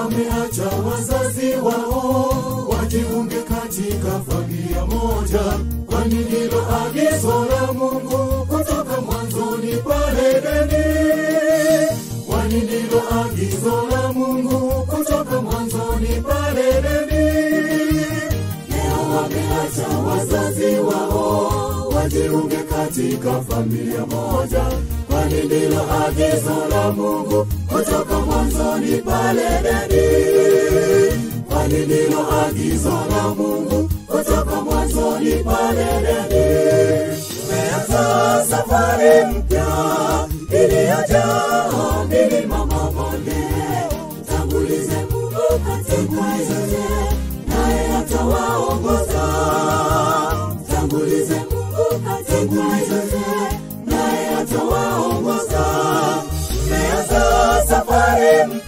wameacha wazazi wao wajiunge katika familia moja, kwani hilo agizo la Mungu kutoka mwanzoni pale Edeni, kwani hilo agizo la Mungu kutoka mwanzoni pale Edeni. Leo wameacha wazazi wao wajiunge katika familia moja, kwani ndilo agizo la Mungu kutoka mwanzoni pale deni kwa agizo la mungu kutoka mwanzoni pale deni tumeanza safari mpya iliyojaa milima mabonde tangulize mungu katika zote naye atawaongoza tangulize mungu katika zote naye atawaongoza Yeah.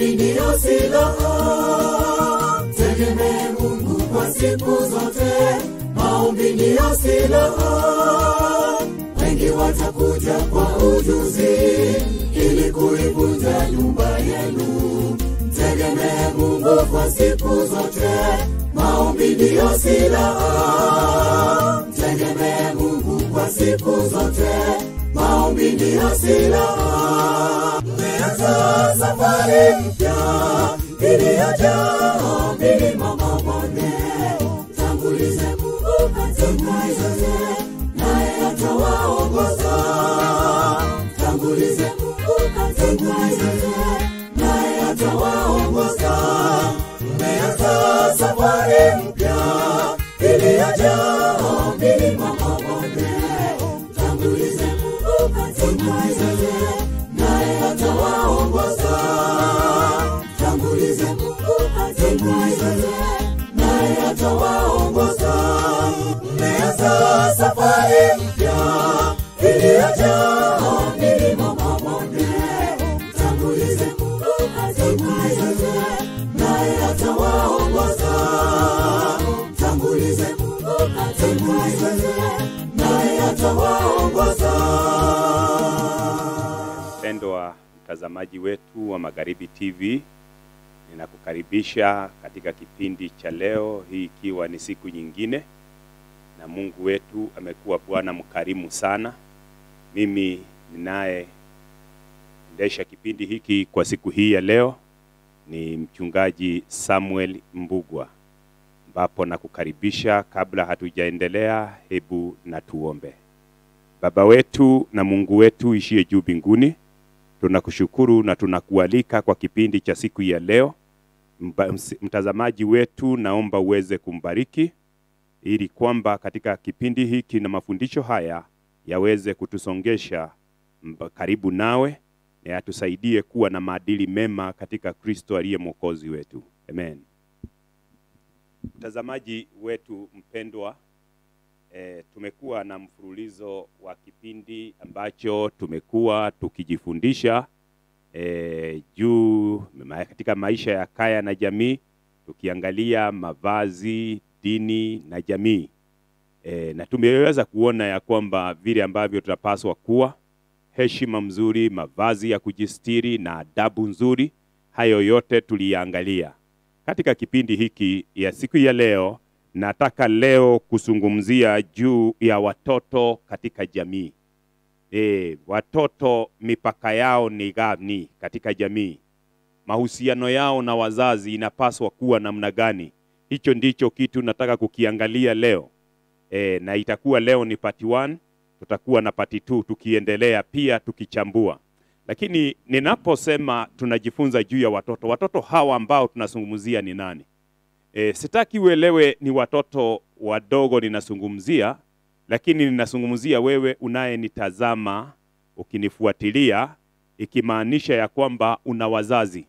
Dhambi ndiyo silaha, tegemee Mungu kwa siku zote. Maombi ndiyo silaha, wengi watakuja kwa ujuzi ili kuivunja nyumba yenu. Tegemee Mungu kwa siku zote. Maombi ndiyo silaha, tegemee Mungu kwa siku zote. Maombi ndiyo silaha tunaanza safari mpya iliyojaa milima maboneo. Tangulize Mungu katika yote, naye atawaongoza. Tangulize Mungu katika yote, naye atawaongoza. mmeata safari mpya safari mpya iliyojaa milima mamonde tangulize Mungu atangulize, naye atawaongoza. Tangulize Mungu atangulize, naye atawaongoza. pendwa mtazamaji wetu wa Magharibi TV, ninakukaribisha katika kipindi cha leo, hii ikiwa ni siku nyingine Mungu wetu amekuwa Bwana mkarimu sana. Mimi ninayeendesha kipindi hiki kwa siku hii ya leo ni mchungaji Samuel Mbugwa, ambapo nakukaribisha. Kabla hatujaendelea, hebu na tuombe. Baba wetu na Mungu wetu ishiye juu mbinguni, tunakushukuru na tunakualika kwa kipindi cha siku ya leo. Mba, mtazamaji wetu, naomba uweze kumbariki ili kwamba katika kipindi hiki na mafundisho haya yaweze kutusongesha karibu nawe na yatusaidie kuwa na maadili mema katika Kristo aliye mwokozi wetu. Amen. Mtazamaji wetu mpendwa, e, tumekuwa na mfululizo wa kipindi ambacho tumekuwa tukijifundisha e, juu katika maisha ya kaya na jamii tukiangalia mavazi dini na jamii e, na tumeweza kuona ya kwamba vile ambavyo tunapaswa kuwa, heshima mzuri, mavazi ya kujistiri na adabu nzuri, hayo yote tuliyaangalia katika kipindi hiki ya siku ya leo. Nataka leo kuzungumzia juu ya watoto katika jamii. E, watoto mipaka yao ni gani katika jamii? Mahusiano yao na wazazi inapaswa kuwa namna gani? Hicho ndicho kitu nataka kukiangalia leo e, na itakuwa leo ni part 1, tutakuwa na part 2 tukiendelea pia tukichambua. Lakini ninaposema tunajifunza juu ya watoto, watoto hawa ambao tunazungumzia ni nani? E, sitaki uelewe ni watoto wadogo ninazungumzia, lakini ninazungumzia wewe unayenitazama ukinifuatilia, ikimaanisha ya kwamba una wazazi.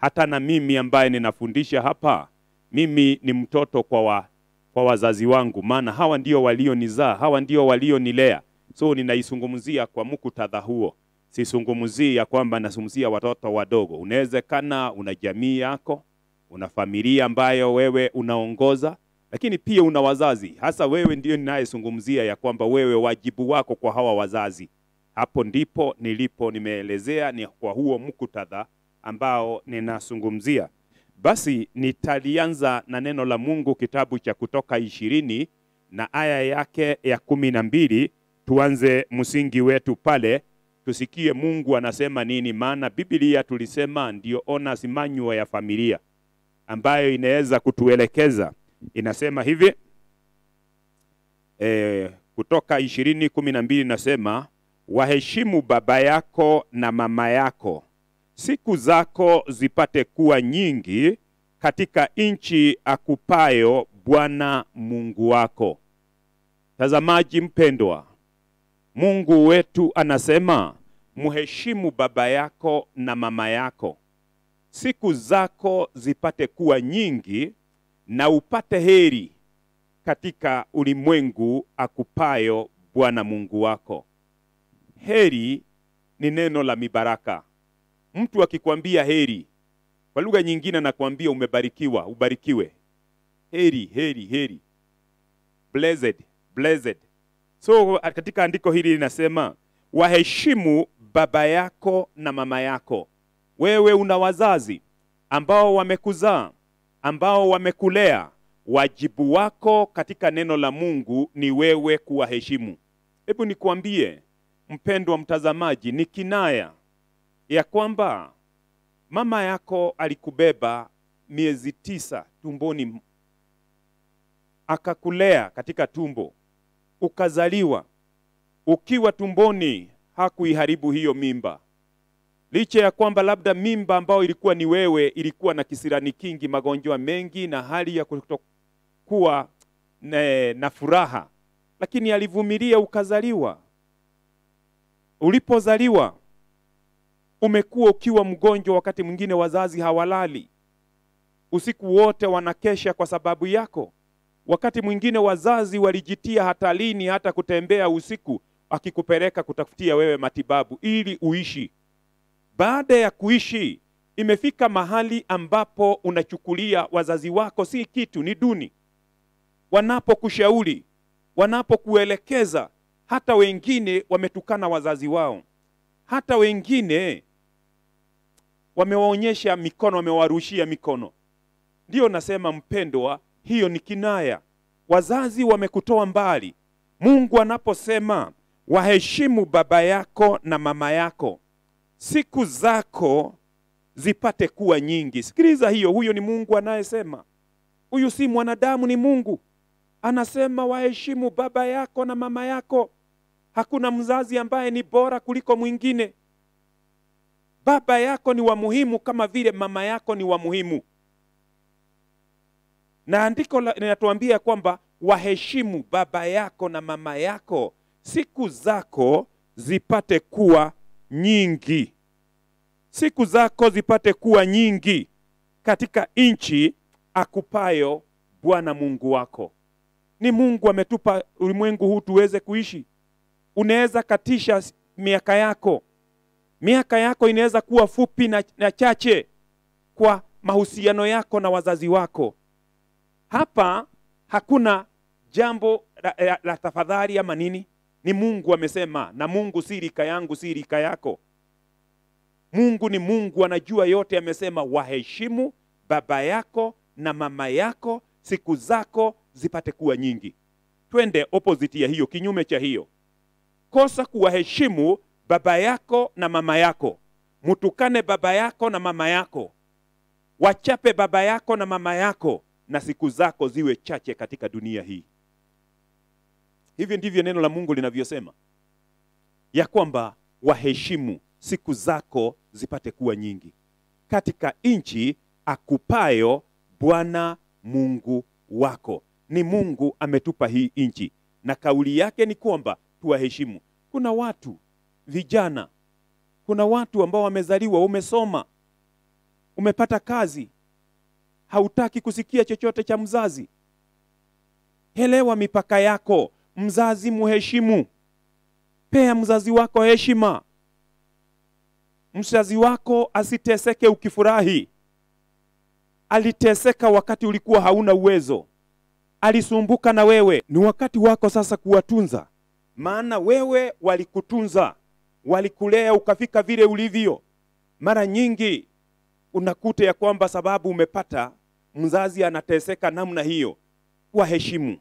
Hata na mimi ambaye ninafundisha hapa mimi ni mtoto kwa, wa, kwa wazazi wangu, maana hawa ndio walionizaa, hawa ndio walionilea. So ninaizungumzia kwa muktadha huo, sizungumzii ya kwamba nazungumzia watoto wadogo. Unawezekana una jamii yako, una familia ambayo wewe unaongoza, lakini pia una wazazi. Hasa wewe ndio ninayezungumzia ya kwamba wewe wajibu wako kwa hawa wazazi. Hapo ndipo nilipo nimeelezea ni kwa huo muktadha ambao ninazungumzia. Basi nitalianza na neno la Mungu, kitabu cha Kutoka ishirini na aya yake ya kumi na mbili. Tuanze msingi wetu pale, tusikie Mungu anasema nini, maana Biblia tulisema ndio ona manual ya familia ambayo inaweza kutuelekeza. Inasema hivi e, Kutoka ishirini kumi na mbili inasema waheshimu baba yako na mama yako siku zako zipate kuwa nyingi katika nchi akupayo Bwana Mungu wako. Tazamaji mpendwa, Mungu wetu anasema mheshimu baba yako na mama yako, siku zako zipate kuwa nyingi na upate heri katika ulimwengu akupayo Bwana Mungu wako. Heri ni neno la mibaraka Mtu akikwambia heri, kwa lugha nyingine anakwambia umebarikiwa, ubarikiwe, heri, heri, heri, blessed, blessed. So katika andiko hili linasema waheshimu baba yako na mama yako. Wewe una wazazi ambao wamekuzaa, ambao wamekulea. Wajibu wako katika neno la Mungu ni wewe kuwaheshimu. Hebu nikuambie mpendwa mtazamaji, ni kinaya ya kwamba mama yako alikubeba miezi tisa tumboni, akakulea katika tumbo, ukazaliwa ukiwa tumboni. Hakuiharibu hiyo mimba, licha ya kwamba labda mimba ambayo ilikuwa ni wewe ilikuwa na kisirani kingi, magonjwa mengi na hali ya kutokuwa na, na furaha, lakini alivumilia ukazaliwa. Ulipozaliwa umekuwa ukiwa mgonjwa, wakati mwingine wazazi hawalali usiku wote, wanakesha kwa sababu yako. Wakati mwingine wazazi walijitia hatarini hata kutembea usiku, akikupeleka kutafutia wewe matibabu ili uishi. Baada ya kuishi, imefika mahali ambapo unachukulia wazazi wako si kitu, ni duni. Wanapokushauri, wanapokuelekeza, hata wengine wametukana wazazi wao, hata wengine wamewaonyesha mikono, wamewarushia mikono. Ndiyo nasema mpendwa, hiyo ni kinaya. Wazazi wamekutoa mbali. Mungu anaposema waheshimu baba yako na mama yako, siku zako zipate kuwa nyingi. Sikiliza hiyo, huyo ni Mungu anayesema. Huyu si mwanadamu, ni Mungu anasema waheshimu baba yako na mama yako. Hakuna mzazi ambaye ni bora kuliko mwingine baba yako ni wa muhimu kama vile mama yako ni wa muhimu na andiko linatuambia kwamba waheshimu baba yako na mama yako siku zako zipate kuwa nyingi siku zako zipate kuwa nyingi katika nchi akupayo bwana mungu wako ni mungu ametupa ulimwengu huu tuweze kuishi unaweza katisha miaka yako miaka yako inaweza kuwa fupi na, na chache kwa mahusiano yako na wazazi wako hapa hakuna jambo la, la, la tafadhali ama nini ni mungu amesema na mungu si rika yangu si rika yako mungu ni mungu anajua yote amesema waheshimu baba yako na mama yako siku zako zipate kuwa nyingi twende opposite ya hiyo kinyume cha hiyo kosa kuwaheshimu baba yako na mama yako, mutukane baba yako na mama yako, wachape baba yako na mama yako, na siku zako ziwe chache katika dunia hii. Hivyo ndivyo neno la Mungu linavyosema ya kwamba waheshimu, siku zako zipate kuwa nyingi katika nchi akupayo Bwana Mungu wako. Ni Mungu ametupa hii nchi, na kauli yake ni kwamba tuwaheshimu. Kuna watu vijana, kuna watu ambao wamezaliwa, umesoma, umepata kazi, hautaki kusikia chochote cha mzazi. helewa mipaka yako, mzazi muheshimu, pea mzazi wako heshima, mzazi wako asiteseke ukifurahi. Aliteseka wakati ulikuwa hauna uwezo, alisumbuka na wewe. Ni wakati wako sasa kuwatunza, maana wewe walikutunza walikulea ukafika vile ulivyo. Mara nyingi unakuta ya kwamba sababu umepata mzazi anateseka namna hiyo. Kuwaheshimu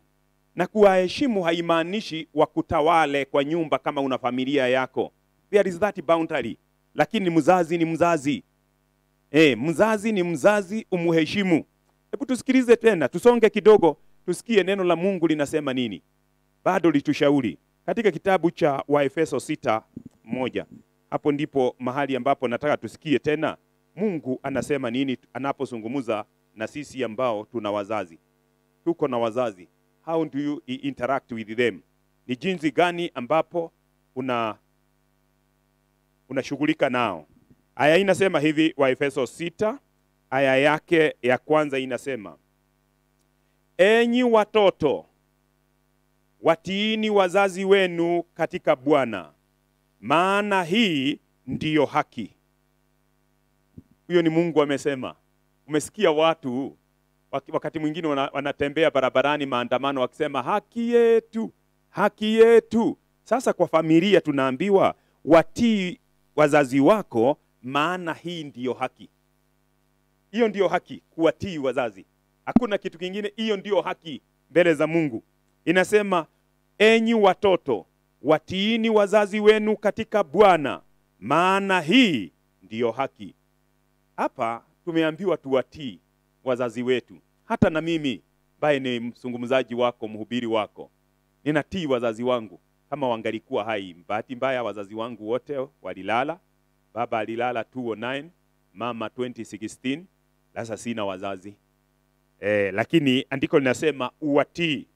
na kuwaheshimu haimaanishi wakutawale kwa nyumba kama una familia yako, there is that boundary, lakini mzazi ni mzazi. E, mzazi ni mzazi, umuheshimu. Hebu tusikilize tena, tusonge kidogo, tusikie neno la Mungu linasema nini. Bado litushauri katika kitabu cha Waefeso sita moja. Hapo ndipo mahali ambapo nataka tusikie tena Mungu anasema nini anapozungumza na sisi ambao tuna wazazi, tuko na wazazi. How do you interact with them? Ni jinsi gani ambapo una unashughulika nao? Aya inasema hivi, Waefeso sita aya yake ya kwanza inasema enyi watoto watiini wazazi wenu katika Bwana maana hii ndiyo haki. Huyo ni Mungu amesema. Umesikia watu wakati mwingine wanatembea barabarani maandamano wakisema haki yetu, haki yetu. Sasa kwa familia tunaambiwa watii wazazi wako, maana hii ndiyo haki. Hiyo ndiyo haki, kuwatii wazazi. Hakuna kitu kingine, hiyo ndiyo haki mbele za Mungu. Inasema enyi watoto watiini wazazi wenu katika Bwana, maana hii ndiyo haki. Hapa tumeambiwa tuwatii wazazi wetu. Hata na mimi ambaye ni mzungumzaji wako, mhubiri wako, ninatii wazazi wangu kama wangalikuwa hai. Bahati mbaya wazazi wangu wote walilala. Baba alilala 2009, mama 2016. Sasa sina wazazi e, lakini andiko linasema uwatii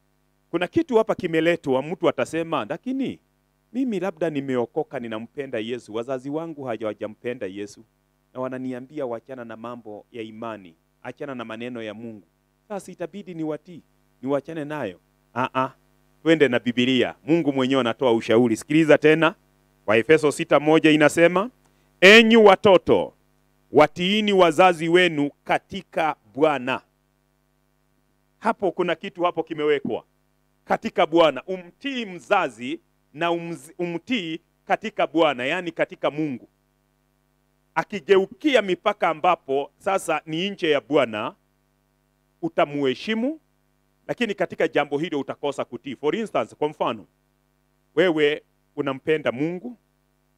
kuna kitu hapa kimeletwa, mtu atasema, lakini mimi labda nimeokoka, ninampenda Yesu, wazazi wangu hawajampenda Yesu na wananiambia wachana na mambo ya imani, achana na maneno ya Mungu. Sasa itabidi niwatii, niwachane nayo. Ah twende na Biblia. Mungu mwenyewe anatoa ushauri. Sikiliza tena, Waefeso sita moja inasema enyi watoto watiini wazazi wenu katika Bwana. Hapo kuna kitu hapo kimewekwa katika Bwana, umtii mzazi na umtii katika Bwana, yaani katika Mungu. Akigeukia mipaka ambapo sasa ni nje ya Bwana, utamuheshimu, lakini katika jambo hilo utakosa kutii. For instance, kwa mfano, wewe unampenda Mungu,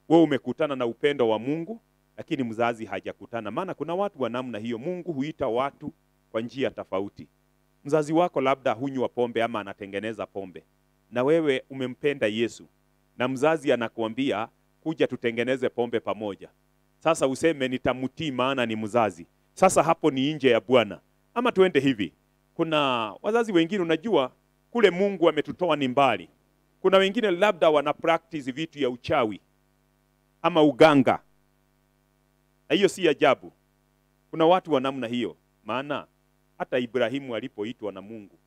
wewe umekutana na upendo wa Mungu, lakini mzazi hajakutana. Maana kuna watu wa namna hiyo. Mungu huita watu kwa njia tofauti. Mzazi wako labda hunywa pombe ama anatengeneza pombe, na wewe umempenda Yesu, na mzazi anakuambia kuja tutengeneze pombe pamoja. Sasa useme nitamtii, maana ni mzazi. Sasa hapo ni nje ya Bwana. Ama tuende hivi, kuna wazazi wengine, unajua kule Mungu ametutoa ni mbali. Kuna wengine labda wana practice vitu ya uchawi ama uganga, na hiyo si ajabu. Kuna watu wa namna hiyo, maana hata Ibrahimu alipoitwa na Mungu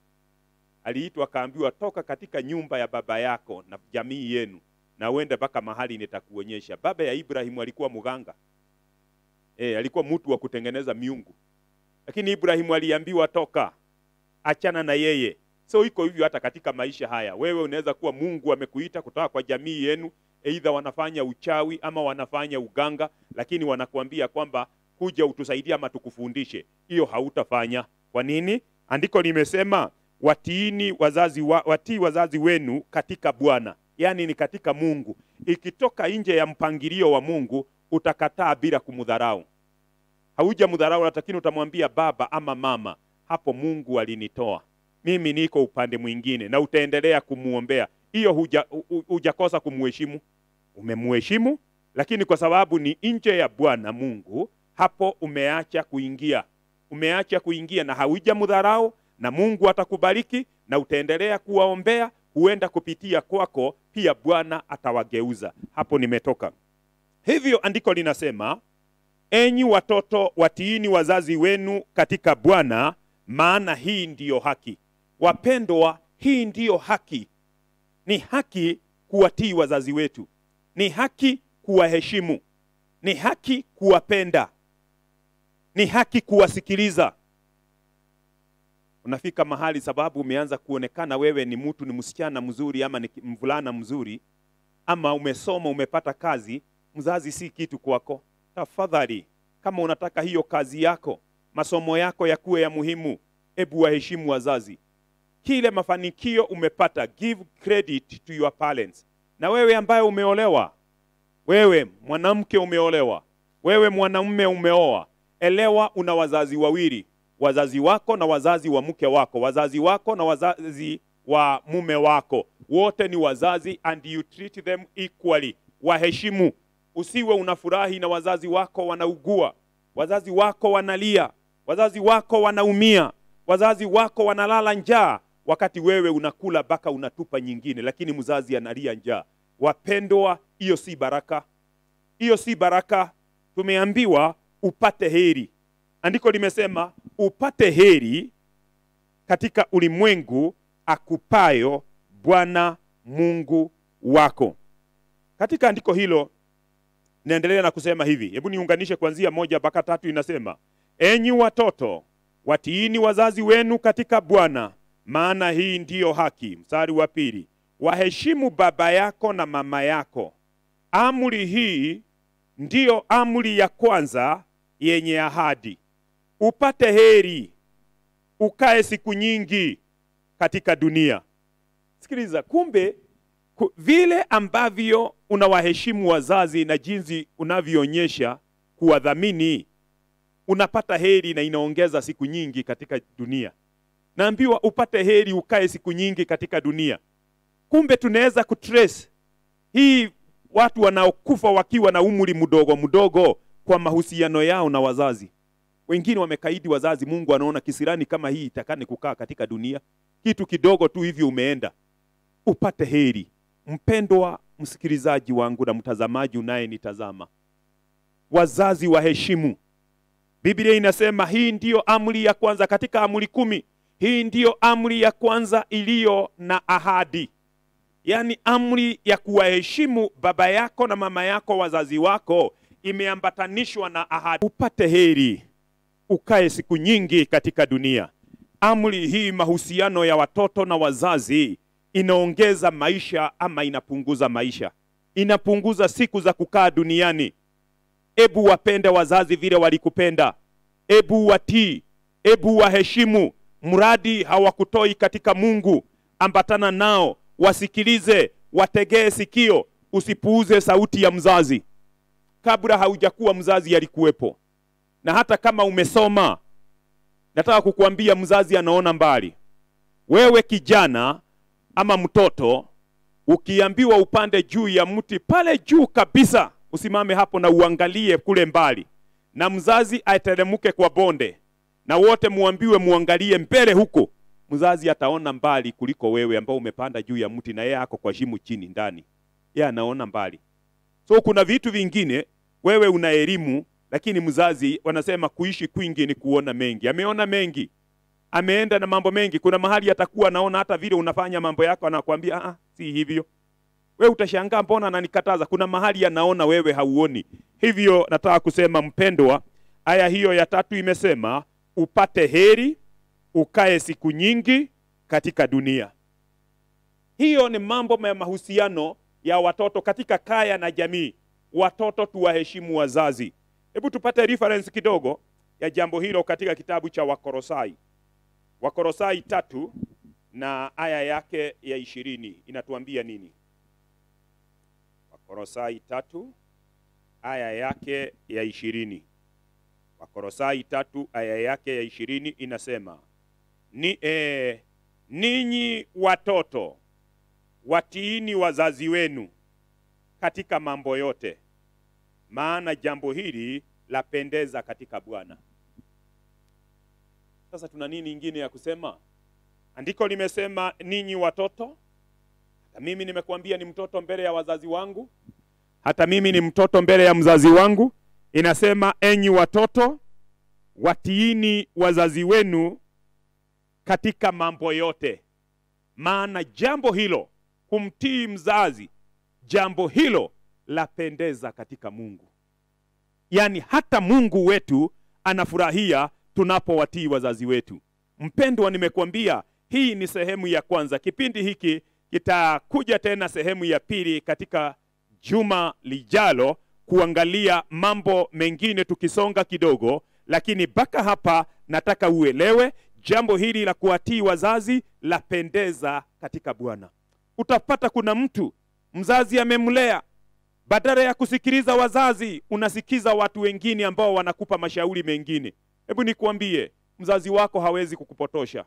aliitwa akaambiwa, toka katika nyumba ya baba yako na jamii yenu na uende mpaka mahali nitakuonyesha. Baba ya Ibrahimu alikuwa mganga e, alikuwa mtu wa kutengeneza miungu, lakini Ibrahimu aliambiwa toka, achana na yeye. So iko hivyo hata katika maisha haya, wewe unaweza kuwa Mungu amekuita kutoka kwa jamii yenu, aidha wanafanya uchawi ama wanafanya uganga, lakini wanakuambia kwamba kuja utusaidie ama tukufundishe. Hiyo hautafanya. Kwa nini? Andiko limesema watiini wazazi wa, watii wazazi wenu katika Bwana, yaani ni katika Mungu. Ikitoka nje ya mpangilio wa Mungu utakataa bila kumdharau. mudharau lakini utamwambia baba ama mama, hapo Mungu alinitoa mimi, niko upande mwingine, na utaendelea kumuombea. Hiyo hujakosa kumheshimu, umemheshimu, lakini kwa sababu ni nje ya Bwana Mungu, hapo umeacha kuingia umeacha kuingia na hauja mudharau na mungu atakubariki na utaendelea kuwaombea huenda kupitia kwako pia bwana atawageuza hapo nimetoka hivyo andiko linasema enyi watoto watiini wazazi wenu katika bwana maana hii ndiyo haki wapendwa hii ndiyo haki ni haki kuwatii wazazi wetu ni haki kuwaheshimu ni haki kuwapenda ni haki kuwasikiliza. Unafika mahali sababu umeanza kuonekana wewe ni mtu, ni msichana mzuri ama ni mvulana mzuri, ama umesoma, umepata kazi, mzazi si kitu kwako. Tafadhali, kama unataka hiyo kazi yako, masomo yako yakuwe ya muhimu, hebu waheshimu wazazi. Kile mafanikio umepata, give credit to your parents. Na wewe ambaye umeolewa, wewe mwanamke umeolewa, wewe mwanamume umeoa, Elewa una wazazi wawili, wazazi wako na wazazi wa mke wako, wazazi wako na wazazi wa mume wako, wote ni wazazi and you treat them equally. Waheshimu, usiwe unafurahi na wazazi wako wanaugua, wazazi wako wanalia, wazazi wako wanaumia, wazazi wako wanalala njaa, wakati wewe unakula mpaka unatupa nyingine, lakini mzazi analia njaa. Wapendwa, hiyo si baraka, hiyo si baraka. Tumeambiwa upate heri. Andiko limesema upate heri katika ulimwengu akupayo Bwana Mungu wako. Katika andiko hilo naendelea na kusema hivi, hebu niunganishe kuanzia moja mpaka tatu. Inasema, enyi watoto watiini wazazi wenu katika Bwana, maana hii ndiyo haki. Mstari wa pili, waheshimu baba yako na mama yako. Amri hii ndiyo amri ya kwanza yenye ahadi, upate heri, ukae siku nyingi katika dunia. Sikiliza, kumbe ku, vile ambavyo unawaheshimu wazazi na jinsi unavyoonyesha kuwadhamini, unapata heri na inaongeza siku nyingi katika dunia. Naambiwa upate heri, ukae siku nyingi katika dunia. Kumbe tunaweza kutrace hii watu wanaokufa wakiwa na umri mdogo mdogo kwa mahusiano yao na wazazi. Wengine wamekaidi wazazi. Mungu anaona kisirani kama hii itakane kukaa katika dunia, kitu kidogo tu hivyo umeenda. Upate heri, mpendwa msikilizaji wangu na mtazamaji unayenitazama, wazazi waheshimu. Biblia inasema hii ndiyo amri ya kwanza katika amri kumi. Hii ndiyo amri ya kwanza iliyo na ahadi, yaani amri ya kuwaheshimu baba yako na mama yako, wazazi wako imeambatanishwa na ahadi, upate heri, ukae siku nyingi katika dunia. Amri hii mahusiano ya watoto na wazazi inaongeza maisha ama inapunguza maisha? Inapunguza siku za kukaa duniani. Ebu wapende wazazi vile walikupenda, ebu watii, ebu waheshimu, mradi hawakutoi katika Mungu. Ambatana nao, wasikilize, wategee sikio, usipuuze sauti ya mzazi kabla haujakuwa mzazi yalikuwepo, na hata kama umesoma, nataka kukuambia mzazi anaona mbali. Wewe kijana ama mtoto, ukiambiwa upande juu ya mti pale juu kabisa, usimame hapo na uangalie kule mbali, na mzazi ateremke kwa bonde, na wote muambiwe muangalie mbele huko, mzazi ataona mbali kuliko wewe ambao umepanda juu ya mti na yeye ako kwa shimo chini ndani, yeye anaona mbali. So kuna vitu vingine wewe una elimu, lakini mzazi, wanasema kuishi kwingi ni kuona mengi. Ameona mengi, ameenda na mambo mengi. Kuna mahali atakuwa anaona hata vile unafanya mambo yako, anakuambia ah, ah si hivyo. We utashangaa mbona ananikataza. Kuna mahali anaona wewe hauoni. Hivyo nataka kusema mpendwa, aya hiyo ya tatu imesema upate heri, ukae siku nyingi katika dunia. Hiyo ni mambo ya mahusiano ya watoto katika kaya na jamii. Watoto tuwaheshimu wazazi. Hebu tupate reference kidogo ya jambo hilo katika kitabu cha Wakorosai, Wakorosai tatu na aya yake ya ishirini inatuambia nini? Wakorosai tatu aya yake ya ishirini Wakorosai tatu aya yake ya ishirini inasema ni, eh, ninyi watoto watiini wazazi wenu katika mambo yote, maana jambo hili lapendeza katika Bwana. Sasa tuna nini ingine ya kusema? Andiko limesema ninyi watoto. Hata mimi nimekuambia ni mtoto mbele ya wazazi wangu, hata mimi ni mtoto mbele ya mzazi wangu. Inasema enyi watoto, watiini wazazi wenu katika mambo yote, maana jambo hilo kumtii mzazi, jambo hilo lapendeza katika Mungu. Yaani hata Mungu wetu anafurahia tunapowatii wazazi wetu. Mpendwa, nimekuambia hii ni sehemu ya kwanza. Kipindi hiki kitakuja tena sehemu ya pili katika juma lijalo kuangalia mambo mengine tukisonga kidogo, lakini mpaka hapa nataka uelewe jambo hili la kuwatii wazazi lapendeza katika Bwana utapata kuna mtu mzazi amemlea badala ya kusikiliza wazazi unasikiza watu wengine ambao wanakupa mashauri mengine hebu nikuambie mzazi wako hawezi kukupotosha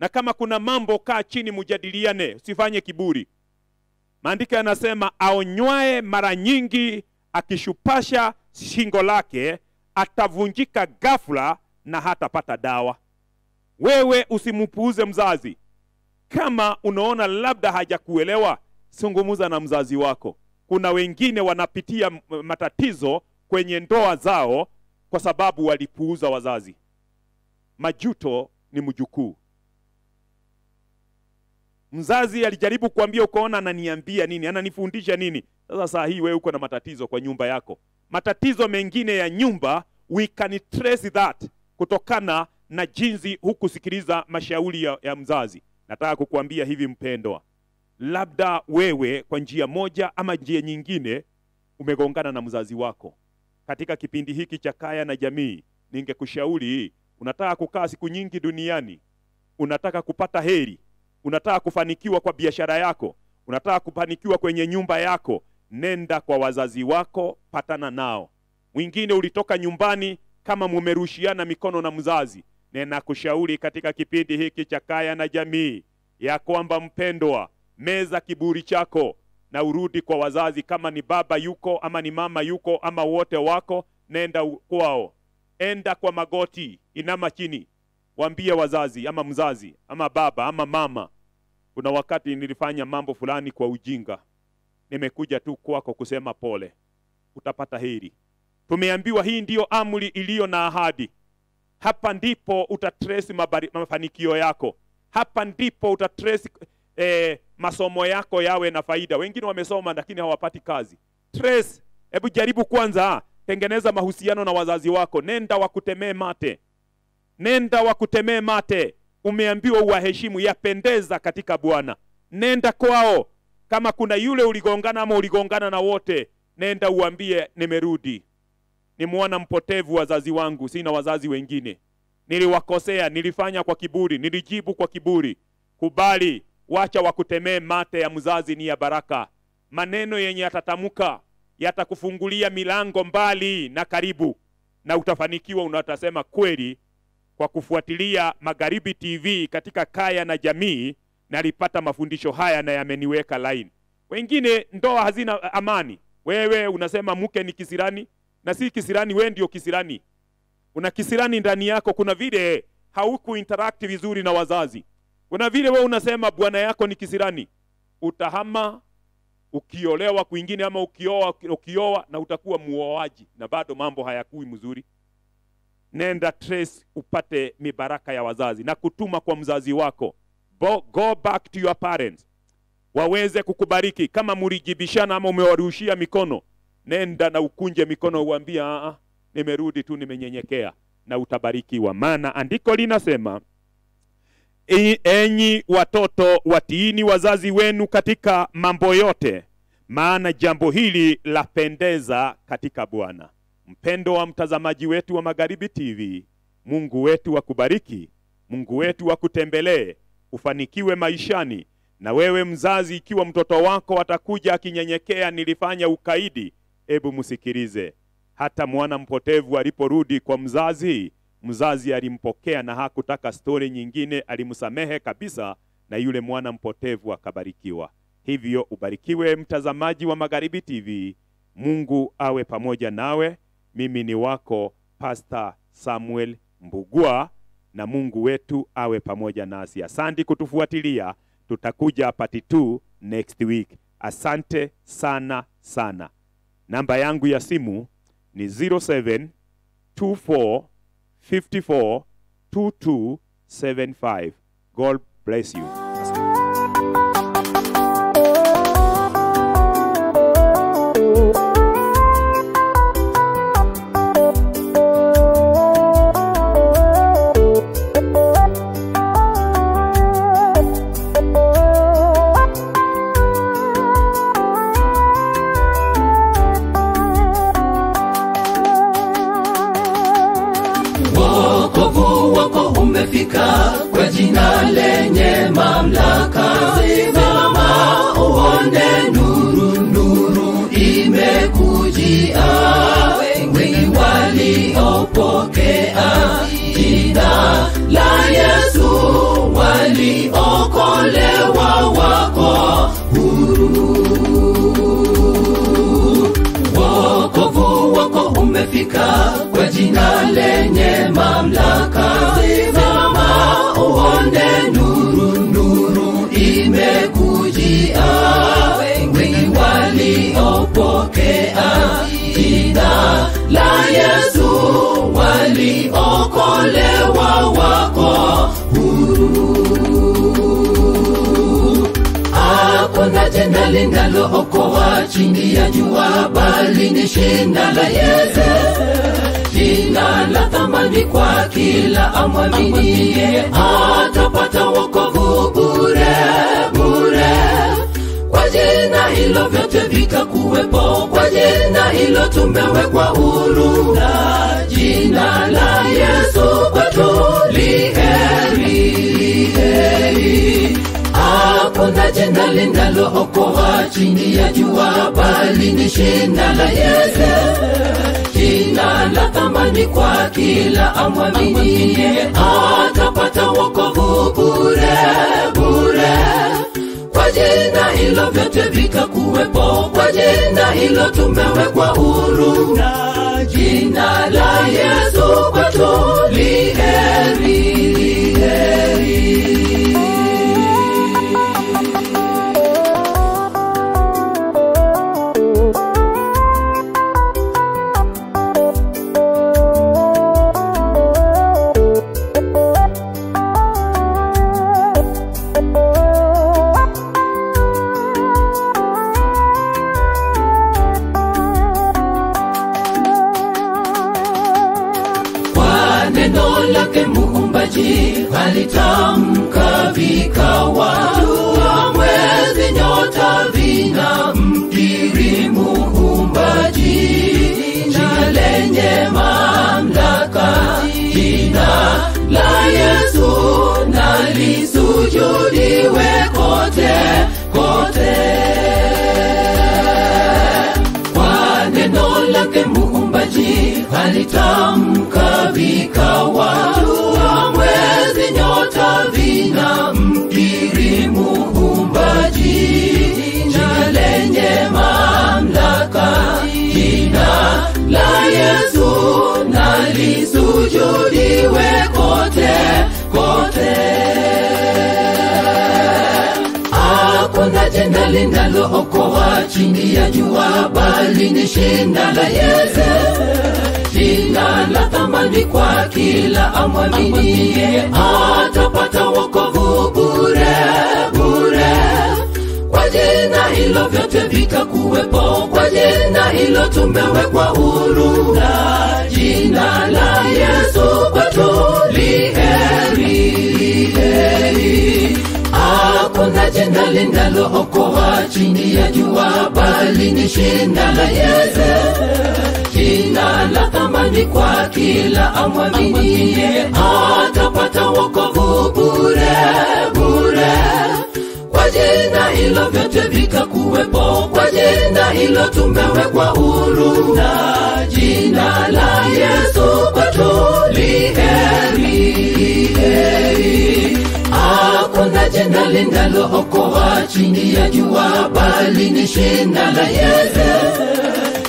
na kama kuna mambo kaa chini mujadiliane usifanye kiburi maandiko yanasema aonywae mara nyingi akishupasha shingo lake atavunjika ghafla na hatapata dawa wewe usimpuuze mzazi kama unaona labda hajakuelewa, zungumza na mzazi wako. Kuna wengine wanapitia matatizo kwenye ndoa zao kwa sababu walipuuza wazazi. Majuto ni mjukuu. Mzazi alijaribu kuambia, ukaona ananiambia nini, ananifundisha nini? Sasa saa hii wewe uko na matatizo kwa nyumba yako. Matatizo mengine ya nyumba we can trace that kutokana na jinsi hukusikiliza mashauri ya, ya mzazi. Nataka kukuambia hivi mpendwa, labda wewe kwa njia moja ama njia nyingine umegongana na mzazi wako. Katika kipindi hiki cha Kaya na Jamii, ningekushauri unataka kukaa siku nyingi duniani, unataka kupata heri, unataka kufanikiwa kwa biashara yako, unataka kufanikiwa kwenye nyumba yako, nenda kwa wazazi wako, patana nao. Mwingine ulitoka nyumbani kama mumerushiana mikono na mzazi Ninakushauri katika kipindi hiki cha Kaya na Jamii ya kwamba mpendwa, meza kiburi chako na urudi kwa wazazi. Kama ni baba yuko ama ni mama yuko ama wote wako, nenda kwao, enda kwa magoti, inama chini, waambie wazazi ama mzazi ama baba ama mama, kuna wakati nilifanya mambo fulani kwa ujinga, nimekuja tu kwako kusema pole, utapata heri. Tumeambiwa hii ndiyo amri iliyo na ahadi hapa ndipo utatrace mafanikio yako hapa ndipo utatrace eh, masomo yako yawe na faida wengine wamesoma lakini hawapati kazi trace hebu jaribu kwanza ah, tengeneza mahusiano na wazazi wako nenda wakutemee mate nenda wakutemee mate umeambiwa uwaheshimu yapendeza katika bwana nenda kwao kama kuna yule uligongana ama uligongana na wote nenda uambie nimerudi ni mwana mpotevu wazazi wangu, sina wazazi wengine. Niliwakosea, nilifanya kwa kiburi, nilijibu kwa kiburi. Kubali, wacha wakutemee mate. Ya mzazi ni ya baraka. Maneno yenye yatatamka yatakufungulia milango mbali na karibu, na utafanikiwa. Unatasema kweli, kwa kufuatilia Magharibi TV katika kaya na jamii, nalipata mafundisho haya na yameniweka laini. Wengine ndoa hazina amani, wewe unasema mke ni kisirani na si kisirani. Wewe ndio kisirani, una kisirani ndani yako. Kuna vile hauku interact vizuri na wazazi, kuna vile wewe unasema bwana yako ni kisirani. Utahama ukiolewa kwingine, ama ukioa ukioa, na utakuwa muoaji na bado mambo hayakui mzuri. Nenda trace upate mibaraka ya wazazi na kutuma kwa mzazi wako. Bo, go back to your parents waweze kukubariki kama mulijibishana ama umewarushia mikono nenda na ukunje mikono uambie, a, ah, ah, nimerudi tu, nimenyenyekea, na utabarikiwa. Maana andiko linasema e, enyi watoto, watiini wazazi wenu katika mambo yote, maana jambo hili lapendeza katika Bwana. Mpendo wa mtazamaji wetu wa Magharibi TV, Mungu wetu wa kubariki, Mungu wetu wa kutembelee, ufanikiwe maishani. Na wewe mzazi, ikiwa mtoto wako atakuja akinyenyekea, nilifanya ukaidi Hebu msikilize. Hata mwana mpotevu aliporudi kwa mzazi, mzazi alimpokea na hakutaka stori nyingine, alimsamehe kabisa, na yule mwana mpotevu akabarikiwa. Hivyo ubarikiwe mtazamaji wa Magharibi TV. Mungu awe pamoja nawe. Mimi ni wako Pastor Samuel Mbugua, na Mungu wetu awe pamoja nasi. Asante kutufuatilia, tutakuja part 2 next week. Asante sana sana. Namba yangu ya simu ni 0724542275. God bless you. kila amwaminie atapata wokovu bure bure kwa jina hilo vyote vitakuwepo kwa jina hilo tumewekwa huru jina la yesu kwetu liheri liheri Linda linalookoa chini ya jua, bali ni shina la Yesu, jina la thamani kwa kila amwaminie, atapata wokovu bure bure. Kwa jina hilo vyote vikakuwepo, kwa jina hilo tumewekwa huru, na jina la Yesu kwetu li Hakuna jina linalookoa chini ya jua bali ni shina la yeze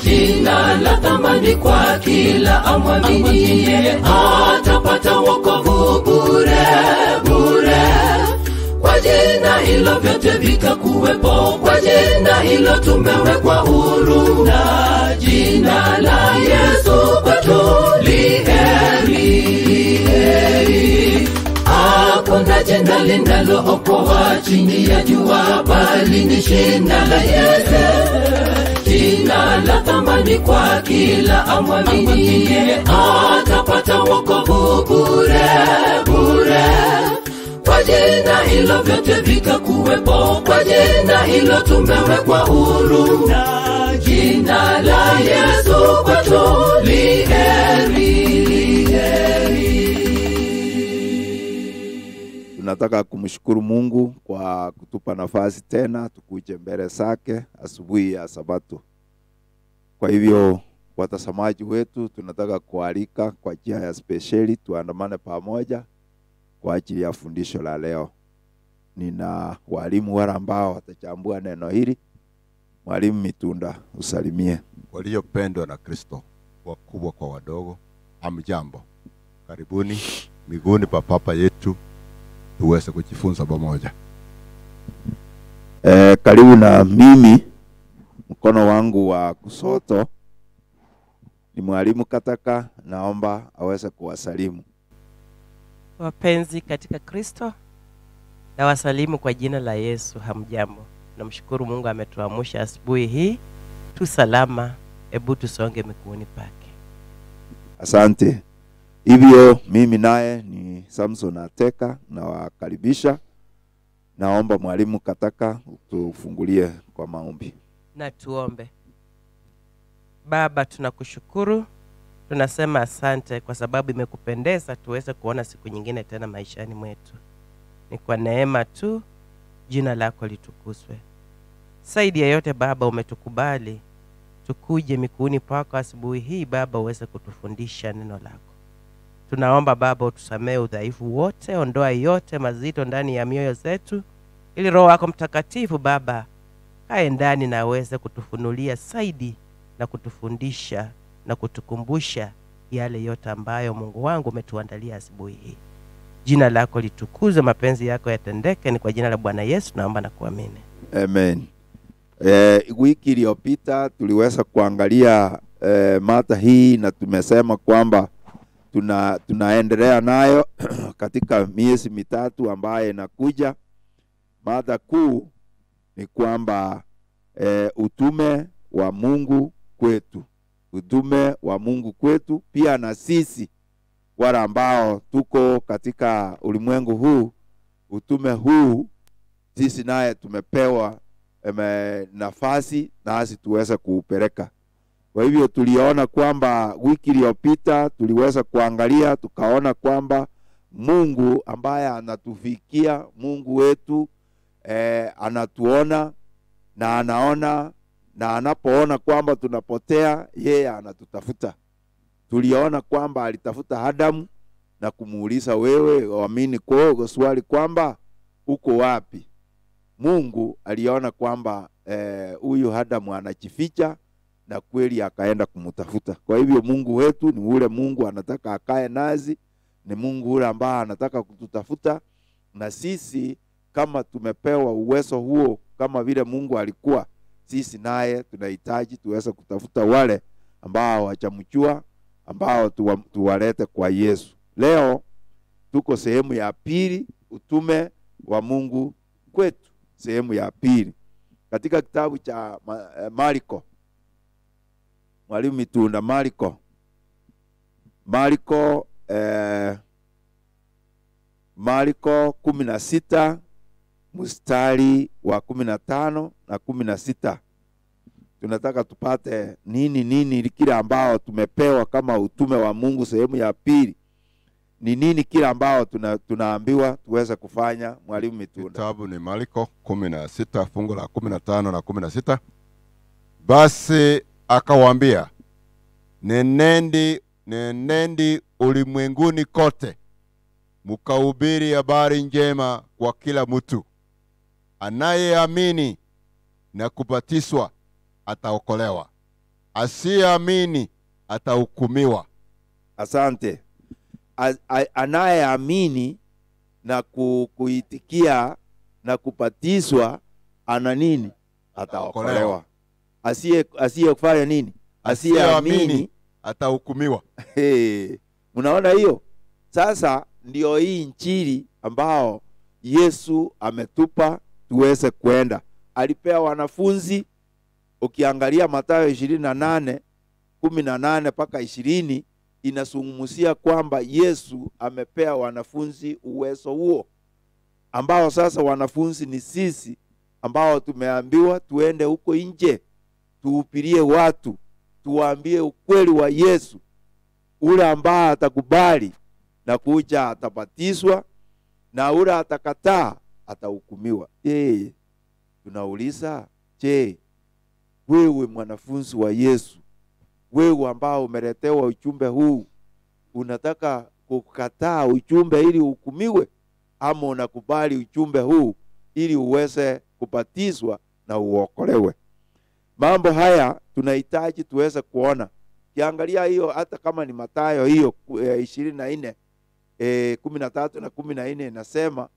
jina la thamani kwa kila amwaminie, atapata wokovu bure bure. Kwa jina hilo vyote kuwepo kwa jina hilo tumewekwa huru, na jina la Yesu kwetu li hakuna jina linalookoa chini ya jua bali ni shina la Yesu, jina la thamani kwa kila amwaminie, atapata wokovu bure bure. Kwa jina hilo vyote vikakuwepo, kwa jina hilo tumewekwa huru, jina la Yesu kwetu li Nataka kumshukuru Mungu kwa kutupa nafasi tena tukuje mbele zake asubuhi ya Sabato. Kwa hivyo, watazamaji wetu, tunataka kualika kwa njia ya spesheli tuandamane pamoja kwa ajili ya fundisho la leo. Nina walimu wale ambao watachambua neno hili. Mwalimu Mitunda, usalimie waliopendwa na Kristo, wakubwa kwa wadogo. Amjambo, karibuni miguuni pa Papa yetu tuweze kujifunza pamoja. Eh, karibu na mimi mkono wangu wa kusoto ni mwalimu Kataka, naomba aweze kuwasalimu wapenzi katika Kristo. Nawasalimu kwa jina la Yesu. Hamjambo? Namshukuru Mungu ametuamsha asubuhi hii tu salama. Hebu tusonge mikuuni pake. Asante. Hivyo mimi naye ni Samson Ateka, nawakaribisha. Naomba mwalimu Kataka utufungulie kwa maombi. Na tuombe. Baba, tunakushukuru, tunasema asante kwa sababu imekupendeza tuweze kuona siku nyingine tena maishani mwetu. Ni kwa neema tu, jina lako litukuzwe. Saidi ya yote Baba, umetukubali tukuje mikuuni pako asubuhi hii Baba, uweze kutufundisha neno lako Tunaomba Baba utusamee udhaifu wote, ondoa yote mazito ndani ya mioyo zetu, ili Roho wako Mtakatifu Baba kae ndani na aweze kutufunulia zaidi na kutufundisha na kutukumbusha yale yote ambayo Mungu wangu umetuandalia asubuhi hii. Jina lako litukuzwe, mapenzi yako yatendeke. Ni kwa jina la Bwana Yesu naomba na kuamini, amen. Eh, wiki iliyopita tuliweza kuangalia eh, mada hii na tumesema kwamba tuna, tunaendelea nayo katika miezi mitatu ambayo inakuja. Mada kuu ni kwamba e, utume wa Mungu kwetu, utume wa Mungu kwetu pia na sisi wale ambao tuko katika ulimwengu huu, utume huu sisi naye tumepewa eme, eh, nafasi nasi tuweze kuupeleka kwa hivyo tuliona kwamba wiki iliyopita tuliweza kuangalia tukaona kwamba Mungu ambaye anatufikia, Mungu wetu eh, anatuona na anaona na anapoona kwamba tunapotea, yeye anatutafuta. Tuliona kwamba alitafuta Adamu na kumuuliza wewe, waamini kwa swali kwamba uko wapi? Mungu aliona kwamba eh, huyu eh, Adamu anajificha na kweli akaenda kumtafuta. Kwa hivyo Mungu wetu ni ule Mungu anataka akae nazi, ni Mungu ule ambaye anataka kututafuta, na sisi kama tumepewa uwezo huo kama vile Mungu alikuwa, sisi naye tunahitaji tuweze kutafuta wale ambao wachamchua, ambao tuwalete kwa Yesu. Leo tuko sehemu ya pili, utume wa Mungu kwetu, sehemu ya pili katika kitabu cha eh, Marko mwalimu Mitunda mariko mariko eh, Marko kumi na sita mstari wa kumi na tano na kumi na sita tunataka tupate nini nini kile ambao tumepewa kama utume wa Mungu sehemu ya pili ni nini kile ambao tuna, tunaambiwa tuweze kufanya mwalimu Mitunda. Kitabu ni Marko kumi na sita fungu la kumi na tano na kumi na sita Basi akawaambia, nenendi, nenendi ulimwenguni kote mkahubiri habari njema kwa kila mtu. Anayeamini na kubatiswa ataokolewa, asiyeamini atahukumiwa. Asante. Anayeamini na ku, kuitikia na kubatizwa ana nini? Ataokolewa asiye asiyekufanya nini asiyeamini atahukumiwa hey. unaona hiyo sasa ndio hii nchili ambao yesu ametupa tuweze kwenda alipea wanafunzi ukiangalia matayo ishirini na nane kumi na nane mpaka ishirini inasungumusia kwamba yesu amepea wanafunzi uwezo huo ambao sasa wanafunzi ni sisi ambao tumeambiwa tuende huko nje tuhubirie watu, tuwaambie ukweli wa Yesu. Ule ambaye atakubali na kuja atabatizwa, na ule atakataa atahukumiwa. Hey, ee, tunauliza je, wewe mwanafunzi wa Yesu, wewe ambao umeletewa ujumbe huu, unataka kukataa ujumbe ili uhukumiwe, ama unakubali ujumbe huu ili uweze kubatizwa na uokolewe? Mambo haya tunahitaji tuweze kuona. Kiangalia hiyo hata kama ni matayo hiyo eh, ishirini na nne e, kumi na tatu na kumi na nne inasema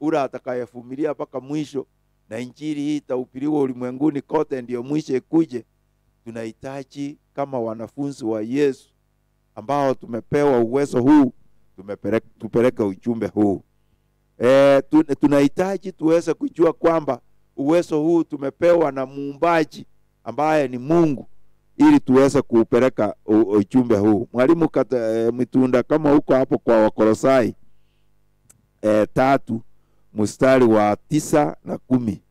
ura atakayefumilia mpaka mwisho na injili hii itahubiriwa ulimwenguni kote ndiyo mwisho ikuje. Tunahitaji kama wanafunzi wa Yesu ambao tumepewa uwezo huu tumepeleka, tupeleke ujumbe huu e, tunahitaji tuweze kujua kwamba uwezo huu tumepewa na muumbaji ambaye ni Mungu ili tuweze kuupeleka ujumbe huu. Mwalimu e, eh, Mitunda, kama huko hapo kwa Wakolosai e, tatu mstari wa tisa na kumi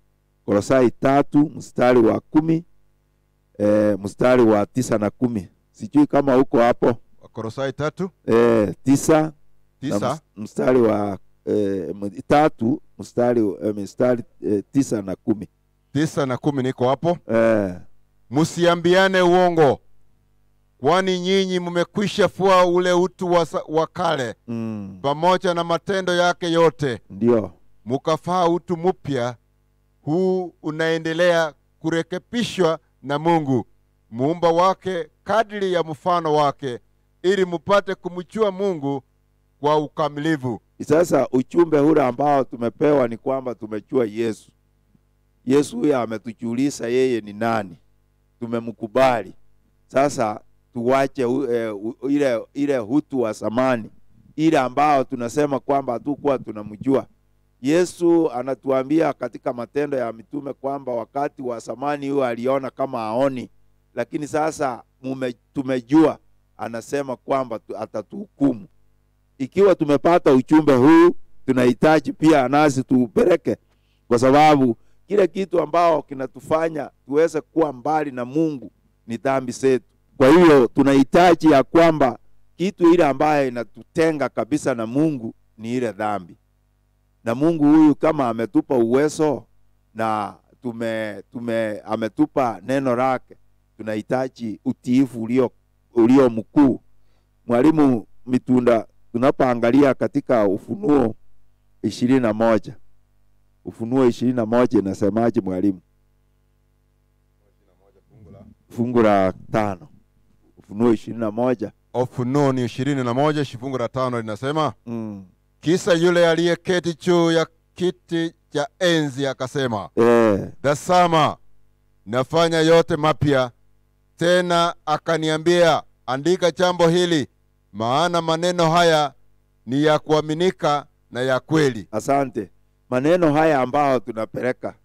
Kolosai tatu mstari wa kumi e, mstari wa tisa na kumi sijui kama huko hapo Wakolosai tatu e, tisa, tisa. mstari wa e, tatu mstari, mstari e, tisa na kumi tisa na kumi niko hapo eh. Msiambiane uongo, kwani nyinyi mmekwisha fua ule utu wa, wa kale mm. pamoja na matendo yake yote, ndio mukafaa utu mpya huu unaendelea kurekebishwa na Mungu muumba wake kadri ya mfano wake, ili mupate kumjua Mungu kwa ukamilivu. Sasa uchumbe ule ambao tumepewa ni kwamba tumejua Yesu Yesu huyo ametujulisha yeye ni nani, tumemkubali. Sasa tuwache uh, uh, ile, ile hutu wa zamani ile ambao tunasema kwamba hatukuwa tunamjua. Yesu anatuambia katika Matendo ya Mitume kwamba wakati wa zamani huyo aliona kama aoni, lakini sasa mume, tumejua anasema kwamba atatuhukumu. Ikiwa tumepata uchumbe huu, tunahitaji pia nasi tuupeleke, kwa sababu Kile kitu ambao kinatufanya tuweze kuwa mbali na Mungu ni dhambi zetu. Kwa hiyo tunahitaji ya kwamba kitu ile ambayo inatutenga kabisa na Mungu ni ile dhambi. Na Mungu huyu kama ametupa uwezo na tume, tume, ametupa neno lake, tunahitaji utiifu ulio, ulio mkuu. Mwalimu Mitunda, tunapoangalia katika Ufunuo ishirini na moja Ufunuo ishirini na moja inasemaje mwalimu? Fungu la tano. Ufunuo ishirini na moja Ufunuo ni ishirini na moja fungu la tano linasema mm. Kisa yule aliyeketi juu ya kiti cha enzi akasema, eh. tazama yeah. nafanya yote mapya. Tena akaniambia, andika jambo hili, maana maneno haya ni ya kuaminika na ya kweli. Asante maneno haya ambayo tunapeleka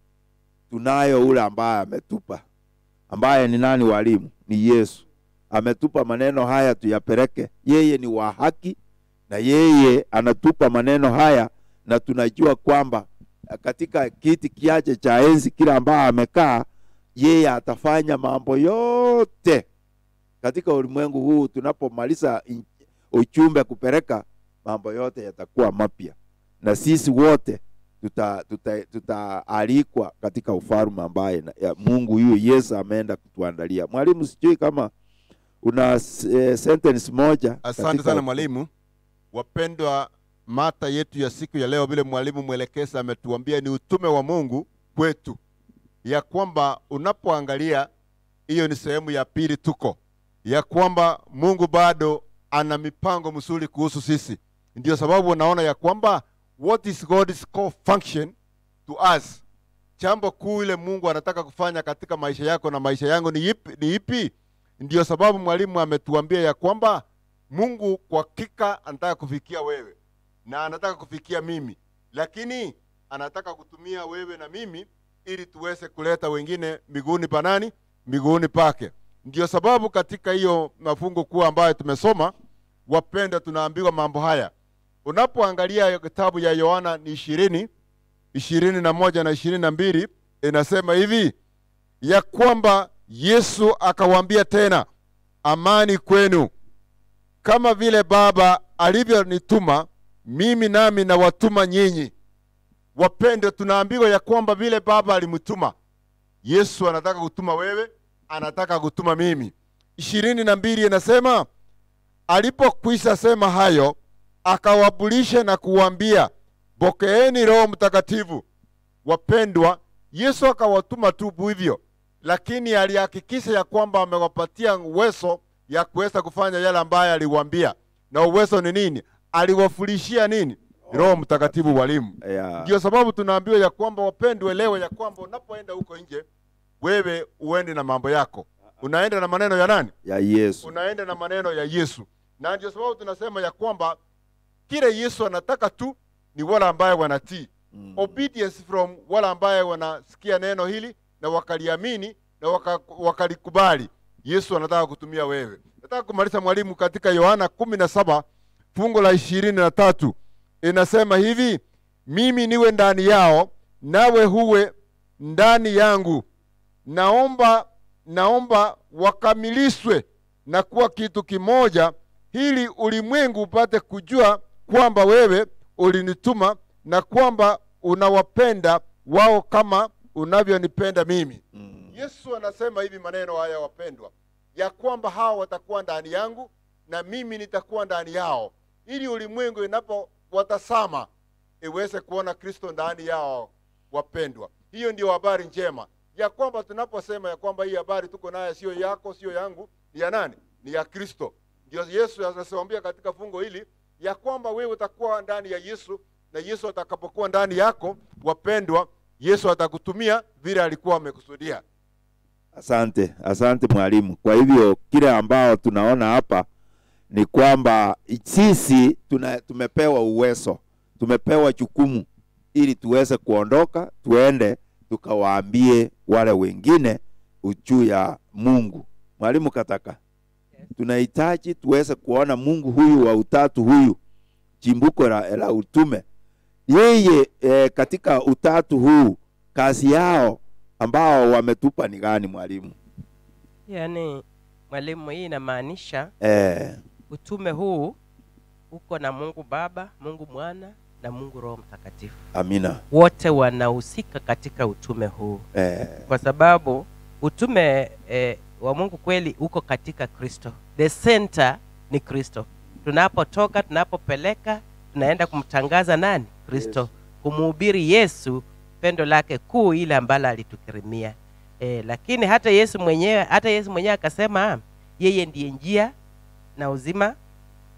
tunayo ule ambaye ametupa ambaye ni nani walimu ni yesu ametupa maneno haya tuyapeleke yeye ni wa haki na yeye anatupa maneno haya na tunajua kwamba eh, katika kiti kiache cha enzi kila ambaye amekaa yeye atafanya mambo yote katika ulimwengu huu tunapomaliza uchumbe kupeleka mambo yote yatakuwa mapya na sisi wote tutaalikwa tuta, tuta katika ufalme ambaye Mungu huyo Yesu ameenda kutuandalia. Mwalimu, sijui kama una e, sentence moja. Asante sana mwalimu. Wapendwa, mata yetu ya siku ya leo, vile mwalimu mwelekeza ametuambia, ni utume wa Mungu kwetu, ya kwamba unapoangalia, hiyo ni sehemu ya pili tuko, ya kwamba Mungu bado ana mipango mzuri kuhusu sisi. Ndio sababu unaona ya kwamba what is God's core function to us? chambo kuu ile Mungu anataka kufanya katika maisha yako na maisha yangu ni ipi? Ni ipi? ndio sababu mwalimu ametuambia ya kwamba Mungu kwa kika anataka kufikia wewe na anataka kufikia mimi, lakini anataka kutumia wewe na mimi ili tuweze kuleta wengine miguuni pa nani? Miguuni pake. ndio sababu katika hiyo mafungo kuu ambayo tumesoma, wapenda tunaambiwa mambo haya Unapoangalia kitabu ya Yohana ni ishirini ishirini na moja na ishirini na mbili inasema hivi ya kwamba Yesu akawaambia tena, amani kwenu, kama vile Baba alivyonituma mimi, nami nawatuma nyinyi. Wapendwa, tunaambiwa ya kwamba vile Baba alimtuma Yesu, anataka kutuma wewe, anataka kutuma mimi. ishirini na mbili inasema alipokwisha sema hayo akawabulisha na kuwambia, pokeeni Roho Mtakatifu. Wapendwa, Yesu akawatuma tu hivyo, lakini alihakikisha ya kwamba amewapatia uwezo ya kuweza kufanya yale ambayo aliwaambia. Na uwezo ni nini? aliwafulishia nini? Roho Mtakatifu walimu. Ndio Yeah. sababu tunaambiwa ya kwamba wapendwe, leo ya kwamba unapoenda huko nje, wewe uende na mambo yako, unaenda na maneno ya nani? Ya Yesu. Unaenda na maneno ya Yesu, na ndio sababu tunasema ya kwamba kile Yesu anataka tu ni wale ambaye wanatii mm. obedience from wale ambaye wanasikia neno hili na wakaliamini na waka, wakalikubali Yesu anataka kutumia wewe. Nataka kumaliza mwalimu, katika Yohana kumi na saba fungu la ishirini na tatu inasema hivi, mimi niwe ndani yao nawe huwe ndani yangu, naomba naomba wakamilishwe na kuwa kitu kimoja, ili ulimwengu upate kujua kwamba wewe ulinituma na kwamba unawapenda wao kama unavyonipenda mimi mm. Yesu anasema hivi maneno haya, wapendwa, ya kwamba hao watakuwa ndani yangu na mimi nitakuwa ndani yao, ili ulimwengu watasama iweze kuona Kristo ndani yao. Wapendwa, hiyo ndio habari njema ya kwamba tunaposema ya kwamba hii habari tuko naye sio yako, sio yangu, ni ya nani? Ni ya Kristo. Ndio Yesu anasemwambia katika fungo hili ya kwamba wewe utakuwa ndani ya Yesu na Yesu atakapokuwa ndani yako, wapendwa, Yesu atakutumia vile alikuwa amekusudia. Asante, asante mwalimu. Kwa hivyo kile ambao tunaona hapa ni kwamba sisi tuna, tumepewa uwezo, tumepewa jukumu ili tuweze kuondoka tuende tukawaambie wale wengine juu ya Mungu. Mwalimu Kataka tunahitaji tuweze kuona Mungu huyu wa utatu huyu, chimbuko la, la utume yeye. E, katika utatu huu kazi yao ambao wametupa ni gani mwalimu? Yani mwalimu, hii inamaanisha e, utume huu uko na Mungu Baba, Mungu Mwana na Mungu Roho Mtakatifu. Amina. Wote wanahusika katika utume huu e, kwa sababu utume e, wa Mungu kweli uko katika Kristo. The center ni Kristo. Tunapotoka, tunapopeleka, tunaenda kumtangaza nani? Kristo. Yes. Yesu pendo lake kuu ile ambalo alitukirimia. E, lakini hata Yesu mwenyewe hata Yesu mwenyewe akasema ah, yeye ndiye njia na uzima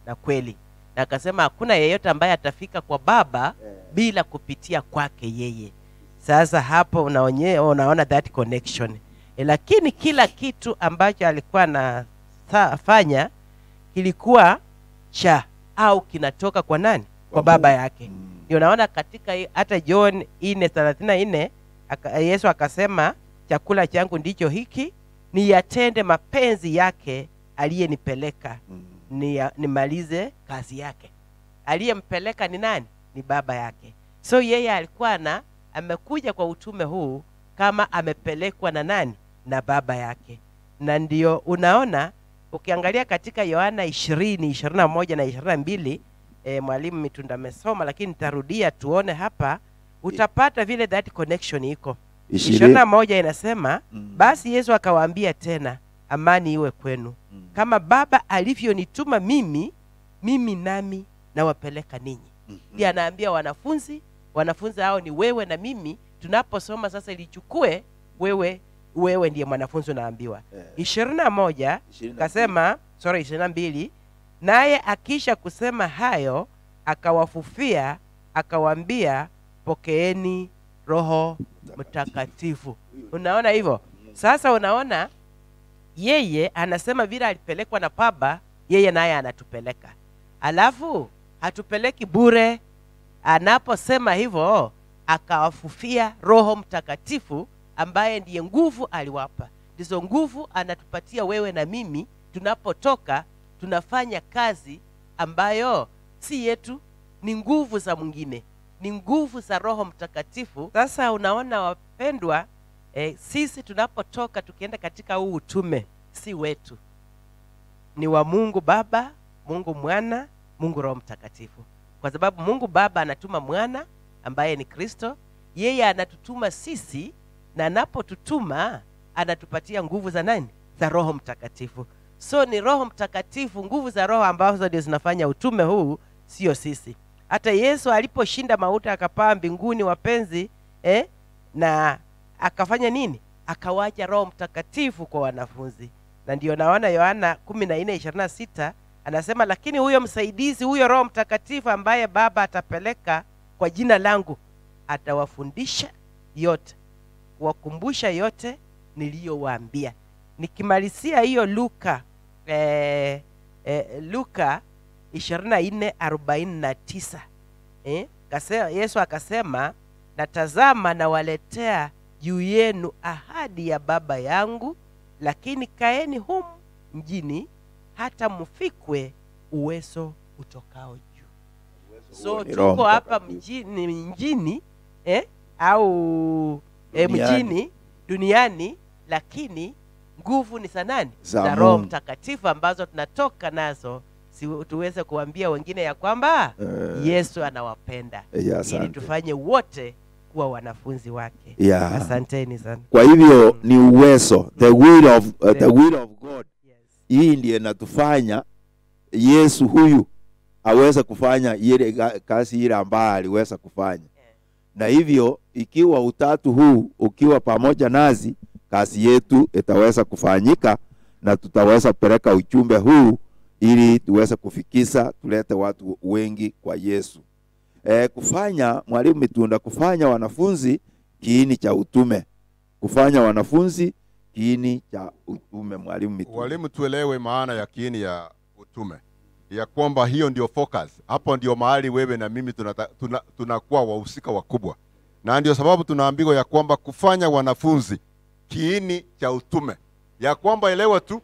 na kweli, na akasema hakuna yeyote ambaye atafika kwa Baba bila kupitia kwake yeye. Sasa hapo unaonye, unaona that connection e, lakini kila kitu ambacho alikuwa anafanya kilikuwa cha au kinatoka kwa nani? Kwa baba yake. Ndio naona katika hata John 4:34 eh, Yesu akasema chakula changu ndicho hiki, niyatende mapenzi yake aliyenipeleka, mm. nimalize kazi yake. Aliyempeleka ni nani? Ni baba yake. So yeye alikuwa na amekuja kwa utume huu kama amepelekwa na nani? na baba yake na ndio unaona ukiangalia katika yohana ishirini ishirini na moja na ishirini na mbili e, mwalimu mitunda amesoma lakini nitarudia tuone hapa utapata vile that connection iko ishirini na moja inasema mm. basi yesu akawaambia tena amani iwe kwenu mm. kama baba alivyonituma mimi mimi nami nawapeleka ninyi mm-hmm. pia anaambia wanafunzi wanafunzi hao ni wewe na mimi tunaposoma sasa ilichukue wewe wewe ndiye mwanafunzi unaambiwa eh. ishirini yeah. na moja kasema sorry ishirini na mbili naye akisha kusema hayo akawafufia akawaambia pokeeni roho mtakatifu unaona hivyo sasa unaona yeye anasema vile alipelekwa na baba yeye naye anatupeleka alafu hatupeleki bure anaposema hivyo akawafufia roho mtakatifu ambaye ndiye nguvu aliwapa ndizo nguvu anatupatia wewe na mimi tunapotoka tunafanya kazi ambayo si yetu ni nguvu za mwingine ni nguvu za roho mtakatifu sasa unaona wapendwa eh, sisi tunapotoka tukienda katika huu utume si wetu ni wa mungu baba mungu mwana mungu roho mtakatifu kwa sababu mungu baba anatuma mwana ambaye ni kristo yeye anatutuma sisi na anapotutuma anatupatia nguvu za nani za roho mtakatifu so ni roho mtakatifu nguvu za roho ambazo ndio zinafanya utume huu sio sisi hata yesu aliposhinda mauta akapaa mbinguni wapenzi eh? na akafanya nini akawacha roho mtakatifu kwa wanafunzi na ndio naona yohana kumi na nne ishirini na sita anasema lakini huyo msaidizi huyo roho mtakatifu ambaye baba atapeleka kwa jina langu atawafundisha yote kuwakumbusha yote niliyowaambia. Nikimalizia hiyo Luka eh, eh, Luka 24:49 eh, kasema, Yesu akasema, natazama nawaletea juu yenu ahadi ya Baba yangu, lakini kaeni humu mjini hata mfikwe uwezo utokao juu. So tuko hapa mjini, mjini eh, au e, mjini duniani, lakini nguvu ni za nani? Za Roho Mtakatifu ambazo tunatoka nazo si tuweze kuambia wengine ya kwamba uh, Yesu anawapenda yeah, ili tufanye wote kuwa wanafunzi wake. Yeah. Asanteni sana. Kwa hivyo mm. ni uwezo, the will of, uh, the will of God. Yes. Hii ndiyo inatufanya Yesu huyu aweze kufanya ile kazi ile ambayo aliweza kufanya na hivyo ikiwa utatu huu ukiwa pamoja nazi, kazi yetu itaweza kufanyika na tutaweza kupeleka ujumbe huu ili tuweze kufikisa, tulete watu wengi kwa Yesu. E, kufanya Mwalimu Mitunda, kufanya wanafunzi kiini cha utume, kufanya wanafunzi kiini cha utume. Mwalimu Mitunda, walimu, tuelewe maana ya kiini ya utume ya kwamba hiyo ndio focus. Hapo ndio mahali wewe na mimi tunakuwa tuna, tuna wahusika wakubwa, na ndio sababu tunaambiwa ya kwamba kufanya wanafunzi kiini cha utume, ya kwamba elewa tu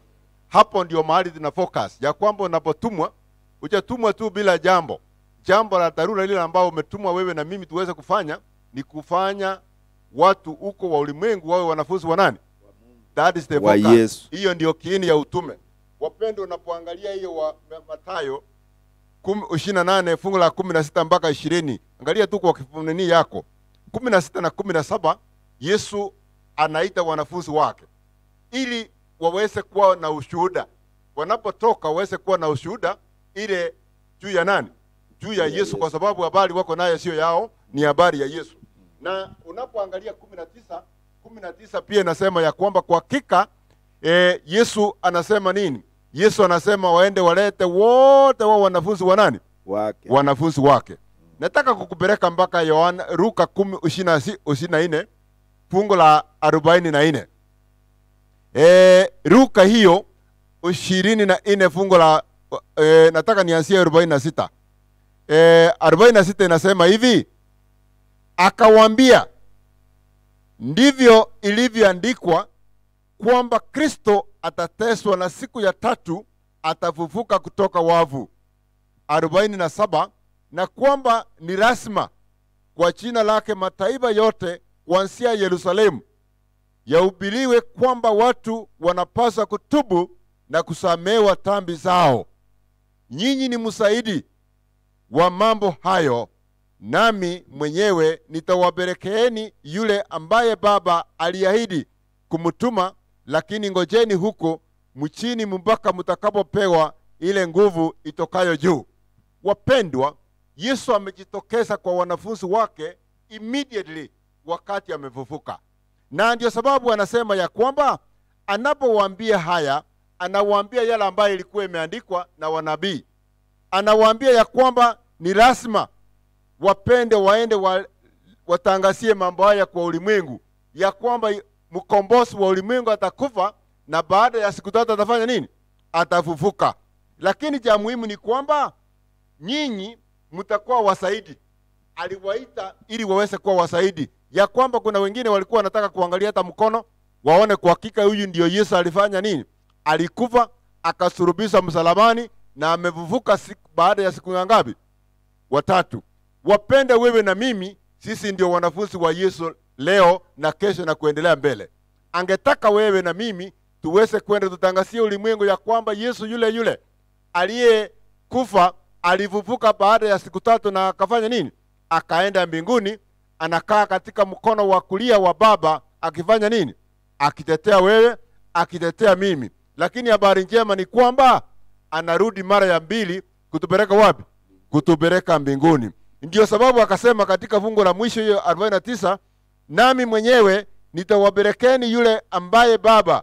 hapo ndio mahali tuna focus, ya kwamba unapotumwa hujatumwa tu bila jambo. Jambo la dharura lile ambao umetumwa wewe na mimi tuweze kufanya ni kufanya watu huko wa ulimwengu wawe wanafunzi wa nani? That is the focus. Hiyo ndio kiini ya utume. Wapendwa, unapoangalia hiyo wa Mathayo ishirini na nane fungu la kumi na sita mpaka ishirini angalia tu kwa kifunini yako kumi na sita na kumi na saba Yesu anaita wanafunzi wake ili waweze kuwa na ushuhuda, wanapotoka waweze kuwa na ushuhuda ile juu ya nani? Juu ya Yesu, kwa sababu habari wako nayo sio yao, ni habari ya Yesu. Na unapoangalia kumi na tisa kumi na tisa pia inasema ya kwamba kwa hakika e, Yesu anasema nini? Yesu anasema waende walete wote wao wanafunzi wa nani? Wake. Wanafunzi wake. Nataka kukupeleka mpaka Yohana Luka kumi na fungu la arobaini na e, Luka hiyo 24 na fungu la e, nataka nianzie 46. Eh, 46 inasema hivi akawambia, ndivyo ilivyoandikwa kwamba kristo atateswa na siku ya tatu atafufuka kutoka wavu 47 na kwamba ni rasma kwa jina lake mataifa yote kuanzia yerusalemu yahubiriwe kwamba watu wanapaswa kutubu na kusamewa tambi zao nyinyi ni msaidi wa mambo hayo nami mwenyewe nitawapelekeeni yule ambaye baba aliahidi kumtuma lakini ngojeni huko mchini mpaka mtakapopewa ile nguvu itokayo juu. Wapendwa, Yesu amejitokeza kwa wanafunzi wake immediately wakati amefufuka, na ndio sababu anasema ya kwamba anapowaambia haya, anawaambia yale ambayo ilikuwa imeandikwa na wanabii. Anawaambia ya kwamba ni lazima wapende, waende wa, watangazie mambo haya kwa ulimwengu, ya kwamba mkombozi wa ulimwengu atakufa na baada ya siku tatu atafanya nini? Atafufuka. Lakini cha muhimu ni kwamba nyinyi mtakuwa wasaidi. Aliwaita ili waweze kuwa wasaidi, ya kwamba kuna wengine walikuwa wanataka kuangalia hata mkono waone kwa hakika huyu ndiyo Yesu alifanya nini, alikufa akasurubishwa msalabani na amevuvuka siku, baada ya siku ngapi? Watatu. Wapende wewe na mimi, sisi ndio wanafunzi wa Yesu leo na kesho na kuendelea mbele. Angetaka wewe na mimi tuweze kwenda tutangazie ulimwengu ya kwamba Yesu yule yule aliyekufa alivuvuka baada ya siku tatu na akafanya nini? Akaenda mbinguni, anakaa katika mkono wa kulia wa Baba akifanya nini? Akitetea wewe, akitetea mimi. Lakini habari njema ni kwamba anarudi mara ya mbili kutupeleka wapi? Kutupeleka mbinguni. Ndiyo sababu akasema katika fungu la mwisho hiyo 49 nami mwenyewe nitawaberekeni yule ambaye baba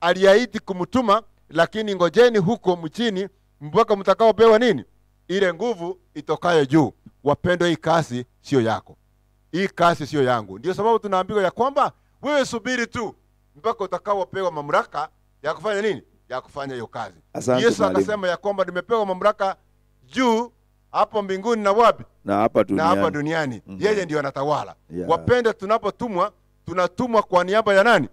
aliahidi kumtuma lakini ngojeni huko mchini mpaka mtakaopewa nini ile nguvu itokayo juu wapendwa hii kasi sio yako hii kasi sio yangu ndio sababu tunaambiwa ya kwamba wewe subiri tu mpaka utakaopewa mamlaka ya kufanya nini ya kufanya hiyo kazi yesu akasema ya kwamba nimepewa mamlaka juu hapo mbinguni na wapi na hapa duniani, na hapa duniani. Mm -hmm. yeye ndio anatawala yeah. wapende tunapotumwa tunatumwa kwa niaba ya nani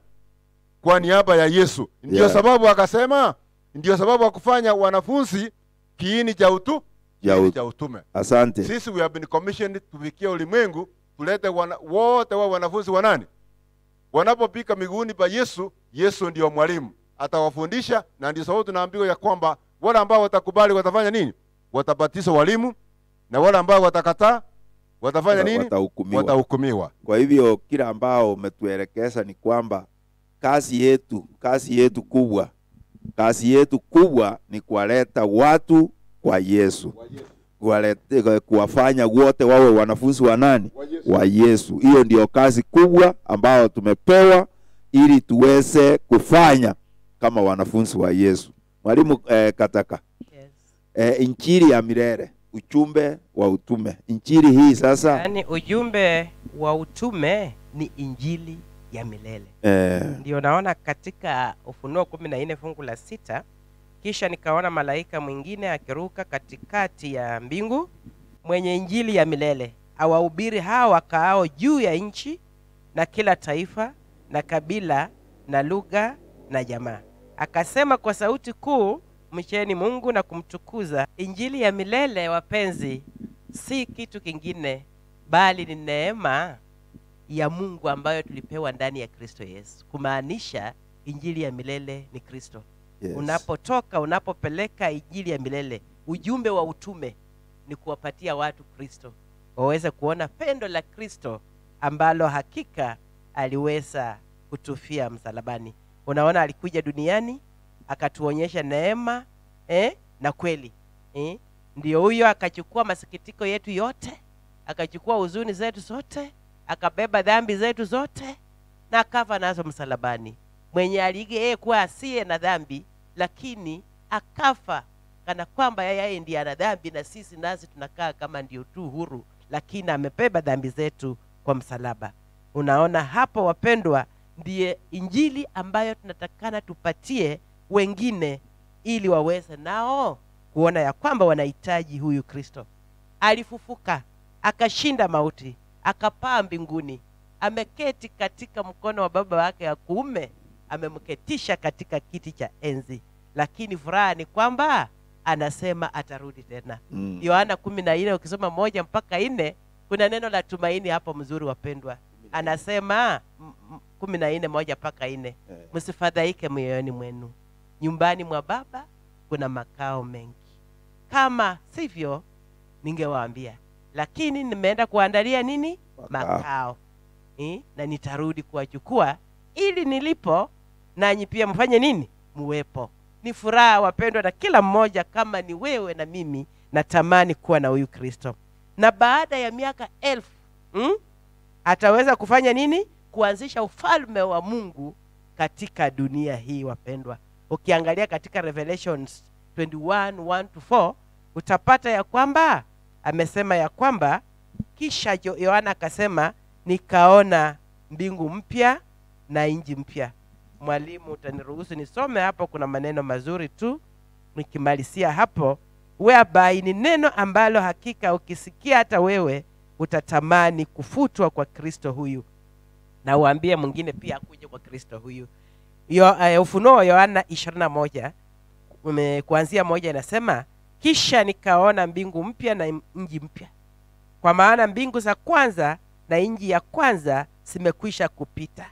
kwa niaba ya yesu ndio yeah. sababu akasema ndio sababu akufanya wanafunzi kiini cha utu kiini ja utume asante sisi we have been commissioned tufikie ulimwengu tulete wana, wote wa wanafunzi wa nani wanapopika miguuni pa yesu yesu ndio mwalimu atawafundisha na ndio sababu tunaambiwa ya kwamba wale ambao watakubali watafanya nini watabatizwa walimu, na wale ambao watakataa watafanya nini? Watahukumiwa, watahukumiwa. Kwa hivyo kila ambao umetuelekeza ni kwamba kazi yetu, kazi yetu kubwa, kazi yetu kubwa ni kuwaleta watu kwa Yesu, kuwafanya wote wawe wanafunzi wa nani? Wa Yesu. Hiyo ndio kazi kubwa ambayo tumepewa ili tuweze kufanya kama wanafunzi wa Yesu. Mwalimu eh, Kataka, e, injili ya milele, ujumbe wa utume. Injili hii sasa, yani ujumbe wa utume ni injili ya milele e. Ndio naona katika Ufunuo kumi na nne fungu la sita kisha nikaona malaika mwingine akiruka katikati ya mbingu mwenye injili ya milele awahubiri hawa wakaao juu ya nchi na kila taifa na kabila na lugha na jamaa, akasema kwa sauti kuu, mcheni Mungu na kumtukuza. Injili ya milele wapenzi, si kitu kingine bali ni neema ya Mungu ambayo tulipewa ndani ya Kristo Yesu. Kumaanisha injili ya milele ni Kristo. Yes. Unapotoka, unapopeleka injili ya milele, ujumbe wa utume ni kuwapatia watu Kristo waweze kuona pendo la Kristo ambalo hakika aliweza kutufia msalabani. Unaona, alikuja duniani akatuonyesha neema eh, na kweli eh? ndio huyo akachukua masikitiko yetu yote akachukua huzuni zetu zote akabeba dhambi zetu zote na akafa nazo msalabani mwenye yeye kuwa asiye na dhambi lakini akafa kana kwamba yeye ndiye ana dhambi na sisi nasi tunakaa kama ndio tu huru lakini amebeba dhambi zetu kwa msalaba unaona hapo wapendwa ndiye injili ambayo tunatakana tupatie wengine ili waweze nao kuona ya kwamba wanahitaji huyu kristo alifufuka akashinda mauti akapaa mbinguni ameketi katika mkono wa baba wake ya kuume amemketisha katika kiti cha enzi lakini furaha ni kwamba anasema atarudi tena mm. yohana kumi na nne ukisoma moja mpaka nne kuna neno la tumaini hapo mzuri wapendwa anasema kumi na nne moja mpaka nne eh. msifadhaike mioyoni mwenu nyumbani mwa Baba kuna makao mengi, kama sivyo ningewaambia, lakini nimeenda kuandalia nini makao, makao. E, na nitarudi kuwachukua ili nilipo nanyi pia mfanye nini, muwepo. Ni furaha wapendwa, na kila mmoja kama ni wewe na mimi, natamani kuwa na huyu Kristo, na baada ya miaka elfu mm, ataweza kufanya nini? Kuanzisha ufalme wa Mungu katika dunia hii, wapendwa ukiangalia katika revelations 21 to 4 utapata ya kwamba amesema ya kwamba kisha yohana akasema nikaona mbingu mpya na nji mpya mwalimu utaniruhusu nisome hapo kuna maneno mazuri tu nikimalizia hapo whereby ni neno ambalo hakika ukisikia hata wewe utatamani kufutwa kwa kristo huyu na uambie mwingine pia akuje kwa kristo huyu yo, uh, ufunuo wa yohana ishirini moja kuanzia moja inasema kisha nikaona mbingu mpya na mji mpya kwa maana mbingu za kwanza na nji ya kwanza zimekwisha kupita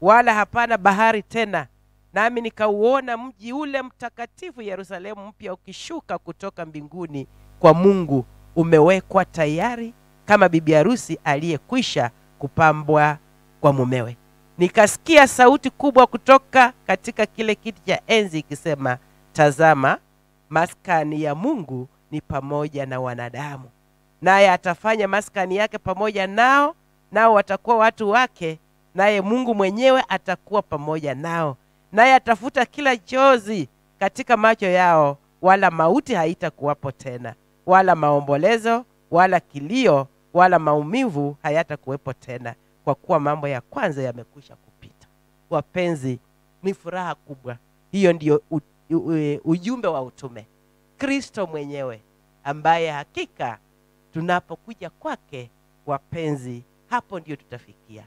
wala hapana bahari tena nami nikauona mji ule mtakatifu yerusalemu mpya ukishuka kutoka mbinguni kwa mungu umewekwa tayari kama bibi harusi aliyekwisha kupambwa kwa mumewe nikasikia sauti kubwa kutoka katika kile kiti cha enzi ikisema tazama maskani ya mungu ni pamoja na wanadamu naye atafanya maskani yake pamoja nao nao watakuwa watu wake naye mungu mwenyewe atakuwa pamoja nao naye atafuta kila chozi katika macho yao wala mauti haitakuwapo tena wala maombolezo wala kilio wala maumivu hayatakuwepo tena kwa kuwa mambo ya kwanza yamekwisha kupita. Wapenzi, ni furaha kubwa hiyo. Ndiyo u, u, u, ujumbe wa utume, Kristo mwenyewe ambaye hakika tunapokuja kwake, wapenzi, hapo ndiyo tutafikia,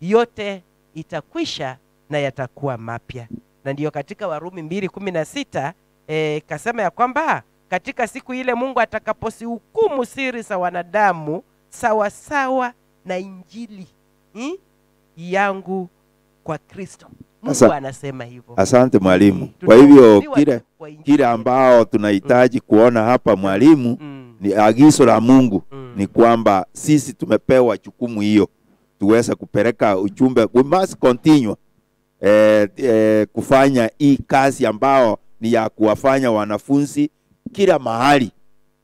yote itakwisha na yatakuwa mapya. Na ndiyo katika Warumi mbili kumi na sita e, eh, kasema ya kwamba katika siku ile Mungu atakaposihukumu siri za wanadamu sawasawa na Injili hmm? yangu kwa Kristo. Mungu Asa, anasema hivyo. Asante mwalimu. Kwa hivyo kile kile ambao tunahitaji mm. kuona hapa mwalimu mm. ni agizo la Mungu mm. ni kwamba sisi tumepewa jukumu hiyo tuweze kupeleka ujumbe. We must continue eh, eh, kufanya hii kazi ambao ni ya kuwafanya wanafunzi kila mahali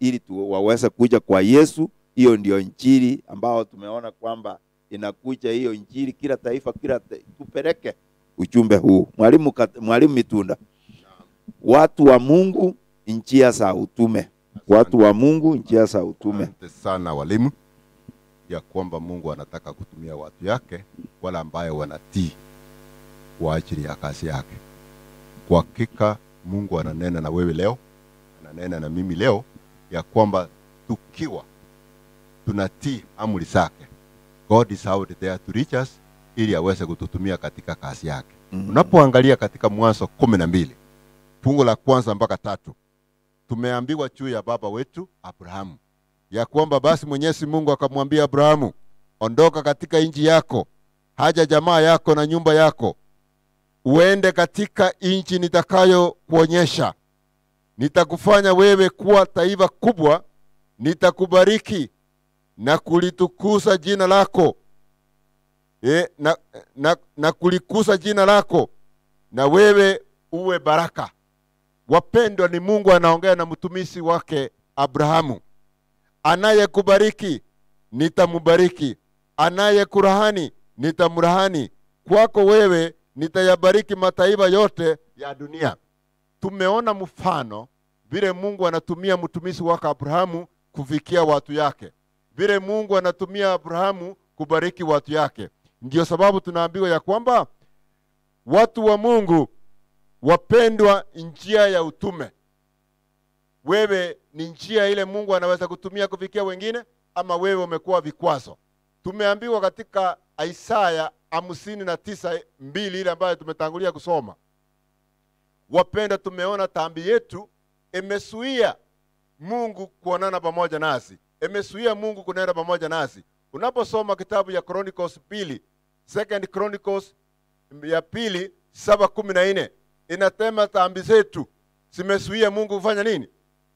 ili waweze kuja kwa Yesu. Hiyo ndio injili ambao tumeona kwamba inakuja hiyo injili kila taifa, kila ta... tupeleke ujumbe huu. Mwalimu, Mwalimu Mitunda, watu wa Mungu, njia za utume, watu wa Mungu, njia za utume. Asante sana walimu, ya kwamba Mungu anataka kutumia watu yake wale ambayo wanatii kwa ajili ya kazi yake. Kwa hakika Mungu ananena na wewe leo, ananena na mimi leo, ya kwamba tukiwa tunatii amri zake God is out there to reach us ili aweze kututumia katika kazi yake. mm -hmm. Unapoangalia katika Mwanzo kumi na mbili fungu la kwanza mpaka tatu tumeambiwa juu ya baba wetu Abrahamu ya kwamba basi Mwenyezi Mungu akamwambia Abrahamu, ondoka katika nchi yako haja jamaa yako na nyumba yako, uende katika nchi nitakayokuonyesha. Nitakufanya wewe kuwa taifa kubwa, nitakubariki na kulitukuza jina lako e, na, na, na kulikuza jina lako na wewe uwe baraka wapendwa ni mungu anaongea na mtumishi wake abrahamu anayekubariki nitamubariki anayekurahani nitamrahani kwako wewe nitayabariki mataifa yote ya dunia tumeona mfano vile mungu anatumia mtumishi wake abrahamu kufikia watu yake vile Mungu anatumia Abrahamu kubariki watu yake. Ndiyo sababu tunaambiwa ya kwamba watu wa Mungu wapendwa, njia ya utume. Wewe ni njia ile Mungu anaweza kutumia kufikia wengine, ama wewe umekuwa vikwazo. Tumeambiwa katika Isaya hamsini na tisa mbili ile ambayo tumetangulia kusoma, wapenda, tumeona tambi yetu imesuia Mungu kuonana pamoja nasi imesuia Mungu kunenda pamoja nasi. Unaposoma kitabu ya Chronicles pili, Second Chronicles ya pili saba kumi na nne inasema dhambi zetu zimezuia Mungu kufanya nini?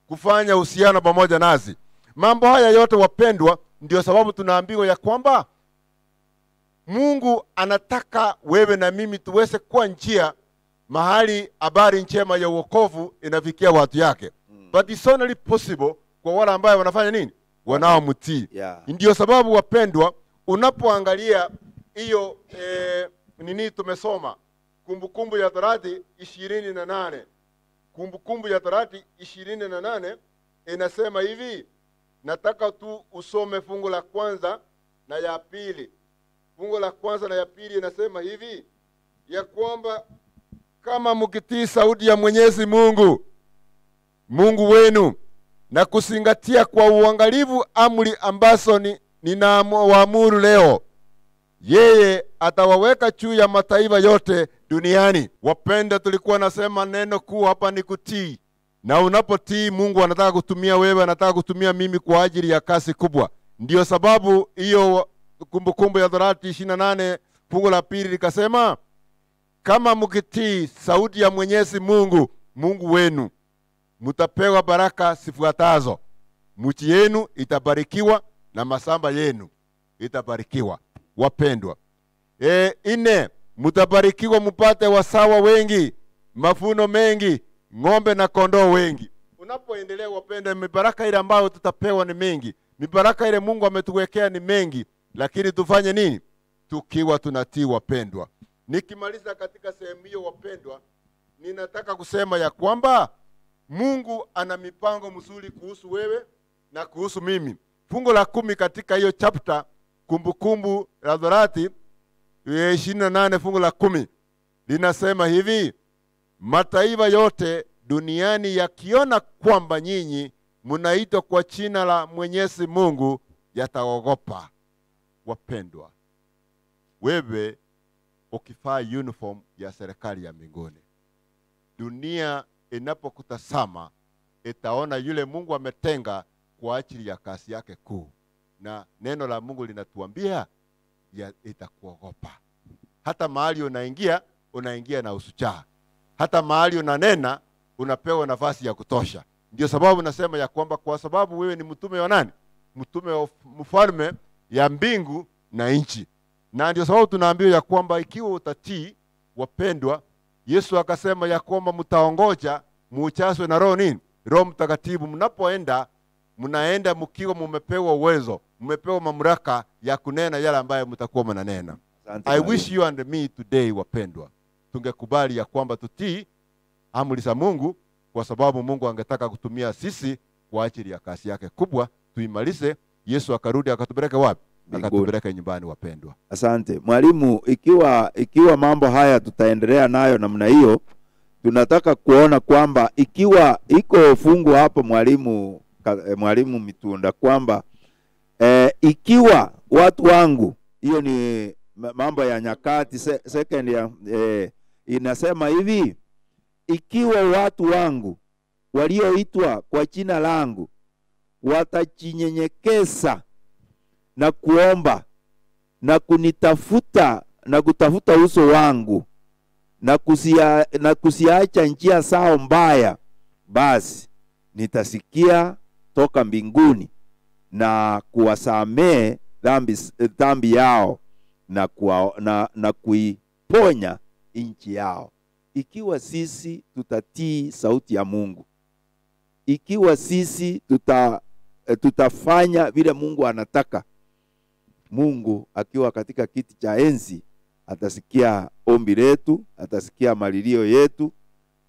Kufanya uhusiano pamoja nasi. Mambo haya yote wapendwa, ndio sababu tunaambiwa ya kwamba Mungu anataka wewe na mimi tuweze kuwa njia mahali habari njema ya uokovu inafikia watu yake. Mm. But it's only possible kwa wale ambao wanafanya nini? wanaomtii yeah. Ndio sababu wapendwa, unapoangalia hiyo e, nini tumesoma Kumbukumbu ya Torati ishirini na nane Kumbukumbu ya Torati ishirini na nane inasema hivi, nataka tu usome fungu la kwanza na ya pili. Fungu la kwanza na ya pili inasema hivi ya kwamba kama mkitii sauti ya Mwenyezi Mungu Mungu wenu na kusingatia kwa uangalifu amri ambazo ninawaamuru leo. Yeye atawaweka juu ya mataifa yote duniani. Wapenda, tulikuwa nasema neno kuu hapa ni kutii, na unapotii, Mungu anataka kutumia wewe, anataka kutumia mimi kwa ajili ya kazi kubwa. Ndiyo sababu hiyo Kumbukumbu ya Torati ishirini na nane fungu la pili likasema, kama mkitii sauti ya Mwenyezi Mungu Mungu wenu mutapewa baraka sifuatazo: mchi yenu itabarikiwa na masamba yenu itabarikiwa. Wapendwa, e, ine mutabarikiwa mupate wasawa wengi, mavuno mengi, ng'ombe na kondoo wengi. Unapoendelea wapendwa, mibaraka ile ambayo tutapewa ni mengi, mibaraka ile Mungu ametuwekea ni mengi, lakini tufanye nini? Tukiwa tunatii, wapendwa. Nikimaliza katika sehemu hiyo, wapendwa, ninataka kusema ya kwamba Mungu ana mipango mzuri kuhusu wewe na kuhusu mimi. Fungu la kumi katika hiyo chapta Kumbukumbu la Torati eh, ishirini na nane fungu la kumi linasema hivi: mataifa yote duniani yakiona kwamba nyinyi mnaitwa kwa china la Mwenyezi Mungu yataogopa. Wapendwa, wewe ukifaa uniform ya serikali ya mbinguni, dunia inapokutazama itaona yule Mungu ametenga kwa ajili ya kazi yake kuu, na neno la Mungu linatuambia itakuogopa. Hata mahali unaingia unaingia na usuchaa, hata mahali unanena unapewa nafasi ya kutosha. Ndio sababu nasema ya kwamba kwa sababu wewe ni mtume wa nani? Mtume wa mfalme ya mbingu na nchi, na ndio sababu tunaambiwa ya kwamba ikiwa utatii, wapendwa Yesu akasema ya kwamba mtaongoja muchaswe na roho nini? Roho Mtakatifu. Mnapoenda mnaenda mkiwa mumepewa uwezo, mumepewa mamlaka ya kunena yale ambayo mtakuwa mnanena. I wish you and me today, wapendwa, tungekubali ya kwamba tutii amri za Mungu, kwa sababu Mungu angetaka kutumia sisi kwa ajili ya kazi yake kubwa, tuimalize. Yesu akarudi akatupeleka wapi? akatupeleka nyumbani, wapendwa. Asante mwalimu. Ikiwa, ikiwa mambo haya tutaendelea nayo namna hiyo, tunataka kuona kwamba ikiwa iko fungu hapo mwalimu, eh, mwalimu Mitunda kwamba e, ikiwa watu wangu, hiyo ni mambo ya Nyakati se, second ya e, inasema hivi ikiwa watu wangu walioitwa kwa jina langu watajinyenyekeza na kuomba na kunitafuta na kutafuta uso wangu na, kusia, na kusiacha njia zao mbaya, basi nitasikia toka mbinguni na kuwasamee dhambi, dhambi yao na, kuwa, na, na kuiponya nchi yao. Ikiwa sisi tutatii sauti ya Mungu, ikiwa sisi tuta, eh, tutafanya vile Mungu anataka Mungu akiwa katika kiti cha enzi atasikia ombi letu, atasikia malilio yetu.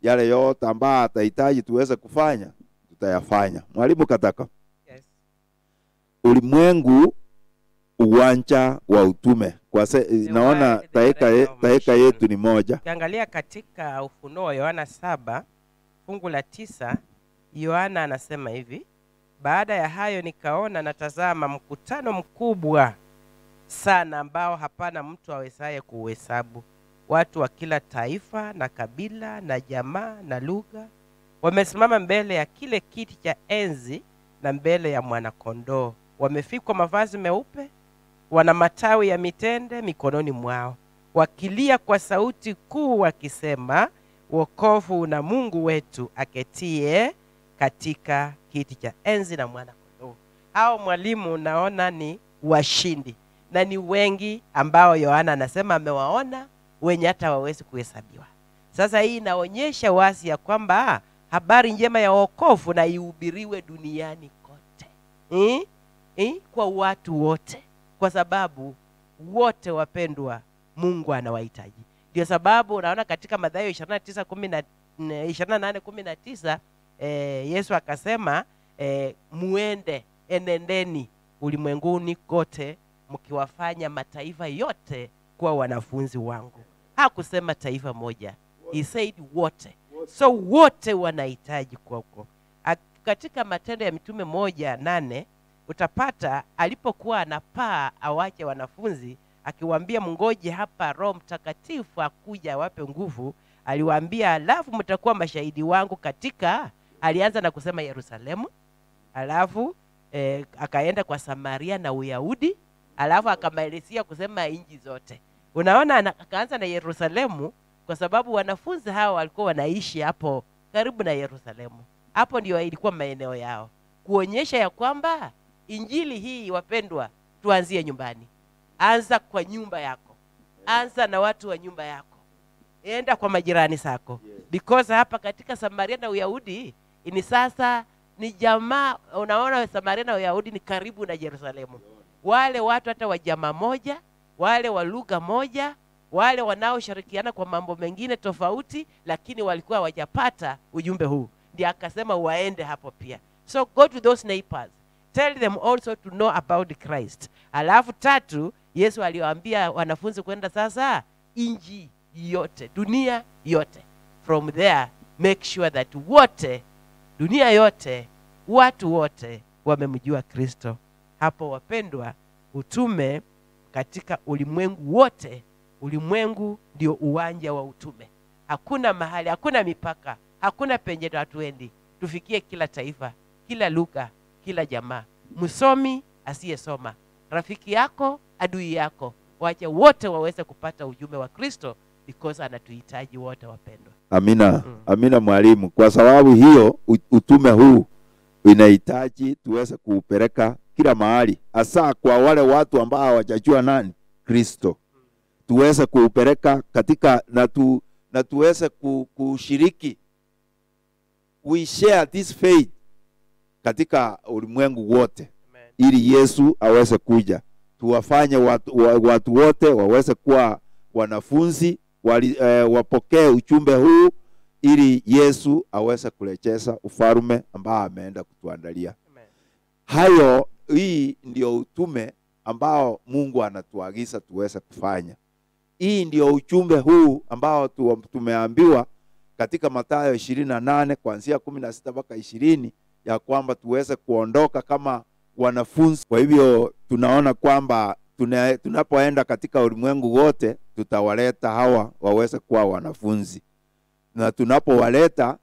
Yale yote ambayo atahitaji tuweze kufanya tutayafanya. Mwalimu Kataka, yes. Ulimwengu uwanja wa utume kwa se, naona taeka yetu ni moja. Ukiangalia katika Ufunuo Yohana saba fungu la tisa Yohana anasema hivi: baada ya hayo nikaona, natazama mkutano mkubwa sana ambao hapana mtu awezaye kuuhesabu. Watu wa kila taifa na kabila na jamaa na lugha wamesimama mbele ya kile kiti cha enzi na mbele ya mwanakondoo. Wamefikwa mavazi meupe, wana matawi ya mitende mikononi mwao, wakilia kwa sauti kuu wakisema, wokovu na Mungu wetu aketie katika kiti cha enzi na mwana kondoo. Hao mwalimu, unaona ni washindi na ni wengi ambao Yohana anasema amewaona wenye hata wawezi kuhesabiwa. Sasa hii inaonyesha wazi ya kwamba ah, habari njema ya wokovu na ihubiriwe duniani kote hmm? Hmm? kwa watu wote, kwa sababu wote wapendwa, Mungu anawahitaji. Ndio sababu unaona katika Mathayo 28:19 eh, eh, Yesu akasema eh, muende, enendeni ulimwenguni kote mkiwafanya mataifa yote kuwa wanafunzi wangu. Hakusema taifa moja, he said wote, so wote wanahitaji kwako. Katika Matendo ya Mitume moja nane utapata alipokuwa anapaa awache wanafunzi akiwaambia mngoje hapa Roho Mtakatifu akuja awape nguvu. Aliwaambia alafu mtakuwa mashahidi wangu katika, alianza na kusema Yerusalemu, alafu eh, akaenda kwa Samaria na Uyahudi alafu akamalizia kusema nchi zote. Unaona, akaanza na Yerusalemu kwa sababu wanafunzi hawa walikuwa wanaishi hapo karibu na Yerusalemu, hapo ndio ilikuwa maeneo yao, kuonyesha ya kwamba injili hii, wapendwa, tuanzie nyumbani. Anza kwa nyumba yako, anza na watu wa nyumba yako, enda kwa majirani zako, because hapa katika Samaria na Uyahudi ni sasa ni jamaa. Unaona, Samaria na Uyahudi ni karibu na Yerusalemu wale watu hata wa jamaa moja, wale wa lugha moja, wale wanaoshirikiana kwa mambo mengine tofauti, lakini walikuwa hawajapata ujumbe huu, ndiye akasema waende hapo pia. So go to those neighbors, tell them also to know about Christ. Alafu tatu, Yesu aliwaambia wanafunzi kwenda sasa inji yote, dunia yote. From there make sure that wote, dunia yote, watu wote wamemjua Kristo hapo wapendwa utume katika ulimwengu wote ulimwengu ndio uwanja wa utume hakuna mahali hakuna mipaka hakuna penye hatuendi tufikie kila taifa kila lugha kila jamaa msomi asiyesoma rafiki yako adui yako wacha wote waweze kupata ujumbe wa kristo because anatuhitaji wote wapendwa amina mm. amina mwalimu kwa sababu hiyo utume huu inahitaji tuweze kuupeleka kila mahali, hasa kwa wale watu ambao hawajajua nani Kristo, tuweze kuupeleka katika na, tu, na tuweze kushiriki we share this faith katika ulimwengu wote Amen. ili Yesu aweze kuja tuwafanye watu, watu wote waweze kuwa wanafunzi wali, eh, wapokee uchumbe huu ili Yesu aweze kurejesha ufalme ambao ameenda kutuandalia. Hayo hii ndio utume ambao Mungu anatuagiza tuweze kufanya. Hii ndio ujumbe huu ambao tumeambiwa katika Mathayo ishirini na nane kuanzia kumi na sita mpaka ishirini ya kwamba tuweze kuondoka kama wanafunzi. Kwa hivyo tunaona kwamba tuna, tunapoenda katika ulimwengu wote tutawaleta hawa waweze kuwa wanafunzi, na tunapowaleta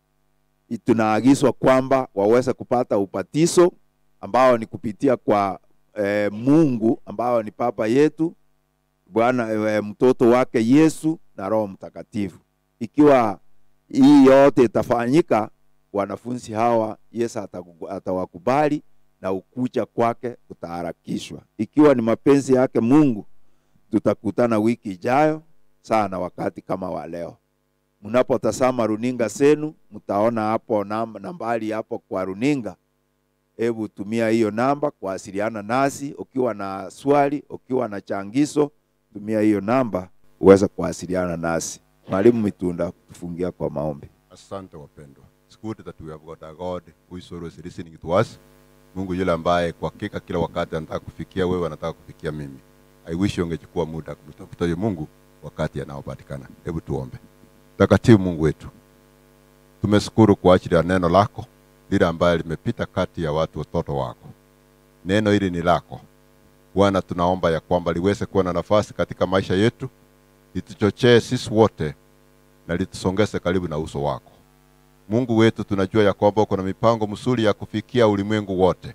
tunaagizwa kwamba waweze kupata ubatizo ambao ni kupitia kwa e, Mungu ambao ni Papa yetu Bwana e, mtoto wake Yesu na Roho Mtakatifu. Ikiwa hii yote itafanyika, wanafunzi hawa Yesu atawakubali na ukucha kwake utaharakishwa. Ikiwa ni mapenzi yake Mungu, tutakutana wiki ijayo sana wakati kama wa leo. Mnapotazama runinga zenu, mtaona hapo nambari hapo kwa runinga hebu tumia hiyo namba kuwasiliana nasi. Ukiwa na swali, ukiwa na changizo, tumia hiyo namba uweze kuwasiliana nasi. Mwalimu Mitunda, tufungia kwa maombi. Asante wapendwa, it's good that we have got a God who is always listening to us. Mungu yule ambaye kwa hakika kila wakati anataka kufikia wewe, anataka kufikia mimi. I wish ungechukua muda kumtafuta Mungu wakati anaopatikana. Hebu tuombe. Takatifu Mungu wetu, tumeshukuru kwa ajili ya neno lako lile ambayo limepita kati ya watu watoto wako. Neno hili ni lako Bwana, tunaomba ya kwamba liweze kuwa na nafasi katika maisha yetu, lituchochee sisi wote na litusongeze karibu na uso wako. Mungu wetu, tunajua ya kwamba uko na mipango msuri ya kufikia ulimwengu wote,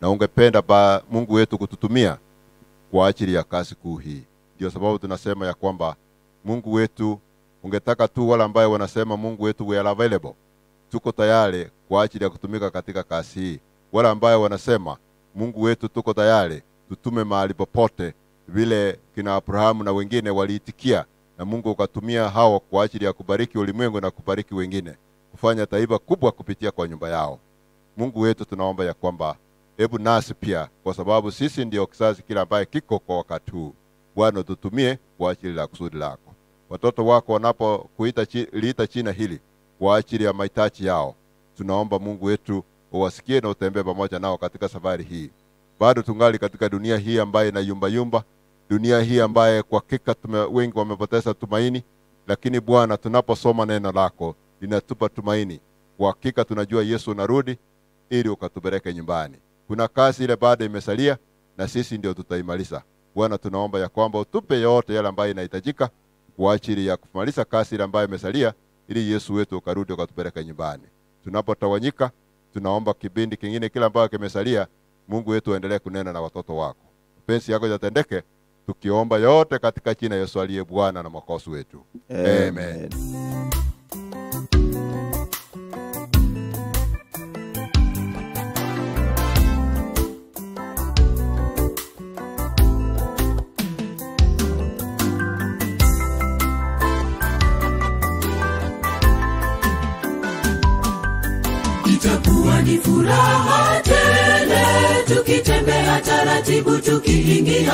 na ungependa ba Mungu wetu kututumia kwa ajili ya kazi kuu hii. Ndio sababu tunasema ya kwamba Mungu wetu, ungetaka tu wale ambao wanasema Mungu wetu we are available tuko tayari kwa ajili ya kutumika katika kazi hii. Wale ambao wanasema Mungu wetu, tuko tayari tutume mahali popote, vile kina Abrahamu na wengine waliitikia, na Mungu ukatumia hawa kwa ajili ya kubariki ulimwengu na kubariki wengine, kufanya taifa kubwa kupitia kwa nyumba yao. Mungu wetu, tunaomba ya kwamba hebu nasi pia, kwa sababu sisi ndio kizazi kile ambaye kiko kwa wakati huu. Bwana, tutumie kwa ajili la kusudi lako. Watoto wako wanapokuita liita china hili kwa ajili ya mahitaji yao. Tunaomba Mungu wetu uwasikie na utembee pamoja nao katika safari hii. Bado tungali katika dunia hii ambaye ina yumba yumba, dunia hii ambaye kwa hakika wengi wamepoteza tumaini, lakini Bwana, tunaposoma neno lako linatupa tumaini. Kwa hakika tunajua Yesu unarudi ili ukatupeleke nyumbani. Kuna kazi ile bado imesalia na sisi ndio tutaimaliza. Bwana, tunaomba ya kwamba utupe yote yale ambayo inahitajika kwa ajili ya kumaliza kazi ile ambayo imesalia ili Yesu wetu ukarudi ukatupeleka nyumbani. Tunapotawanyika, tunaomba kibindi kingine kila ambayo kimesalia, Mungu wetu aendelee kunena na watoto wako, mapenzi yako yatendeke, tukiomba yote katika jina Yesu aliye Bwana na mwokozi wetu Amen. Amen. huwa ni furaha tele tukitembea taratibu tukiingia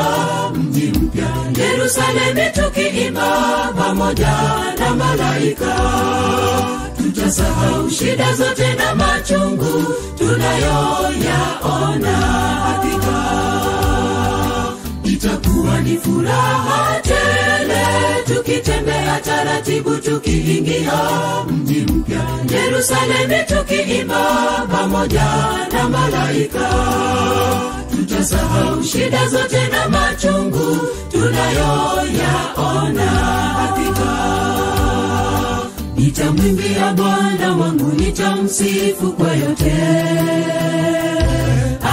mji mpya yerusalemu tukiimba pamoja na malaika tutasahau shida zote na machungu tunayoyaona hakika itakuwa ni furaha tele tukitembea taratibu tukiingia mji mpya Yerusalemu tukiimba pamoja na malaika tutasahau shida zote na machungu tunayoyaona hakika nitamwimbia Bwana wangu, nitamsifu kwa yote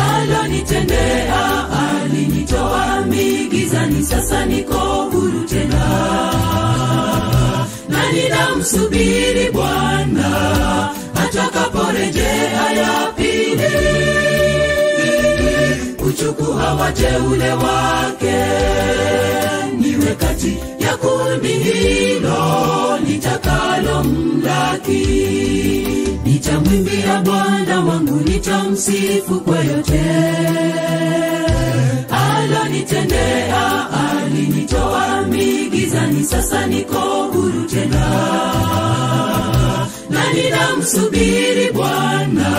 alonitendea. Alinitoa migizani, sasa niko huru na ninamsubiri Bwana atakaporejea ya pili kuchukua wateule wake niwe katika ya kundi hilo mlaki nitamwimbia bwana wangu nitamsifu kwa yote alonitendea alinitoa migizani sasa niko huru tena na ninamsubiri bwana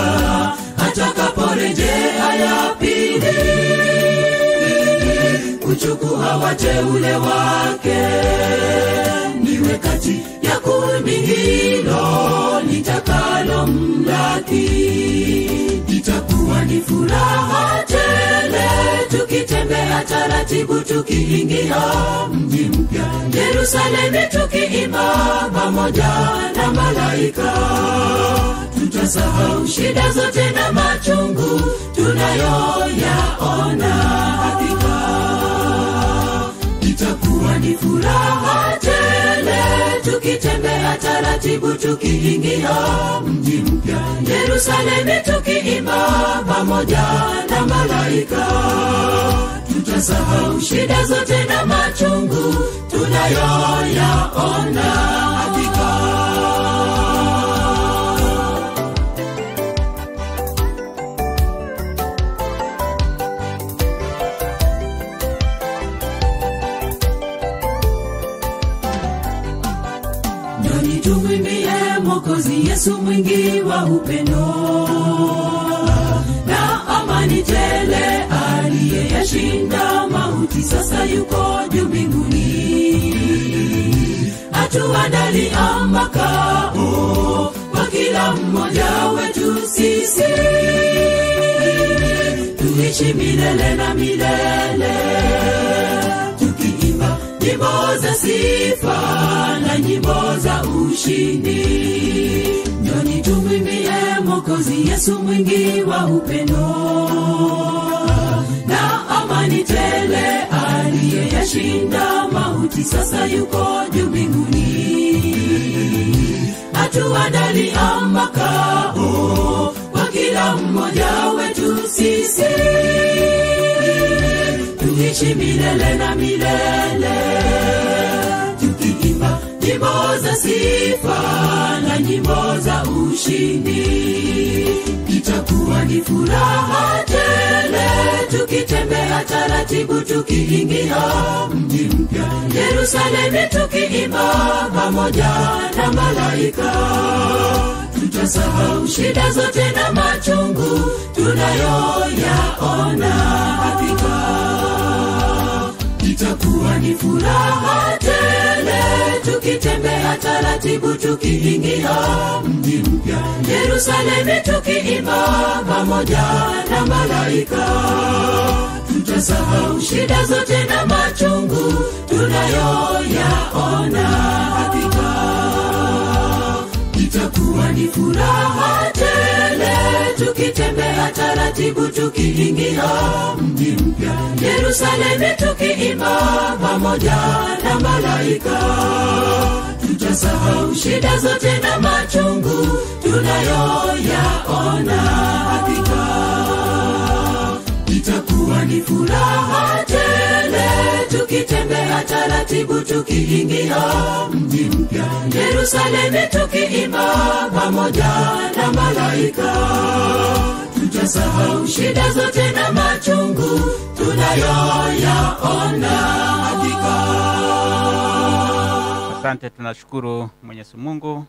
atakaporejea ya pili kuchukua wateule wake niwe kati ya kundi hilo nitakalo mlaki itakuwa ni furaha tele tukitembea taratibu tukiingia mji mpya yerusalemu tukiima pamoja na malaika tutasahau shida zote na machungu tunayoyaona hakika ni furaha tele tukitembea taratibu tukiingia mji mpya yerusalemu tukiimba pamoja na malaika tutasahau shida zote na machungu tunayoyaona mwokozi yesu mwingi wa upendo na amani tele aliyeyashinda mauti sasa yuko juu mbinguni atuandalia makao oh, kwa kila mmoja wetu sisi tuishi milele na milele nyimbo za sifa na nyimbo za ushindi njoni tumwimbie mokozi yesu mwingi wa upendo na amani tele yashinda mauti sasa yuko jumbinguni mbinguni hatuandalia makao kwa kila mmoja wetu sisi tukiishi milele na milele tukiimba nyimbo za sifa na nyimbo za ushindi itakuwa ni furaha tele tukitembea taratibu tukiingia mji mpya yerusalemu tukiimba pamoja na malaika tutasahau shida zote na machungu tunayoyaona hakika itakuwa ni furaha tele tukitembea taratibu tukiingia mji mpya yerusalemu tukiimba pamoja na malaika tutasahau shida zote na machungu tunayoyaona hakika itakuwa ni furaha tele, tukitembea taratibu tukiingia mji mpya Yerusalemu tukiimba pamoja na malaika tutasahau shida zote na machungu tunayoyaona hakika itakuwa ni furaha tena tukitembea taratibu tukiingia mji mpya Yerusalemu tukiimba pamoja na malaika tutasahau shida zote na machungu tunayoyaona hakika. Asante, tunashukuru Mwenyezi Mungu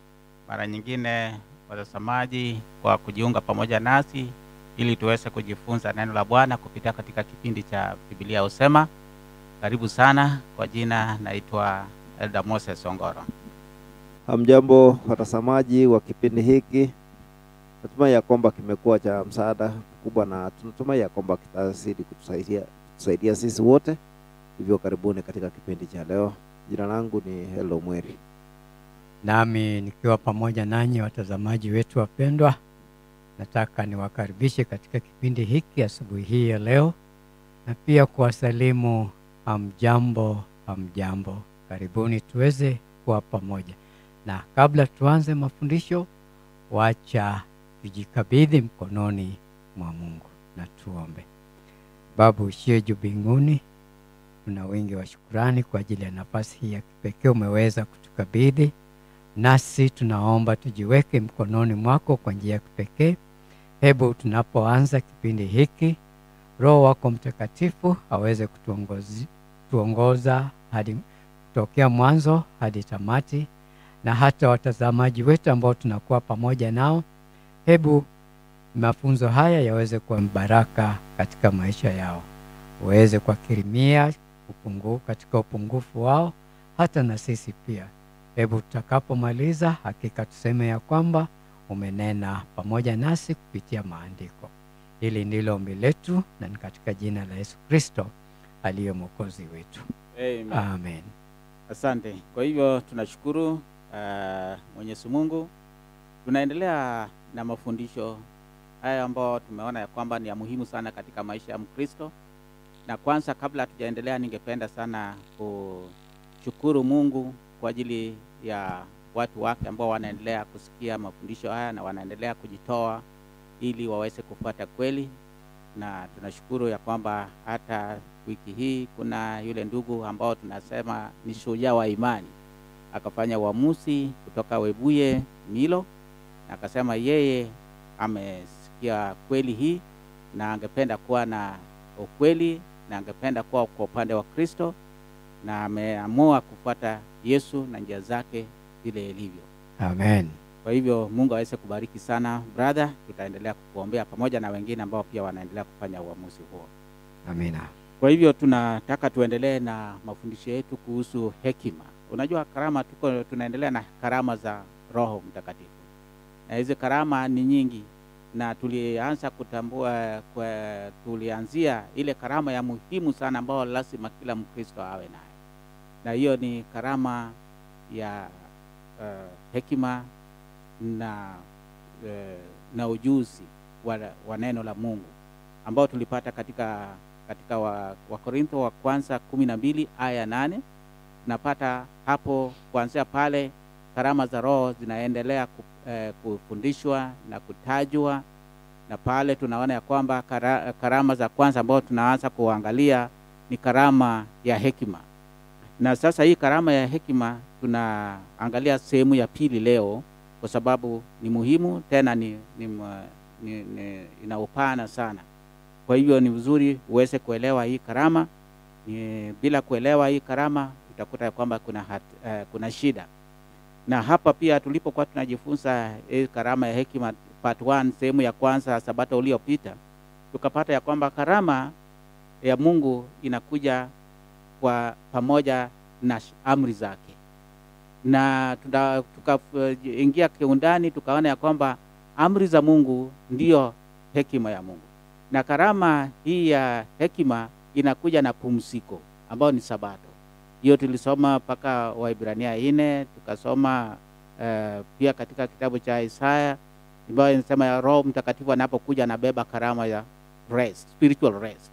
mara nyingine watazamaji kwa kujiunga pamoja nasi ili tuweze kujifunza neno la Bwana kupitia katika kipindi cha bibilia husema karibu sana. Kwa jina naitwa Elder Moses Ongoro. Hamjambo watazamaji wa kipindi hiki, natumai ya kwamba kimekuwa cha msaada mkubwa, na tunatumai ya kwamba kitazidi kutusaidia, kutusaidia sisi wote. Hivyo karibuni katika kipindi cha leo. Jina langu ni Helo Mweri, nami nikiwa pamoja nanyi watazamaji wetu wapendwa, nataka niwakaribishe katika kipindi hiki asubuhi hii ya leo na pia kuwasalimu Hamjambo, hamjambo, karibuni tuweze kuwa pamoja. Na kabla tuanze mafundisho, wacha tujikabidhi mkononi mwa Mungu na tuombe. Babu uishie juu binguni, tuna wingi wa shukurani kwa ajili ya nafasi hii ya kipekee umeweza kutukabidhi, nasi tunaomba tujiweke mkononi mwako kwa njia ya kipekee. Hebu tunapoanza kipindi hiki, Roho wako Mtakatifu aweze kutuongoza kutuongoza hadi tokea mwanzo hadi tamati, na hata watazamaji wetu ambao tunakuwa pamoja nao. Hebu mafunzo haya yaweze kuwa mbaraka katika maisha yao, waweze kuwakirimia katika upungufu wao, hata na sisi pia. Hebu tutakapomaliza, hakika tuseme ya kwamba umenena pamoja nasi kupitia maandiko. Hili ndilo ombi letu na ni katika jina la Yesu Kristo aliye mwokozi wetu. Amen. Amen. Asante. Kwa hivyo tunashukuru uh, Mwenyezi Mungu. Tunaendelea na mafundisho haya ambayo tumeona ya kwamba ni ya muhimu sana katika maisha ya Mkristo. Na kwanza, kabla hatujaendelea, ningependa sana kushukuru Mungu kwa ajili ya watu wake ambao wanaendelea kusikia mafundisho haya na wanaendelea kujitoa ili waweze kupata kweli, na tunashukuru ya kwamba hata wiki hii kuna yule ndugu ambao tunasema ni shujaa wa imani akafanya uamuzi kutoka Webuye Milo, na akasema yeye amesikia kweli hii na angependa kuwa na ukweli na angependa kuwa kwa upande wa Kristo na ameamua kufuata Yesu na njia zake vile ilivyo. Amen. Kwa hivyo Mungu aweze kubariki sana brother, tutaendelea kukuombea pamoja na wengine ambao pia wanaendelea kufanya uamuzi huo. Amina. Kwa hivyo tunataka tuendelee na mafundisho yetu kuhusu hekima. Unajua karama, tuko tunaendelea na karama za Roho Mtakatifu, na hizi karama ni nyingi, na tulianza kutambua kwa, tulianzia ile karama ya muhimu sana ambayo lazima kila Mkristo awe nayo, na hiyo ni karama ya uh, hekima na uh, na ujuzi wa, wa neno la Mungu ambao tulipata katika katika Wakorintho wa, wa kwanza kumi na mbili aya nane tunapata hapo kuanzia pale karama za roho zinaendelea eh, kufundishwa na kutajwa na pale tunaona ya kwamba kara, karama za kwanza ambayo tunaanza kuangalia ni karama ya hekima na sasa hii karama ya hekima tunaangalia sehemu ya pili leo kwa sababu ni muhimu tena ni, ni, ni, ni ina upana sana kwa hivyo ni vizuri uweze kuelewa hii karama. Ni, bila kuelewa hii karama utakuta kwamba kuna, hat, uh, kuna shida. Na hapa pia tulipokuwa tunajifunza hii karama ya hekima part 1 sehemu ya kwanza sabato uliopita, tukapata ya kwamba karama ya Mungu inakuja kwa pamoja na amri zake, na tukaingia eh, kiundani tukaona ya kwamba amri za Mungu ndiyo hekima ya Mungu na karama hii ya hekima inakuja na pumziko ambayo ni Sabato. Hiyo tulisoma mpaka Waibrania ine tukasoma uh, pia katika kitabu cha Isaya ambayo inasema ya Roho Mtakatifu anapokuja anabeba karama ya rest, spiritual rest.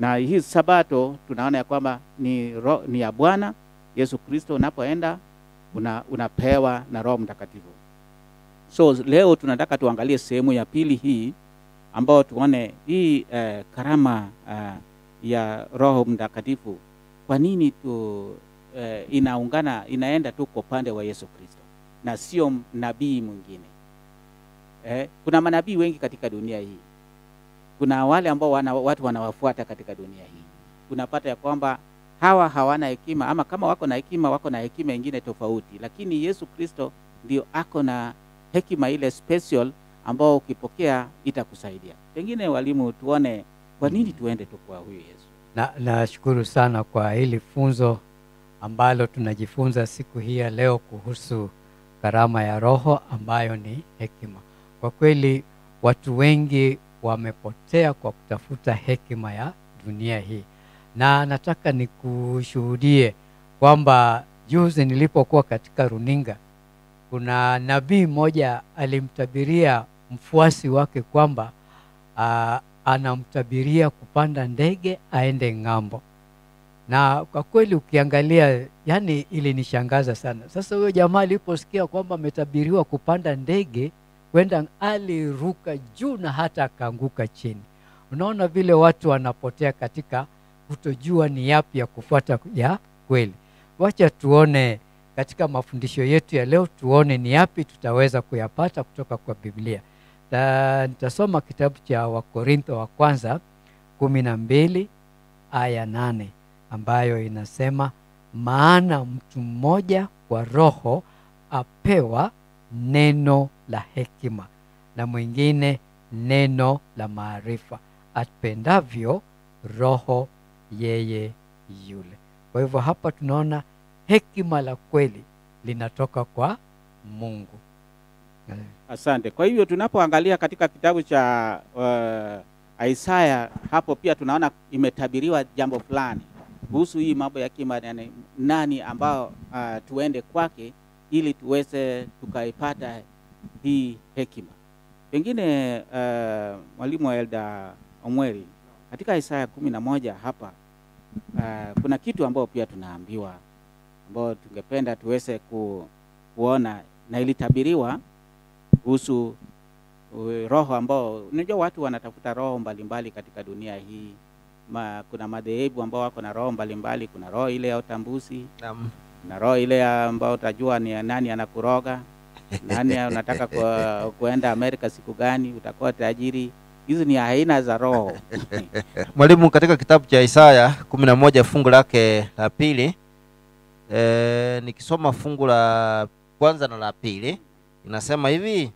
Na hii Sabato tunaona ya kwamba ni, ro, ni ya Bwana Yesu Kristo. Unapoenda una, unapewa na Roho Mtakatifu. So leo tunataka tuangalie sehemu ya pili hii ambao tuone hii eh, karama eh, ya Roho Mtakatifu kwa nini tu eh, inaungana inaenda tu kwa upande wa Yesu Kristo na sio nabii mwingine. Eh, kuna manabii wengi katika dunia hii. Kuna wale ambao wana, watu wanawafuata katika dunia hii. Unapata ya kwamba hawa hawana hekima ama kama wako na hekima wako na hekima ingine tofauti, lakini Yesu Kristo ndio ako na hekima ile special ambao ukipokea itakusaidia. Pengine walimu, tuone kwa nini mm. tuende tu kwa huyu Yesu. Na nashukuru sana kwa hili funzo ambalo tunajifunza siku hii ya leo kuhusu karama ya Roho ambayo ni hekima. Kwa kweli watu wengi wamepotea kwa kutafuta hekima ya dunia hii, na nataka nikushuhudie kwamba juzi nilipokuwa katika runinga, kuna nabii mmoja alimtabiria mfuasi wake kwamba uh, anamtabiria kupanda ndege aende ng'ambo na kwa kweli ukiangalia, yani ilinishangaza sana. Sasa huyo jamaa aliposikia kwamba ametabiriwa kupanda ndege kwenda, aliruka juu na hata akaanguka chini. Unaona vile watu wanapotea katika kutojua ni yapi ya kufuata ya kweli. Wacha tuone katika mafundisho yetu ya leo, tuone ni yapi tutaweza kuyapata kutoka kwa Biblia nitasoma kitabu cha Wakorintho wa kwanza kumi na mbili aya nane ambayo inasema maana mtu mmoja kwa roho apewa neno la hekima na mwingine neno la maarifa apendavyo roho yeye yule. Kwa hivyo hapa tunaona hekima la kweli linatoka kwa Mungu. Asante. Kwa hivyo tunapoangalia katika kitabu cha uh, Isaya hapo pia tunaona imetabiriwa jambo fulani kuhusu hii mambo ya kima nani, nani ambao uh, tuende kwake ili tuweze tukaipata hii hekima. Pengine uh, mwalimu wa Elda Omweri, katika Isaya kumi na moja hapa uh, kuna kitu ambao pia tunaambiwa ambao tungependa tuweze ku, kuona na ilitabiriwa kuhusu eh, roho ambao unajua watu wanatafuta roho mbalimbali mbali katika dunia hii Ma, kuna madhehebu ambao wako na roho mbalimbali mbali. kuna roho ile ya utambuzi na roho ile ambao utajua ni nani anakuroga nani unataka kwa, kuenda Amerika siku gani utakuwa tajiri hizi ni aina za roho mwalimu katika kitabu cha Isaya kumi na moja fungu lake la pili e, nikisoma fungu la kwanza na la pili inasema hivi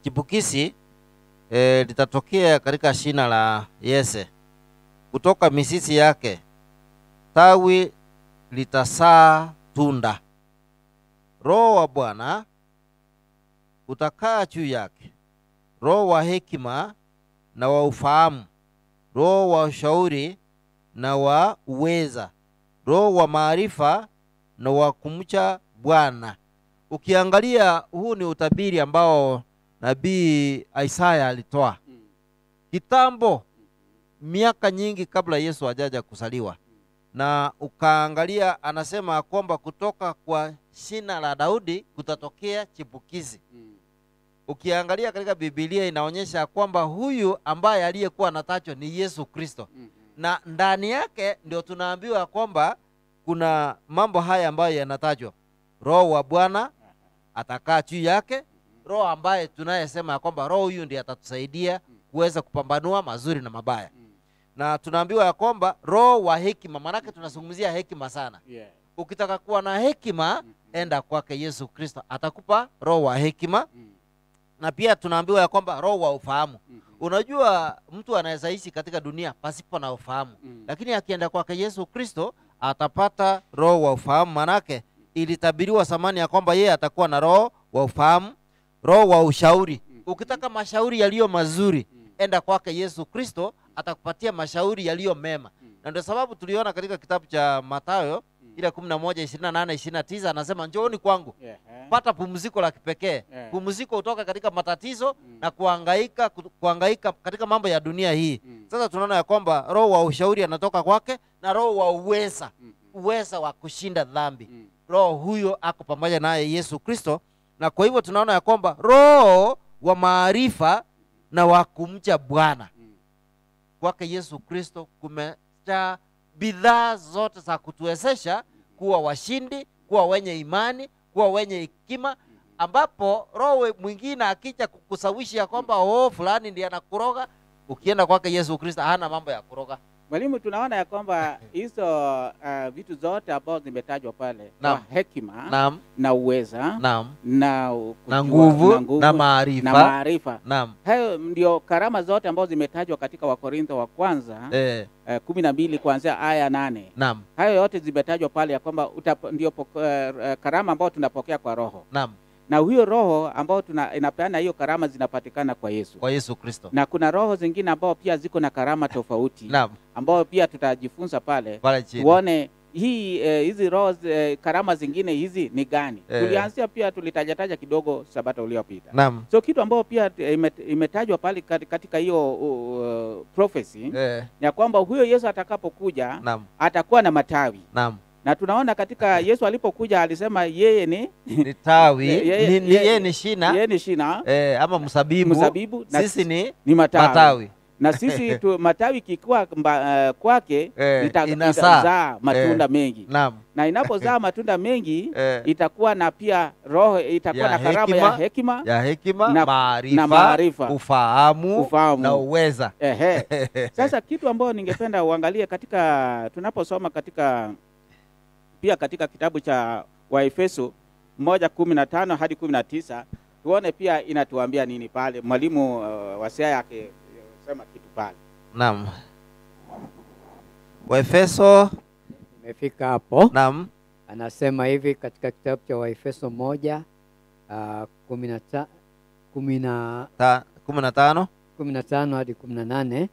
chipukizi e, litatokea katika shina la yese, kutoka mizizi yake tawi litasaa tunda. Roho wa Bwana utakaa juu yake, roho wa hekima na wa ufahamu, roho wa ushauri na wa uweza, roho wa maarifa na wa kumcha Bwana, ukiangalia huu ni utabiri ambao nabii Isaya alitoa kitambo, miaka nyingi kabla Yesu hajaja kusaliwa, na ukaangalia, anasema kwamba kutoka kwa shina la Daudi kutatokea chipukizi. Ukiangalia katika Biblia inaonyesha kwamba huyu ambaye aliyekuwa anatachwa ni Yesu Kristo, na ndani yake ndio tunaambiwa kwamba kuna mambo haya ambayo yanatajwa: Roho wa Bwana atakaa juu yake roho ambaye tunayesema ya kwamba roho huyu ndiye atatusaidia kuweza kupambanua mazuri na mabaya na tunaambiwa ya kwamba roho wa hekima maanake tunazungumzia hekima sana ukitaka kuwa na hekima enda kwake yesu kristo atakupa roho wa hekima na pia tunaambiwa ya kwamba roho wa ufahamu unajua mtu anaweza ishi katika dunia pasipo na ufahamu lakini akienda kwake yesu kristo atapata roho wa ufahamu manake ilitabiriwa samani ya kwamba yeye atakuwa na roho wa ufahamu, roho wa ushauri. Ukitaka mashauri yaliyo mazuri, enda kwake Yesu Kristo, atakupatia mashauri yaliyo mema. Na ndio sababu tuliona katika kitabu cha Mathayo ile 11:28 29 anasema njooni kwangu, pata pumziko la kipekee, pumziko utoka katika matatizo mm. na kuangaika, kuangaika katika mambo ya dunia hii. Mm. Sasa tunaona ya kwamba roho wa ushauri anatoka kwake na roho wa uweza, mm-hmm. uweza wa kushinda dhambi. Mm roho huyo ako pamoja naye yesu kristo na kwa hivyo tunaona ya kwamba roho wa maarifa na wa kumcha bwana kwake yesu kristo kumejaa bidhaa zote za kutuwezesha kuwa washindi kuwa wenye imani kuwa wenye hekima ambapo roho mwingine akija kukusawishi ya kwamba oh fulani ndiye anakuroga ukienda kwake yesu kristo hana mambo ya kuroga Mwalimu, tunaona ya kwamba hizo uh, vitu zote ambazo zimetajwa pale na hekima na, na uweza na, na kujua, na nguvu na, nguvu, na maarifa na maarifa. Naam. Hayo ndio karama zote ambazo zimetajwa katika Wakorintho wa kwanza eh. Uh, kumi na mbili kuanzia aya nane. Naam. Hayo yote zimetajwa pale ya kwamba ndio uh, karama ambayo tunapokea kwa Roho. Naam na huyo roho ambao tuna, inapeana hiyo karama zinapatikana kwa Yesu, kwa Yesu Kristo. Na kuna roho zingine ambao pia ziko na karama tofauti ambao pia tutajifunza pale, pale tuone hii eh, hizi roho eh, karama zingine hizi ni gani? Eh. Tulianzia pia tulitajataja kidogo sabata uliopita. Naam. So kitu ambao pia eh, imetajwa imetajwa pale katika hiyo uh, prophecy eh, ya kwamba huyo Yesu atakapokuja atakuwa na matawi. Naam na tunaona katika Yesu alipokuja alisema yeye ni ni tawi ni, ni, ye, ni shina, yeye ni shina e, ama msabibu, msabibu na sisi ni, ni matawi, matawi. na sisi tu, matawi kikiwa uh, eh, kwake e, itazaa matunda e, mengi naam. na inapozaa matunda mengi e, itakuwa na pia roho itakuwa ya na karama ya hekima, ya hekima na, maarifa, na maarifa ufahamu, ufahamu na uweza ehe. Sasa kitu ambayo ningependa uangalie katika tunaposoma katika pia katika kitabu cha Waefeso moja kumi na tano hadi kumi na tisa tuone pia inatuambia nini pale mwalimu uh, wasia sema kitu pale. Naam, Waefeso imefika hapo. Naam, anasema hivi katika kitabu cha Waefeso moja uh, kumi na tano kumi na tano hadi kumi na nane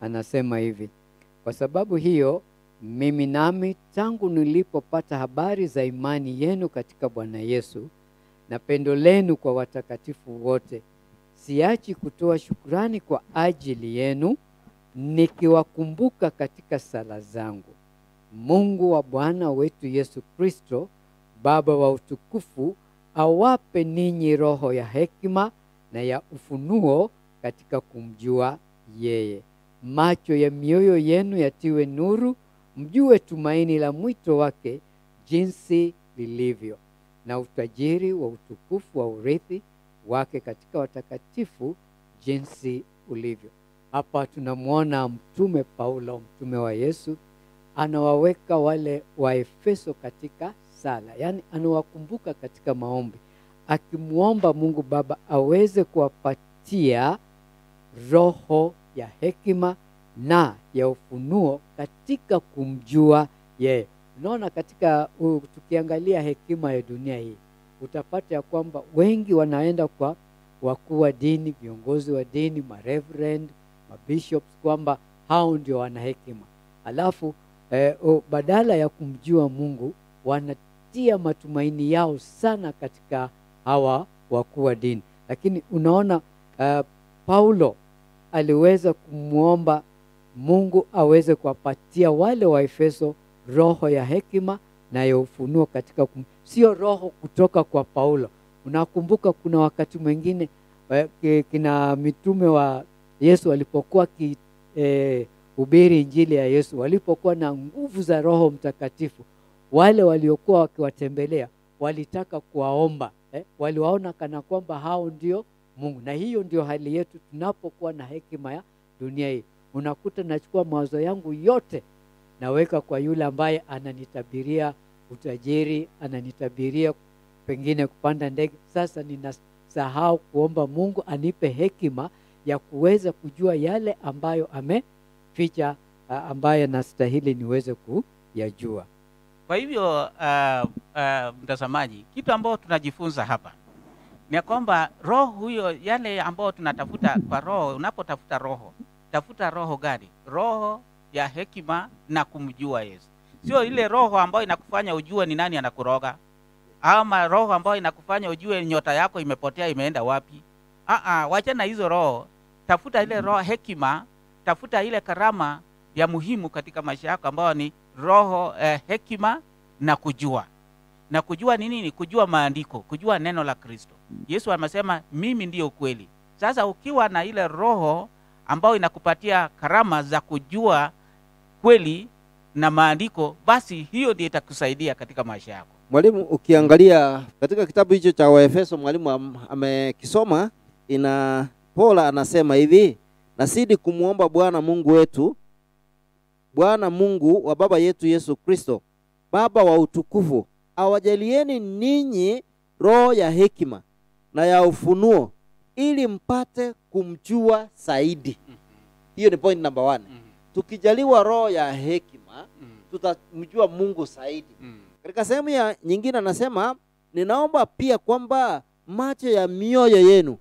anasema hivi, kwa sababu hiyo mimi nami tangu nilipopata habari za imani yenu katika Bwana Yesu na pendo lenu kwa watakatifu wote, siachi kutoa shukrani kwa ajili yenu nikiwakumbuka katika sala zangu. Mungu wa Bwana wetu Yesu Kristo, Baba wa utukufu, awape ninyi roho ya hekima na ya ufunuo katika kumjua yeye. Macho ya mioyo yenu yatiwe nuru mjue tumaini la mwito wake jinsi lilivyo, na utajiri wa utukufu wa urithi wake katika watakatifu jinsi ulivyo. Hapa tunamwona mtume Paulo, mtume wa Yesu, anawaweka wale wa Efeso katika sala, yaani anawakumbuka katika maombi, akimwomba Mungu Baba aweze kuwapatia roho ya hekima na ya ufunuo katika kumjua yeye. Unaona, katika uh, tukiangalia hekima ya dunia hii utapata ya kwamba wengi wanaenda kwa wakuu wa dini, viongozi wa dini, mareverend, mabishops, kwamba hao ndio wana hekima, alafu eh, uh, badala ya kumjua Mungu wanatia matumaini yao sana katika hawa wakuu wa dini. Lakini unaona uh, Paulo aliweza kumwomba Mungu aweze kuwapatia wale wa Efeso roho ya hekima na ya ufunuo katika kum... sio roho kutoka kwa Paulo. Unakumbuka kuna wakati mwingine eh, kina mitume wa Yesu walipokuwa ki, eh, ubiri injili ya Yesu, walipokuwa na nguvu za Roho Mtakatifu, wale waliokuwa wakiwatembelea walitaka kuwaomba eh, waliwaona kana kwamba hao ndio Mungu. Na hiyo ndio hali yetu tunapokuwa na hekima ya dunia hii unakuta nachukua mawazo yangu yote naweka kwa yule ambaye ananitabiria utajiri, ananitabiria pengine kupanda ndege. Sasa ninasahau kuomba Mungu anipe hekima ya kuweza kujua yale ambayo ameficha, ambayo nastahili niweze kuyajua. Kwa hivyo uh, uh, mtazamaji, kitu ambayo tunajifunza hapa ni kwamba roho huyo, yale ambayo tunatafuta kwa roho, unapotafuta roho tafuta roho gani? Roho ya hekima na kumjua Yesu, sio ile roho ambayo inakufanya ujue ni nani anakuroga ama roho ambayo inakufanya ujue nyota yako imepotea imeenda wapi. Aa, wachana hizo roho, tafuta ile roho hekima, tafuta ile karama ya muhimu katika maisha yako ambayo ni roho eh, hekima na kujua na kujua ni nini? Kujua maandiko, kujua neno la Kristo. Yesu amesema mimi ndiyo ukweli. Sasa ukiwa na ile roho ambayo inakupatia karama za kujua kweli na maandiko, basi hiyo ndio itakusaidia katika maisha yako. Mwalimu, ukiangalia katika kitabu hicho cha Waefeso mwalimu amekisoma, ina Paul anasema hivi, nasidi kumwomba Bwana Mungu wetu, Bwana Mungu wa baba yetu Yesu Kristo, Baba wa utukufu, awajalieni ninyi roho ya hekima na ya ufunuo ili mpate kumjua zaidi. mm -hmm. Hiyo ni point number one. mm -hmm. Tukijaliwa roho ya hekima mm -hmm. tutamjua Mungu zaidi. mm -hmm. Katika sehemu ya nyingine anasema, ninaomba pia kwamba macho ya mioyo yenu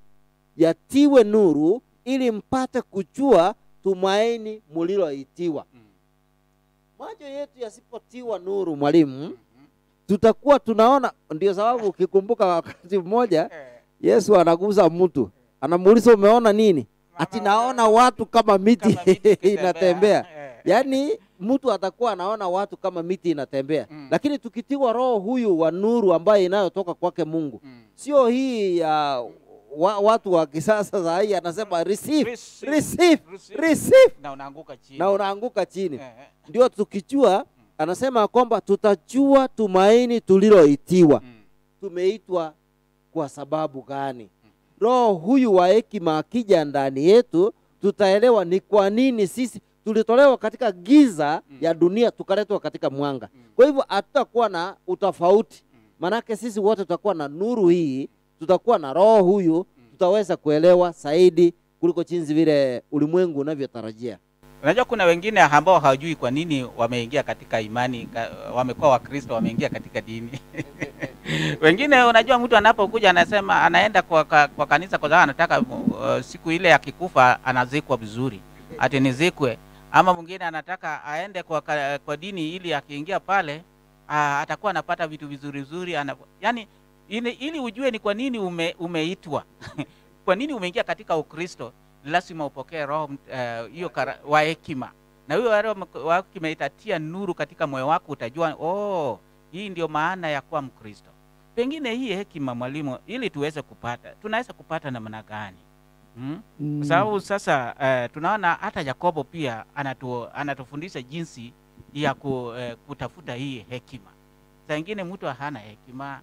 yatiwe nuru ili mpate kujua tumaini muliloitiwa. mm -hmm. Macho yetu yasipotiwa nuru, mwalimu, mm -hmm. tutakuwa tunaona. Ndio sababu ukikumbuka wakati mmoja eh. Yesu anaguza mtu, anamuuliza umeona nini? Ati naona watu kama miti inatembea. Eh. Yaani mtu atakuwa anaona watu kama miti inatembea mm. Lakini tukitiwa roho huyu wa nuru ambaye inayotoka kwake Mungu mm. Sio hii ya wa, watu wa kisasa za hii anasema receive, receive, receive, receive. receive. Na unaanguka chini, na unaanguka chini. Yeah. Eh. Ndio tukijua anasema kwamba tutajua tumaini tuliloitiwa mm. Tumeitwa kwa sababu gani? Roho huyu wa hekima akija ndani yetu, tutaelewa ni kwa nini sisi tulitolewa katika giza mm. ya dunia tukaletwa katika mwanga mm. kwa hivyo hatutakuwa na utofauti mm. manake sisi wote tutakuwa na nuru hii, tutakuwa na roho huyu mm. tutaweza kuelewa zaidi kuliko chinzi vile ulimwengu unavyotarajia. Unajua kuna wengine ambao hawajui kwa nini wameingia katika imani, wamekuwa Wakristo, wameingia katika dini wengine unajua, mtu anapokuja anasema anaenda kwa, kwa, kwa kanisa kwa sababu anataka uh, siku ile akikufa anazikwa vizuri, ati nizikwe. Ama mwingine anataka aende kwa, kwa dini ili akiingia pale uh, atakuwa anapata vitu vizuri vizuri anap... yani ili, ili ujue ni kwa nini ume, umeitwa kwa nini umeingia katika Ukristo lazima upokee roho eh, hiyo uh, wa hekima, na huyo roho wa hekima itatia nuru katika moyo wako, utajua oh, hii ndio maana ya kuwa Mkristo. Pengine hii hekima mwalimu, ili tuweze kupata, tunaweza kupata namna gani? Hmm? Mm. Kwa sababu sasa uh, tunaona hata Yakobo pia anatu, anatufundisha jinsi ya ku, uh, kutafuta hii hekima. Saa ingine mtu hana hekima,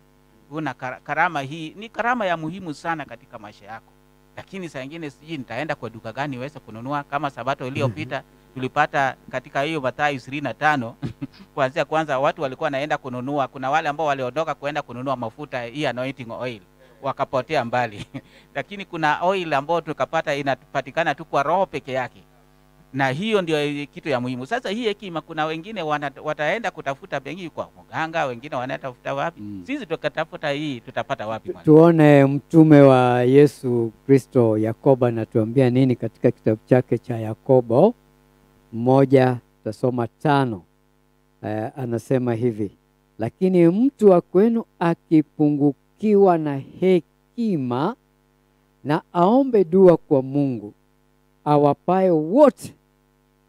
una karama hii ni karama ya muhimu sana katika maisha yako lakini saa ingine sijui nitaenda kwa duka gani weze kununua. Kama sabato mhm. iliyopita mm -hmm. tulipata katika hiyo Mathayo ishirini na tano kuanzia kwanza, watu walikuwa wanaenda kununua, kuna wale ambao waliondoka kuenda kununua mafuta hii anointing oil wakapotea mbali lakini kuna oil ambayo tukapata inapatikana tu kwa roho peke yake na hiyo ndio kitu ya muhimu. Sasa hii hekima, kuna wengine wana, wataenda kutafuta pengine kwa mganga, wengine wanatafuta wapi mm. Sisi tukatafuta hii tutapata wapi? Tuone mtume wa Yesu Kristo Yakobo anatuambia nini katika kitabu chake cha Yakobo moja tutasoma tano. Eh, anasema hivi, lakini mtu wa kwenu akipungukiwa na hekima, na aombe dua kwa Mungu awapaye wote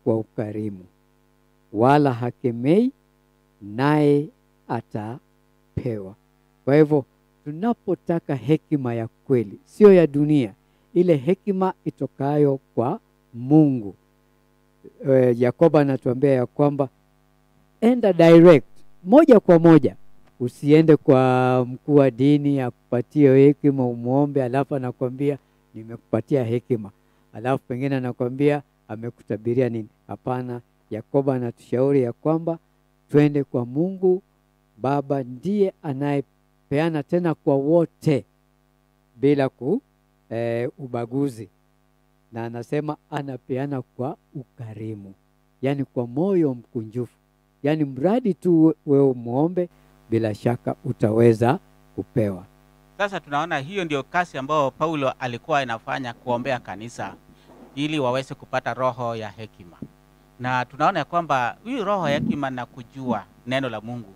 kwa ukarimu, wala hakemei, naye atapewa. Kwa hivyo tunapotaka hekima ya kweli, sio ya dunia, ile hekima itokayo kwa Mungu, e, Yakoba anatuambia ya kwamba enda direct, moja kwa moja Usiende kwa mkuu wa dini akupatie hekima, umwombe, alafu anakwambia nimekupatia hekima, alafu pengine anakwambia amekutabiria nini? Hapana. Yakobo anatushauri ya kwamba twende kwa Mungu Baba, ndiye anayepeana tena kwa wote bila ku e, ubaguzi, na anasema anapeana kwa ukarimu, yaani kwa moyo mkunjufu, yaani mradi tu wewe muombe, bila shaka utaweza kupewa. Sasa tunaona hiyo ndio kazi ambayo Paulo alikuwa anafanya kuombea kanisa ili waweze kupata roho ya hekima. Na tunaona ya kwamba hii roho ya hekima na kujua neno la Mungu,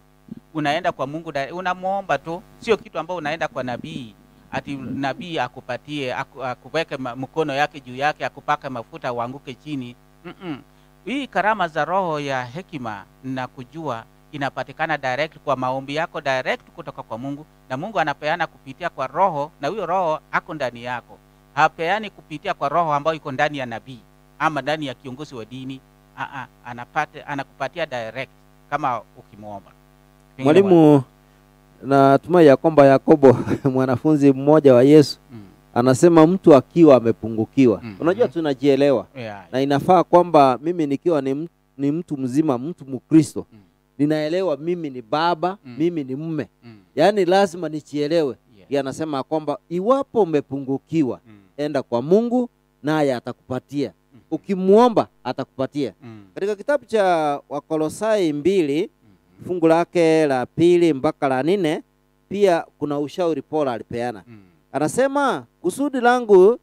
unaenda kwa Mungu, unamwomba tu, sio kitu ambao unaenda kwa nabii ati nabii akupatie akuweke mkono yake juu yake akupaka mafuta uanguke chini. Mm -mm. Hii karama za roho ya hekima na kujua inapatikana direct kwa maombi yako direct kutoka kwa Mungu, na Mungu anapeana kupitia kwa roho, na huyo roho ako ndani yako hapeani kupitia kwa roho ambayo iko ndani ya nabii ama ndani ya kiongozi wa dini Aa, anapate, anakupatia direct kama ukimwomba mwalimu natumai ya kwamba yakobo mwanafunzi mmoja wa yesu mm. anasema mtu akiwa amepungukiwa mm. unajua mm. tunajielewa yeah. na inafaa kwamba mimi nikiwa ni mtu, ni mtu mzima mtu mkristo mm. ninaelewa mimi ni baba mm. mimi ni mme mm. yaani lazima nichielewe yeah. yanasema kwamba iwapo umepungukiwa mm enda kwa Mungu naye atakupatia. Mm. Ukimwomba atakupatia. Mm. Katika kitabu cha Wakolosai mbili mm. fungu lake la pili mpaka la nne pia kuna ushauri Paulo alipeana. Mm. Anasema kusudi langu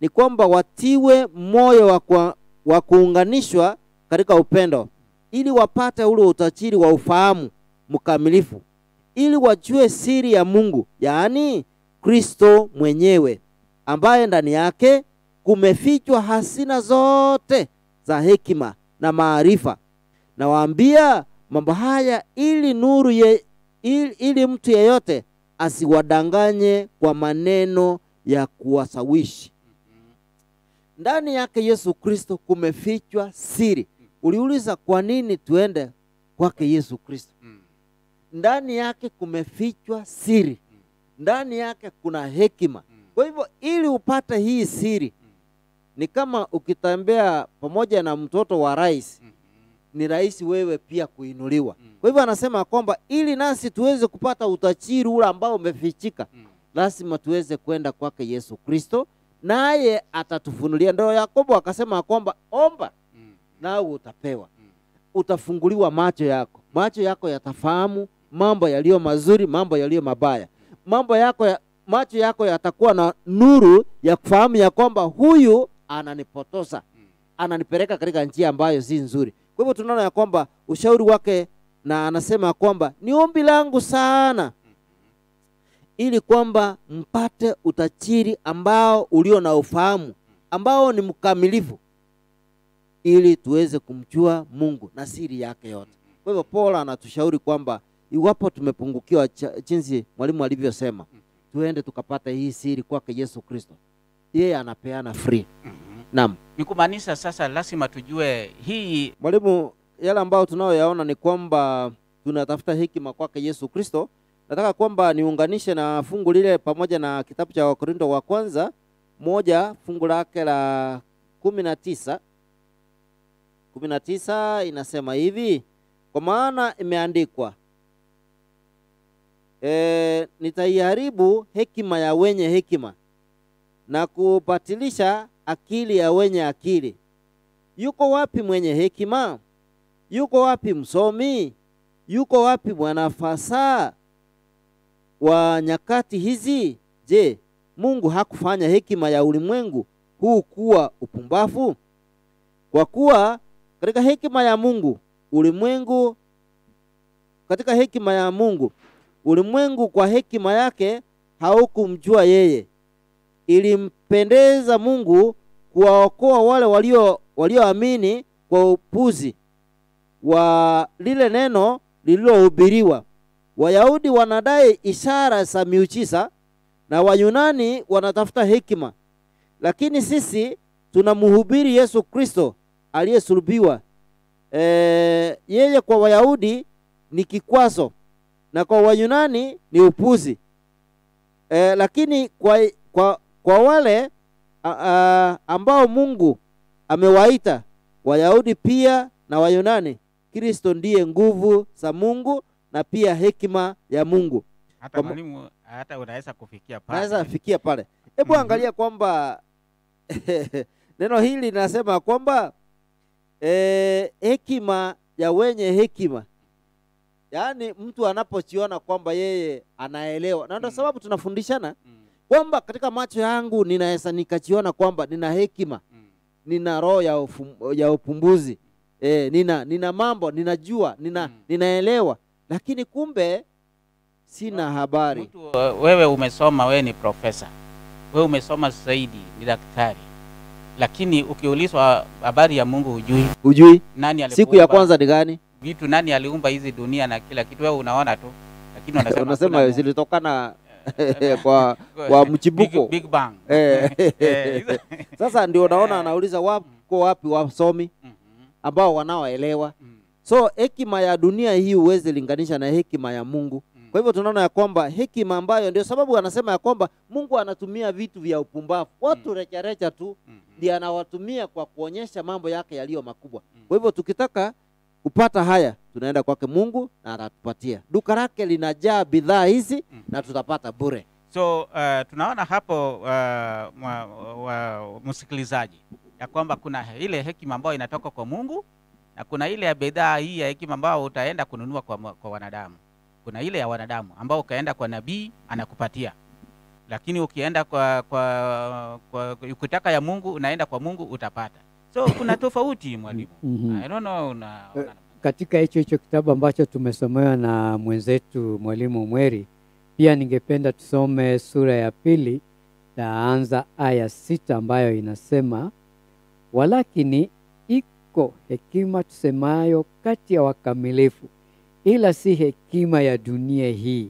ni kwamba watiwe moyo wa kuunganishwa katika upendo ili wapate ule utajiri wa ufahamu mkamilifu ili wajue siri ya Mungu, yaani Kristo mwenyewe ambaye ndani yake kumefichwa hasina zote za hekima na maarifa. Nawaambia mambo haya ili nuru ye, ili, ili mtu yeyote asiwadanganye kwa maneno ya kuwasawishi. Ndani yake Yesu Kristo kumefichwa siri. Uliuliza kwa nini tuende kwake Yesu Kristo? Ndani yake kumefichwa siri, ndani yake kuna hekima, kwa hivyo ili upate hii siri ni kama ukitembea pamoja na mtoto wa rais ni rais wewe pia kuinuliwa. Kwa hivyo anasema kwamba ili nasi tuweze kupata utachiri ule ambao umefichika lazima tuweze kwenda kwake Yesu Kristo naye atatufunulia. Ndio Yakobo akasema kwamba omba mm. nawe utapewa utafunguliwa macho yako, macho yako yatafahamu mambo yaliyo mazuri, mambo yaliyo mabaya mambo yako ya, macho yako yatakuwa na nuru ya kufahamu ya kwamba huyu ananipotosa hmm. ananipeleka katika njia ambayo si nzuri kwa hivyo tunaona ya kwamba ushauri wake na anasema kwamba ni ombi langu sana hmm. ili kwamba mpate utajiri ambao ulio na ufahamu hmm. ambao ni mkamilifu ili tuweze kumjua mungu na siri yake yote kwa hivyo paul anatushauri kwamba iwapo tumepungukiwa jinsi mwalimu alivyosema tuende tukapata hii siri kwake Yesu Kristo, yeye anapeana free. mm -hmm. Naam, ni kumaanisha sasa lazima tujue hii, mwalimu, yale ambayo tunayoyaona ni kwamba tunatafuta hekima kwake Yesu Kristo. Nataka kwamba niunganishe na fungu lile pamoja na kitabu cha Wakorinto wa kwanza moja fungu lake la kumi na tisa kumi na tisa inasema hivi, kwa maana imeandikwa e, nitaiharibu hekima ya wenye hekima na kupatilisha akili ya wenye akili. Yuko wapi mwenye hekima? Yuko wapi msomi? Yuko wapi mwanafalsafa wa nyakati hizi? Je, Mungu hakufanya hekima ya ulimwengu huu kuwa upumbavu? Kwa kuwa katika hekima ya Mungu ulimwengu, katika hekima ya Mungu Ulimwengu kwa hekima yake haukumjua yeye. Ilimpendeza Mungu kuwaokoa wale walio walioamini kwa upuzi wa lile neno lililohubiriwa. Wayahudi wanadai ishara za miujiza na Wayunani wanatafuta hekima, lakini sisi tunamhubiri Yesu Kristo aliyesulubiwa. E, yeye kwa Wayahudi ni kikwazo na kwa Wayunani ni upuzi e, lakini kwa, kwa, kwa wale a, a, ambao Mungu amewaita Wayahudi pia na Wayunani, Kristo ndiye nguvu za Mungu na pia hekima ya Mungu. Hata mwalimu, hata unaweza kufikia pale, naweza fikia pale. Hebu mhm. angalia kwamba neno hili linasema kwamba e, hekima ya wenye hekima yaani mtu anapochiona kwamba yeye anaelewa na ndio mm. sababu tunafundishana mm. kwamba katika macho yangu ninaweza nikachiona kwamba nina hekima mm. nina roho ya, ufum, ya upumbuzi e, nina nina mambo ninajua nina mm. ninaelewa lakini kumbe sina habari mtu, wewe umesoma wewe ni profesa wewe umesoma zaidi ni daktari lakini ukiulizwa habari ya mungu hujui hujui nani siku ya kwanza ni gani vitu, nani aliumba hizi dunia na kila kitu, wewe unaona tu, lakini unasema unasema zilitokana eh. kwa, kwa mchibuko Big, Big Bang. Eh. Sasa ndio naona eh. anauliza mm-hmm. wako wapi wasomi mm-hmm. ambao wanaoelewa mm-hmm. so hekima ya dunia hii huwezi linganisha na hekima ya Mungu. Mm. Kwa hivyo tunaona ya kwamba hekima ambayo ndio sababu anasema ya kwamba Mungu anatumia vitu vya upumbavu, watu mm. recharecha tu mm -hmm. anawatumia kwa kuonyesha mambo yake yaliyo makubwa. Mm. Kwa hivyo tukitaka kupata haya tunaenda kwake Mungu na atatupatia. Duka lake linajaa bidhaa hizi mm. na tutapata bure. So uh, tunaona hapo uh, msikilizaji ya kwamba kuna ile hekima ambayo inatoka kwa Mungu na kuna ile ya bidhaa hii ya hekima ambayo utaenda kununua kwa, kwa wanadamu. Kuna ile ya wanadamu ambao ukaenda kwa nabii anakupatia, lakini ukienda kwa, kwa, kwa ukitaka ya Mungu unaenda kwa Mungu utapata. So kuna tofauti mwalimu. Mm -hmm. I don't know una, eh, una... Katika hicho hicho kitabu ambacho tumesomewa na mwenzetu mwalimu Mweri, pia ningependa tusome sura ya pili, taanza aya sita ambayo inasema walakini iko hekima tusemayo kati ya wakamilifu, ila si hekima ya dunia hii,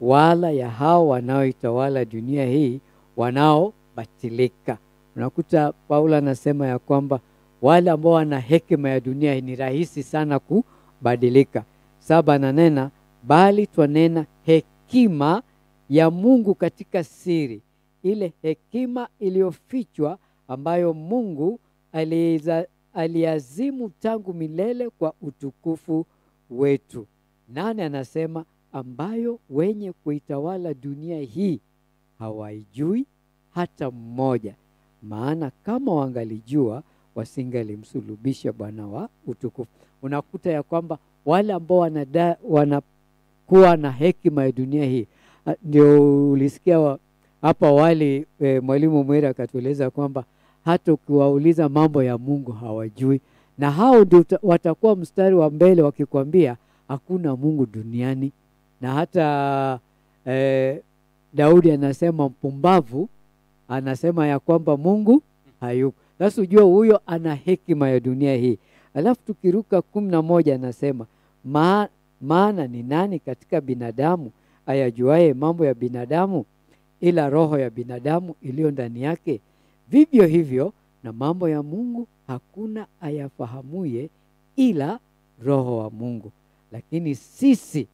wala ya hao wanaoitawala dunia hii wanaobatilika Unakuta Paulo anasema ya kwamba wale ambao wana hekima ya dunia ni rahisi sana kubadilika. Saba ananena bali twanena hekima ya Mungu katika siri, ile hekima iliyofichwa ambayo Mungu aliza, aliazimu tangu milele kwa utukufu wetu. Nane anasema ambayo wenye kuitawala dunia hii hawaijui hata mmoja maana kama wangalijua wasingalimsulubisha Bwana wa utukufu. Unakuta ya kwamba wale ambao wanakuwa na hekima ya dunia hii, ah, ndio ulisikia hapa wali e, eh, mwalimu Mwera akatueleza kwamba hata ukiwauliza mambo ya Mungu hawajui, na hao ndio watakuwa mstari wa mbele wakikwambia hakuna Mungu duniani. Na hata e, Daudi anasema mpumbavu anasema ya kwamba Mungu hayuko. Sasa ujue huyo ana hekima ya dunia hii. Alafu tukiruka kumi na moja anasema Ma, maana ni nani katika binadamu ayajuaye mambo ya binadamu ila roho ya binadamu iliyo ndani yake? Vivyo hivyo na mambo ya Mungu hakuna ayafahamuye ila roho wa Mungu. Lakini sisi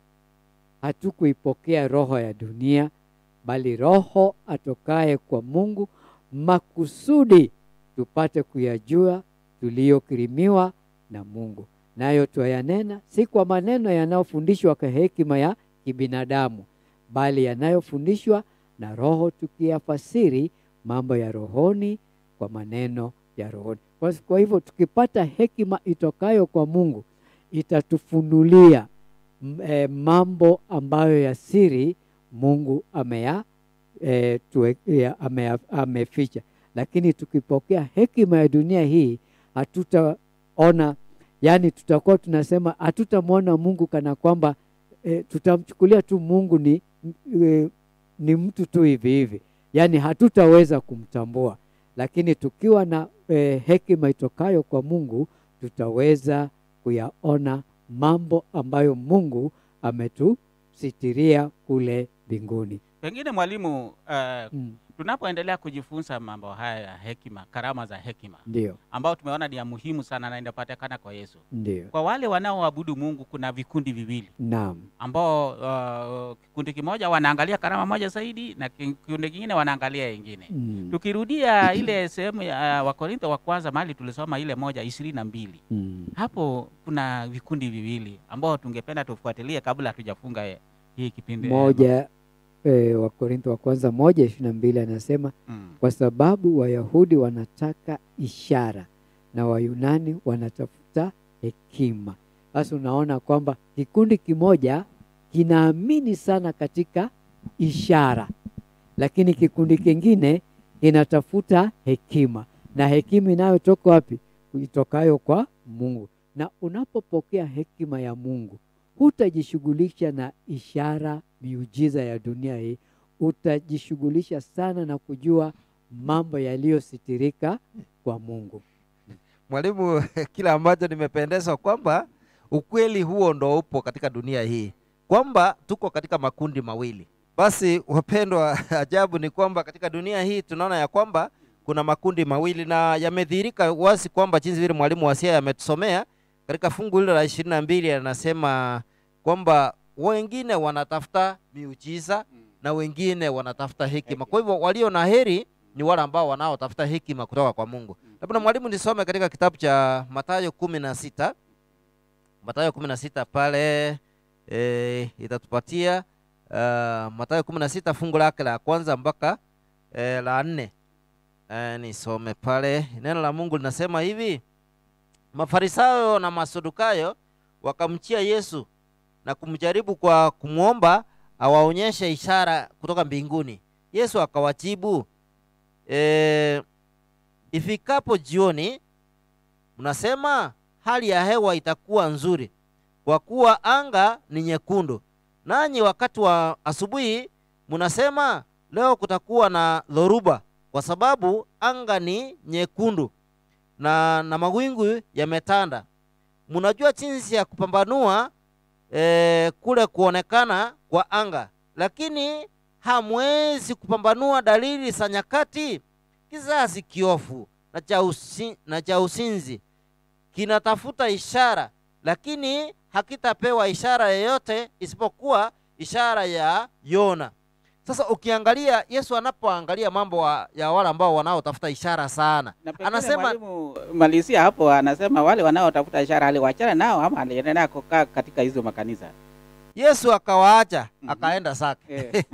hatukuipokea roho ya dunia bali Roho atokaye kwa Mungu makusudi tupate kuyajua tuliyokirimiwa na Mungu, nayo twayanena si kwa maneno yanayofundishwa kwa hekima ya kibinadamu, bali yanayofundishwa na Roho, tukiyafasiri mambo ya rohoni kwa maneno ya rohoni. Kwa hivyo tukipata hekima itokayo kwa Mungu itatufunulia e, mambo ambayo ya siri Mungu amea e, eh, tue, ya, eh, ameficha. Lakini tukipokea hekima ya dunia hii hatutaona, yani tutakuwa tunasema hatutamwona Mungu kana kwamba e, tutamchukulia tu Mungu ni, e, ni mtu tu hivi hivi, yani hatutaweza kumtambua. Lakini tukiwa na e, hekima itokayo kwa Mungu tutaweza kuyaona mambo ambayo Mungu ametusitiria kule mbinguni. Pengine mwalimu, uh, mm. tunapoendelea kujifunza mambo haya ya hekima, karama za hekima ndio ambao tumeona ni ya muhimu sana na inapatikana kwa Yesu. Ndio kwa wale wanaoabudu Mungu kuna vikundi viwili, naam, ambao uh, kikundi kimoja wanaangalia karama moja zaidi na kikundi kingine wanaangalia ingine. mm. tukirudia ile sehemu ya uh, Wakorintho wa kwanza mahali tulisoma ile moja ishirini na mbili mm. hapo kuna vikundi viwili ambao tungependa tufuatilie kabla hatujafunga hii kipindi moja e, eh, Wakorintho wa kwanza moja ishirini na mbili anasema mm. kwa sababu Wayahudi wanataka ishara na Wayunani wanatafuta hekima. Basi unaona kwamba kikundi kimoja kinaamini sana katika ishara, lakini kikundi kingine kinatafuta hekima, na hekima inayotoka wapi? Itokayo kwa Mungu. Na unapopokea hekima ya Mungu hutajishughulisha na ishara, miujiza ya dunia hii. Utajishughulisha sana na kujua mambo yaliyositirika kwa Mungu. Mwalimu, kila ambacho nimependezwa kwamba ukweli huo ndo upo katika dunia hii, kwamba tuko katika makundi mawili. Basi wapendwa, ajabu ni kwamba katika dunia hii tunaona ya kwamba kuna makundi mawili na yamedhihirika wazi kwamba jinsi vile mwalimu Wasia ametusomea katika fungu hilo la ishirini na mbili anasema kwamba wengine wanatafuta miujiza na wengine wanatafuta hekima. Kwa hivyo walio na heri ni wale ambao wanaotafuta hekima kutoka kwa Mungu. Labda mm. mwalimu, nisome katika kitabu cha Mathayo kumi na sita Mathayo kumi na sita pale e, itatupatia uh, Mathayo kumi na sita fungu lake la kwanza mpaka e, la nne. E, nisome pale neno la Mungu linasema hivi Mafarisayo na Masadukayo wakamchia Yesu na kumjaribu kwa kumwomba awaonyeshe ishara kutoka mbinguni. Yesu akawajibu e, ifikapo jioni mnasema hali ya hewa itakuwa nzuri kwa kuwa anga ni nyekundu, nanyi wakati wa asubuhi mnasema leo kutakuwa na dhoruba kwa sababu anga ni nyekundu na, na mawingu yametanda. Munajua jinsi ya kupambanua e, kule kuonekana kwa anga, lakini hamwezi kupambanua dalili za nyakati. Kizazi kiofu na cha na cha usinzi kinatafuta ishara, lakini hakitapewa ishara yoyote isipokuwa ishara ya Yona. Sasa ukiangalia Yesu anapoangalia mambo wa, ya wale ambao wanaotafuta ishara sana, anasema mwalimu, malizia hapo, anasema wale wanaotafuta ishara aliwachana nao ama aliendelea kukaa katika hizo makanisa. Yesu akawaacha mm -hmm. akaenda zake. Yeah.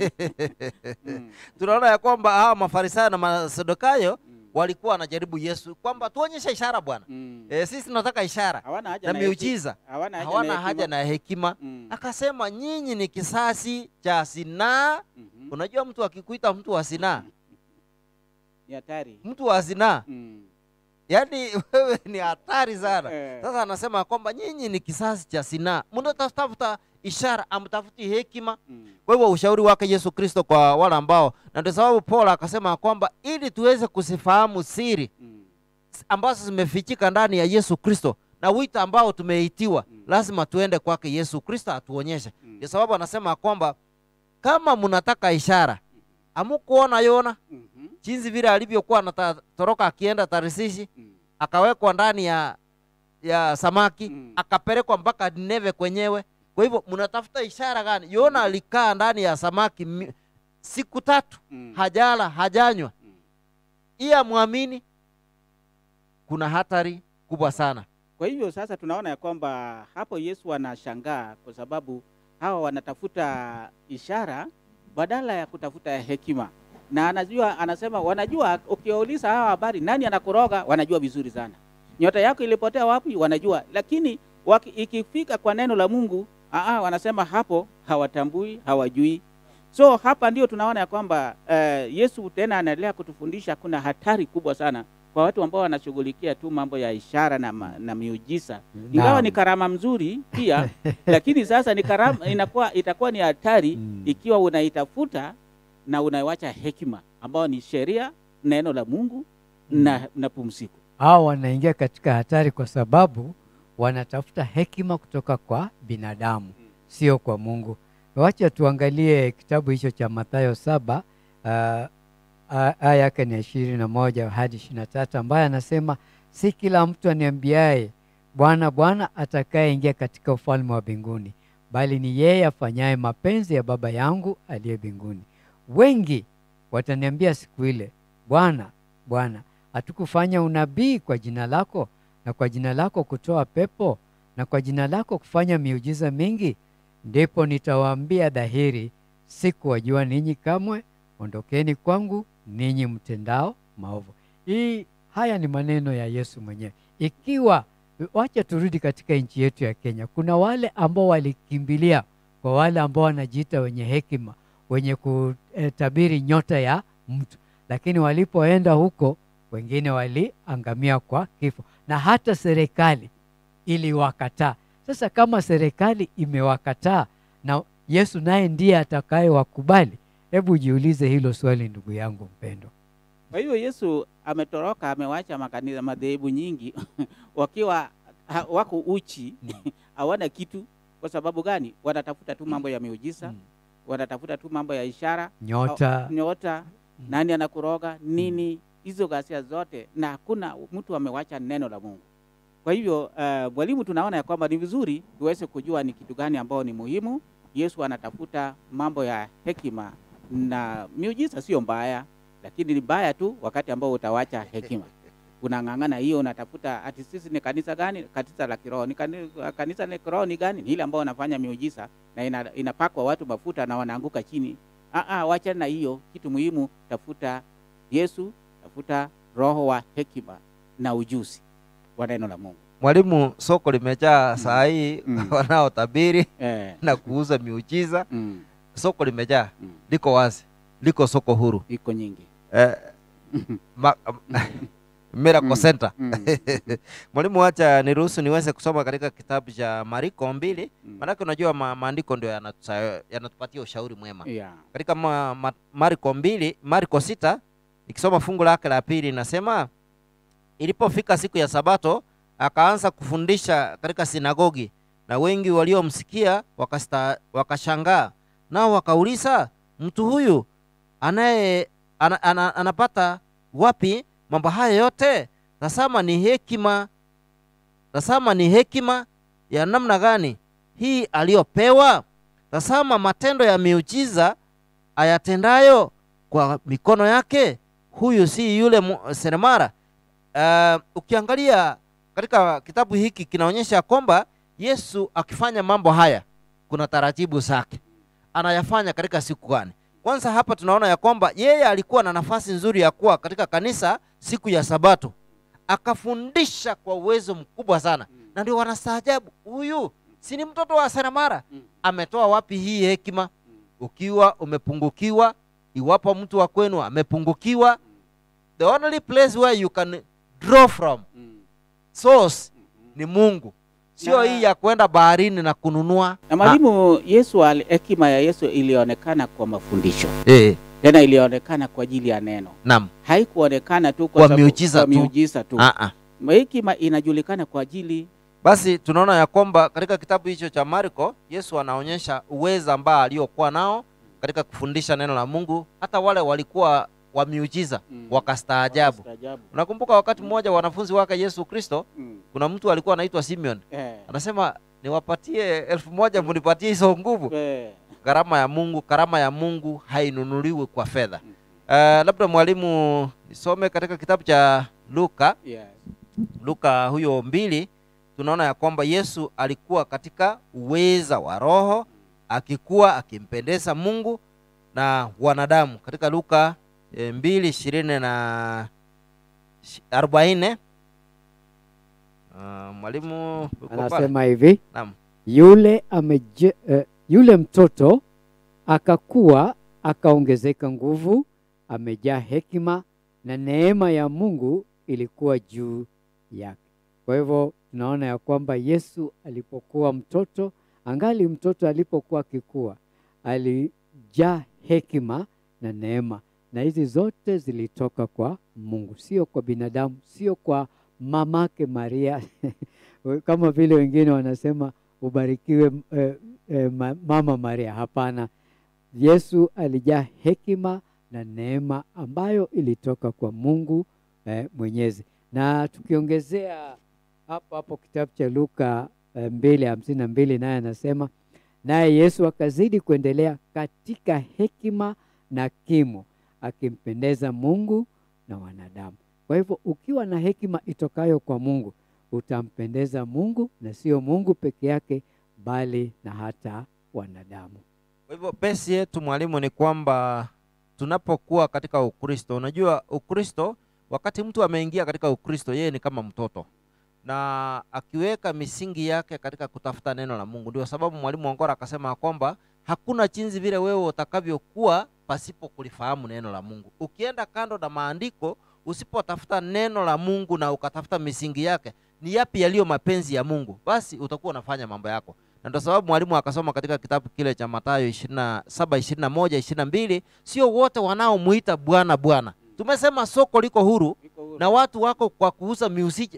mm. Tunaona ya kwamba hawa Mafarisayo na Masadukayo mm walikuwa wanajaribu Yesu kwamba tuonyeshe ishara Bwana mm. E, sisi tunataka ishara na miujiza, hawana haja, hawana haja na hekima mm. Akasema nyinyi ni kisasi cha zinaa mm -hmm. Unajua mtu akikuita mtu wa zinaa mtu wa zinaa mm yaani wewe ni hatari sana eh. Sasa anasema kwamba nyinyi ni kisasi cha Sina, mnatafuta ishara, amtafuti hekima mm. Kwa hivyo ushauri wake Yesu Kristo kwa wale ambao, na ndio sababu Paulo akasema kwamba ili tuweze kusifahamu siri mm. ambazo zimefichika ndani ya Yesu Kristo na wito ambao tumeitiwa mm. lazima tuende kwake Yesu Kristo atuonyeshe. Mm. Ndio mm. sababu anasema kwamba kama mnataka ishara amukuona Yona mm-hmm. chinzi vile alivyokuwa anatoroka akienda tarisishi mm. akawekwa ndani ya ya samaki mm. akapelekwa mpaka Nineve kwenyewe. Kwa hivyo mnatafuta ishara gani? Yona mm. alikaa ndani ya samaki siku tatu hajala hajanywa mm. iya mwamini, kuna hatari kubwa sana. Kwa hivyo sasa tunaona ya kwamba hapo Yesu anashangaa kwa sababu hawa wanatafuta ishara badala ya kutafuta hekima. Na anajua anasema, wanajua ukiwauliza hawa habari nani anakoroga, wanajua vizuri sana. Nyota yako ilipotea wapi, wanajua, lakini waki, ikifika kwa neno la Mungu aa, wanasema hapo hawatambui, hawajui. So hapa ndio tunaona ya kwamba uh, Yesu tena anaendelea kutufundisha kuna hatari kubwa sana kwa watu ambao wanashughulikia tu mambo ya ishara na, ma, na miujiza ingawa ni karama mzuri pia lakini sasa ni karama inakuwa itakuwa ni hatari mm. ikiwa unaitafuta na unawacha hekima ambayo ni sheria neno la Mungu mm. na, na pumziko. Hao wanaingia katika hatari kwa sababu wanatafuta hekima kutoka kwa binadamu mm. sio kwa Mungu. Wacha tuangalie kitabu hicho cha Mathayo saba uh, aya yake ni ishirini na moja hadi ishirini na tatu ambaye anasema si kila mtu aniambiaye Bwana Bwana atakayeingia katika ufalme wa mbinguni, bali ni yeye afanyaye mapenzi ya Baba yangu aliye mbinguni. Wengi wataniambia siku ile, Bwana Bwana, hatukufanya unabii kwa jina lako, na kwa jina lako kutoa pepo, na kwa jina lako kufanya miujiza mingi? Ndipo nitawaambia dhahiri, sikuwajua ninyi kamwe, ondokeni kwangu ninyi mtendao maovu. Hii haya ni maneno ya Yesu mwenyewe. Ikiwa wacha turudi katika nchi yetu ya Kenya, kuna wale ambao walikimbilia kwa wale ambao wanajiita wenye hekima, wenye kutabiri nyota ya mtu, lakini walipoenda huko wengine waliangamia kwa kifo, na hata serikali iliwakataa. Sasa kama serikali imewakataa na Yesu naye ndiye atakayewakubali, Hebu jiulize hilo swali, ndugu yangu mpendwa. Kwa hivyo Yesu ametoroka, amewacha makanisa madhehebu nyingi wakiwa ha, wako uchi hmm. hawana kitu. Kwa sababu gani? Wanatafuta tu mambo ya miujiza, hmm. wanatafuta tu mambo ya ishara, nyota, au, nyota hmm. nani anakuroga nini, hizo ghasia zote, na hakuna mtu amewacha neno la Mungu. Kwa hivyo uh, mwalimu, tunaona ya kwamba ni vizuri tuweze kujua ni kitu gani ambao ni muhimu. Yesu anatafuta mambo ya hekima na miujiza sio mbaya, lakini ni mbaya tu wakati ambao utawacha hekima unang'ang'ana hiyo, unatafuta ati sisi ni kanisa gani? Kanisa la kiroho ni kanisa, kanisa la kiroho ni gani? Ni ile ambao wanafanya miujiza na ina, inapakwa watu mafuta na wanaanguka chini. Aa, wacha na hiyo. Kitu muhimu, tafuta Yesu, tafuta roho wa hekima na ujuzi wa neno la Mungu. Mwalimu, soko limejaa mm. saa hii mm. wanaotabiri eh. na kuuza miujiza mm soko limejaa mm. liko wazi liko soko huru iko nyingi eh, ma, Miracle mm. Center mm. Mwalimu, wacha niruhusu niweze kusoma katika kitabu cha Mariko mbili mm. Maanake unajua ma, maandiko ndio yanatupatia ya ushauri mwema yeah. Katika ma, ma, Mariko mbili Mariko sita ikisoma fungu lake la pili inasema, ilipofika siku ya Sabato akaanza kufundisha katika sinagogi na wengi waliomsikia wakashangaa nao wakauliza, mtu huyu anaye an, an, an, anapata wapi mambo haya yote? tasama ni hekima, tazama ni hekima ya namna gani hii aliyopewa! tasama matendo ya miujiza ayatendayo kwa mikono yake. Huyu si yule seremara Uh, eh, ukiangalia katika kitabu hiki kinaonyesha kwamba Yesu akifanya mambo haya kuna taratibu zake anayafanya katika siku gani? Kwanza hapa tunaona ya kwamba yeye alikuwa na nafasi nzuri ya kuwa katika kanisa siku ya Sabato, akafundisha kwa uwezo mkubwa sana mm. na ndio wanastaajabu, huyu si ni mtoto wa saramara mm. ametoa wapi hii hekima? Mm. Ukiwa umepungukiwa, iwapo mtu wa kwenu amepungukiwa, mm. the only place where you can draw from mm. source mm -hmm. ni Mungu sio hii ya kwenda baharini na kununua. Na mwalimu, Yesu hekima ya Yesu ilionekana kwa mafundisho eh, Tena ilionekana kwa ajili ya neno. Naam. Haikuonekana tu kwa, kwa miujiza tu. tu. Ah, ah. Hekima inajulikana kwa ajili basi tunaona ya kwamba katika kitabu hicho cha Marko Yesu anaonyesha uwezo ambao aliokuwa nao katika kufundisha neno la Mungu. Hata wale walikuwa wa miujiza mm. wakastaajabu. unakumbuka wakati mmoja wanafunzi wake Yesu Kristo mm. kuna mtu alikuwa anaitwa Simeon eh. anasema niwapatie elfu moja munipatie hizo nguvu eh. Gharama ya Mungu, karama ya Mungu hainunuliwi kwa fedha mm. Uh, labda mwalimu nisome katika kitabu cha Luka yeah. Luka huyo mbili tunaona ya kwamba Yesu alikuwa katika uweza wa Roho akikuwa akimpendeza Mungu na wanadamu katika Luka e, mbili ishirini na arobaini uh, mwalimu anasema hivi Naam. yule ameje, uh, yule mtoto akakuwa akaongezeka nguvu, amejaa hekima na neema ya Mungu ilikuwa juu yake. Kwa hivyo tunaona ya kwamba Yesu alipokuwa mtoto, angali mtoto alipokuwa akikua, alijaa hekima na neema na hizi zote zilitoka kwa Mungu, sio kwa binadamu, sio kwa mamake Maria kama vile wengine wanasema ubarikiwe eh, eh, mama Maria. Hapana, Yesu alijaa hekima na neema ambayo ilitoka kwa Mungu eh, mwenyezi. Na tukiongezea hapo hapo kitabu cha Luka eh, mbili hamsini na mbili naye anasema naye Yesu akazidi kuendelea katika hekima na kimo akimpendeza Mungu na wanadamu. Kwa hivyo ukiwa na hekima itokayo kwa Mungu utampendeza Mungu na sio Mungu peke yake, bali na hata wanadamu. Kwa hivyo pesi yetu mwalimu ni kwamba tunapokuwa katika Ukristo, unajua Ukristo, wakati mtu ameingia katika Ukristo, yeye ni kama mtoto na akiweka misingi yake katika kutafuta neno la Mungu. Ndio sababu mwalimu Wangora akasema kwamba hakuna chinzi vile wewe utakavyokuwa pasipo kulifahamu neno la Mungu. Ukienda kando na maandiko, usipotafuta neno la Mungu na ukatafuta misingi yake, ni yapi yaliyo mapenzi ya Mungu, basi utakuwa unafanya mambo yako na ndio sababu mwalimu akasoma katika kitabu kile cha Mathayo 27, 21, 22, sio wote wanaomuita Bwana Bwana. Tumesema soko liko huru, liko huru, na watu wako kwa kuuza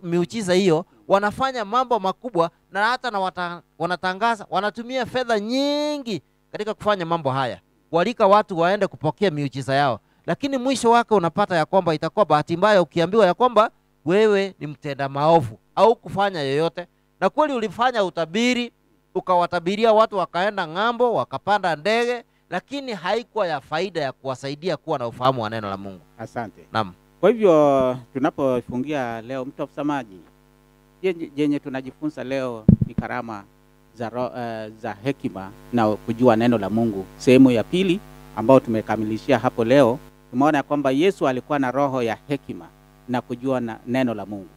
miujiza hiyo wanafanya mambo makubwa, na hata na wata, wanatangaza, wanatumia fedha nyingi katika kufanya mambo haya, kualika watu waende kupokea miujiza yao, lakini mwisho wake unapata ya kwamba itakuwa bahati mbaya ukiambiwa ya kwamba wewe ni mtenda maovu au kufanya yoyote, na kweli ulifanya utabiri, ukawatabiria watu wakaenda ng'ambo, wakapanda ndege, lakini haikuwa ya faida ya kuwasaidia kuwa na ufahamu wa neno la Mungu. Asante. Naam. Kwa hivyo tunapofungia leo, mtazamaji, jenye tunajifunza leo ni karama za, uh, za hekima na kujua neno la Mungu. Sehemu ya pili ambayo tumekamilishia hapo leo, tumeona ya kwamba Yesu alikuwa na roho ya hekima na kujua na neno la Mungu,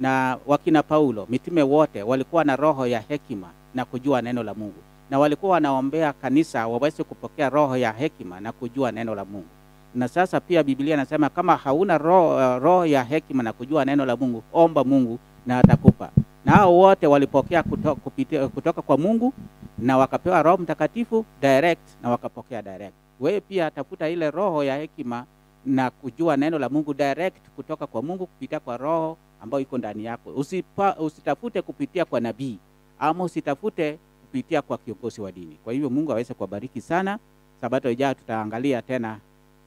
na wakina Paulo, mitume wote walikuwa na roho ya hekima na kujua neno la Mungu, na walikuwa wanaombea kanisa waweze kupokea roho ya hekima na kujua neno la Mungu. Na sasa pia Biblia anasema kama hauna roho, eh, roho ya hekima na kujua neno la Mungu, omba Mungu na atakupa na hao wote walipokea kutoka, kutoka kwa Mungu na wakapewa Roho Mtakatifu direct na wakapokea direct. Wewe pia tafuta ile roho ya hekima na kujua neno la Mungu direct kutoka kwa Mungu kupitia kwa roho ambayo iko ndani yako. Usipa, usitafute kupitia kwa nabii ama usitafute kupitia kwa kiongozi wa dini. Kwa hivyo Mungu aweze kuwabariki sana. Sabato ijayo tutaangalia tena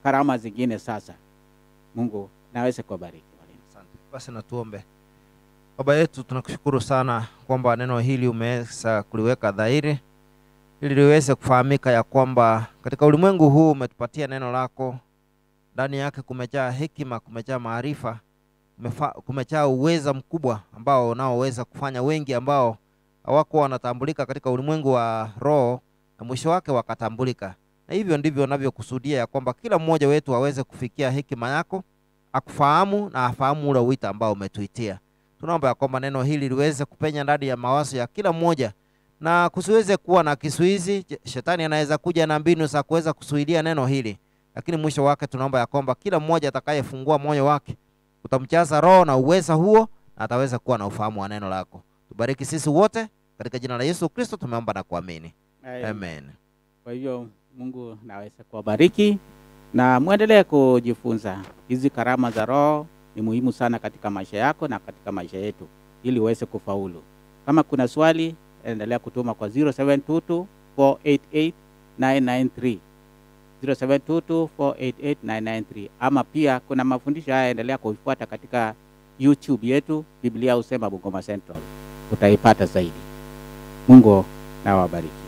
karama zingine. Sasa Mungu naweze kuwabariki. Asante. Basi na tuombe. Baba yetu, tunakushukuru sana kwamba neno hili umeweza kuliweka dhahiri ili liweze kufahamika ya kwamba katika ulimwengu huu umetupatia neno lako. Ndani yake kumejaa hekima, kumejaa maarifa, kumejaa uweza mkubwa ambao unaoweza kufanya wengi ambao hawako wanatambulika katika ulimwengu wa roho na mwisho wake wakatambulika. Na hivyo ndivyo unavyokusudia ya kwamba kila mmoja wetu aweze kufikia hekima yako, akufahamu na afahamu ule wito ambao umetuitia. Tunaomba ya kwamba neno hili liweze kupenya ndani ya mawazo ya kila mmoja na kusiweze kuwa na kisuizi. Shetani anaweza kuja na mbinu za kuweza kusuidia neno hili, lakini mwisho wake tunaomba ya kwamba kila mmoja atakayefungua moyo wake utamjaza roho na uweza huo, na ataweza kuwa na ufahamu wa neno lako. Tubariki sisi wote katika jina la Yesu Kristo tumeomba na kuamini amen. Kwa hiyo Mungu naweza kuwabariki na muendelee kujifunza hizi karama za Roho ni muhimu sana katika maisha yako na katika maisha yetu ili uweze kufaulu. Kama kuna swali, endelea kutuma kwa 0722 488 Ama pia kuna mafundisho haya, endelea kuifuata katika YouTube yetu Biblia Usema Bungoma Central, utaipata zaidi. Mungu na wabariki.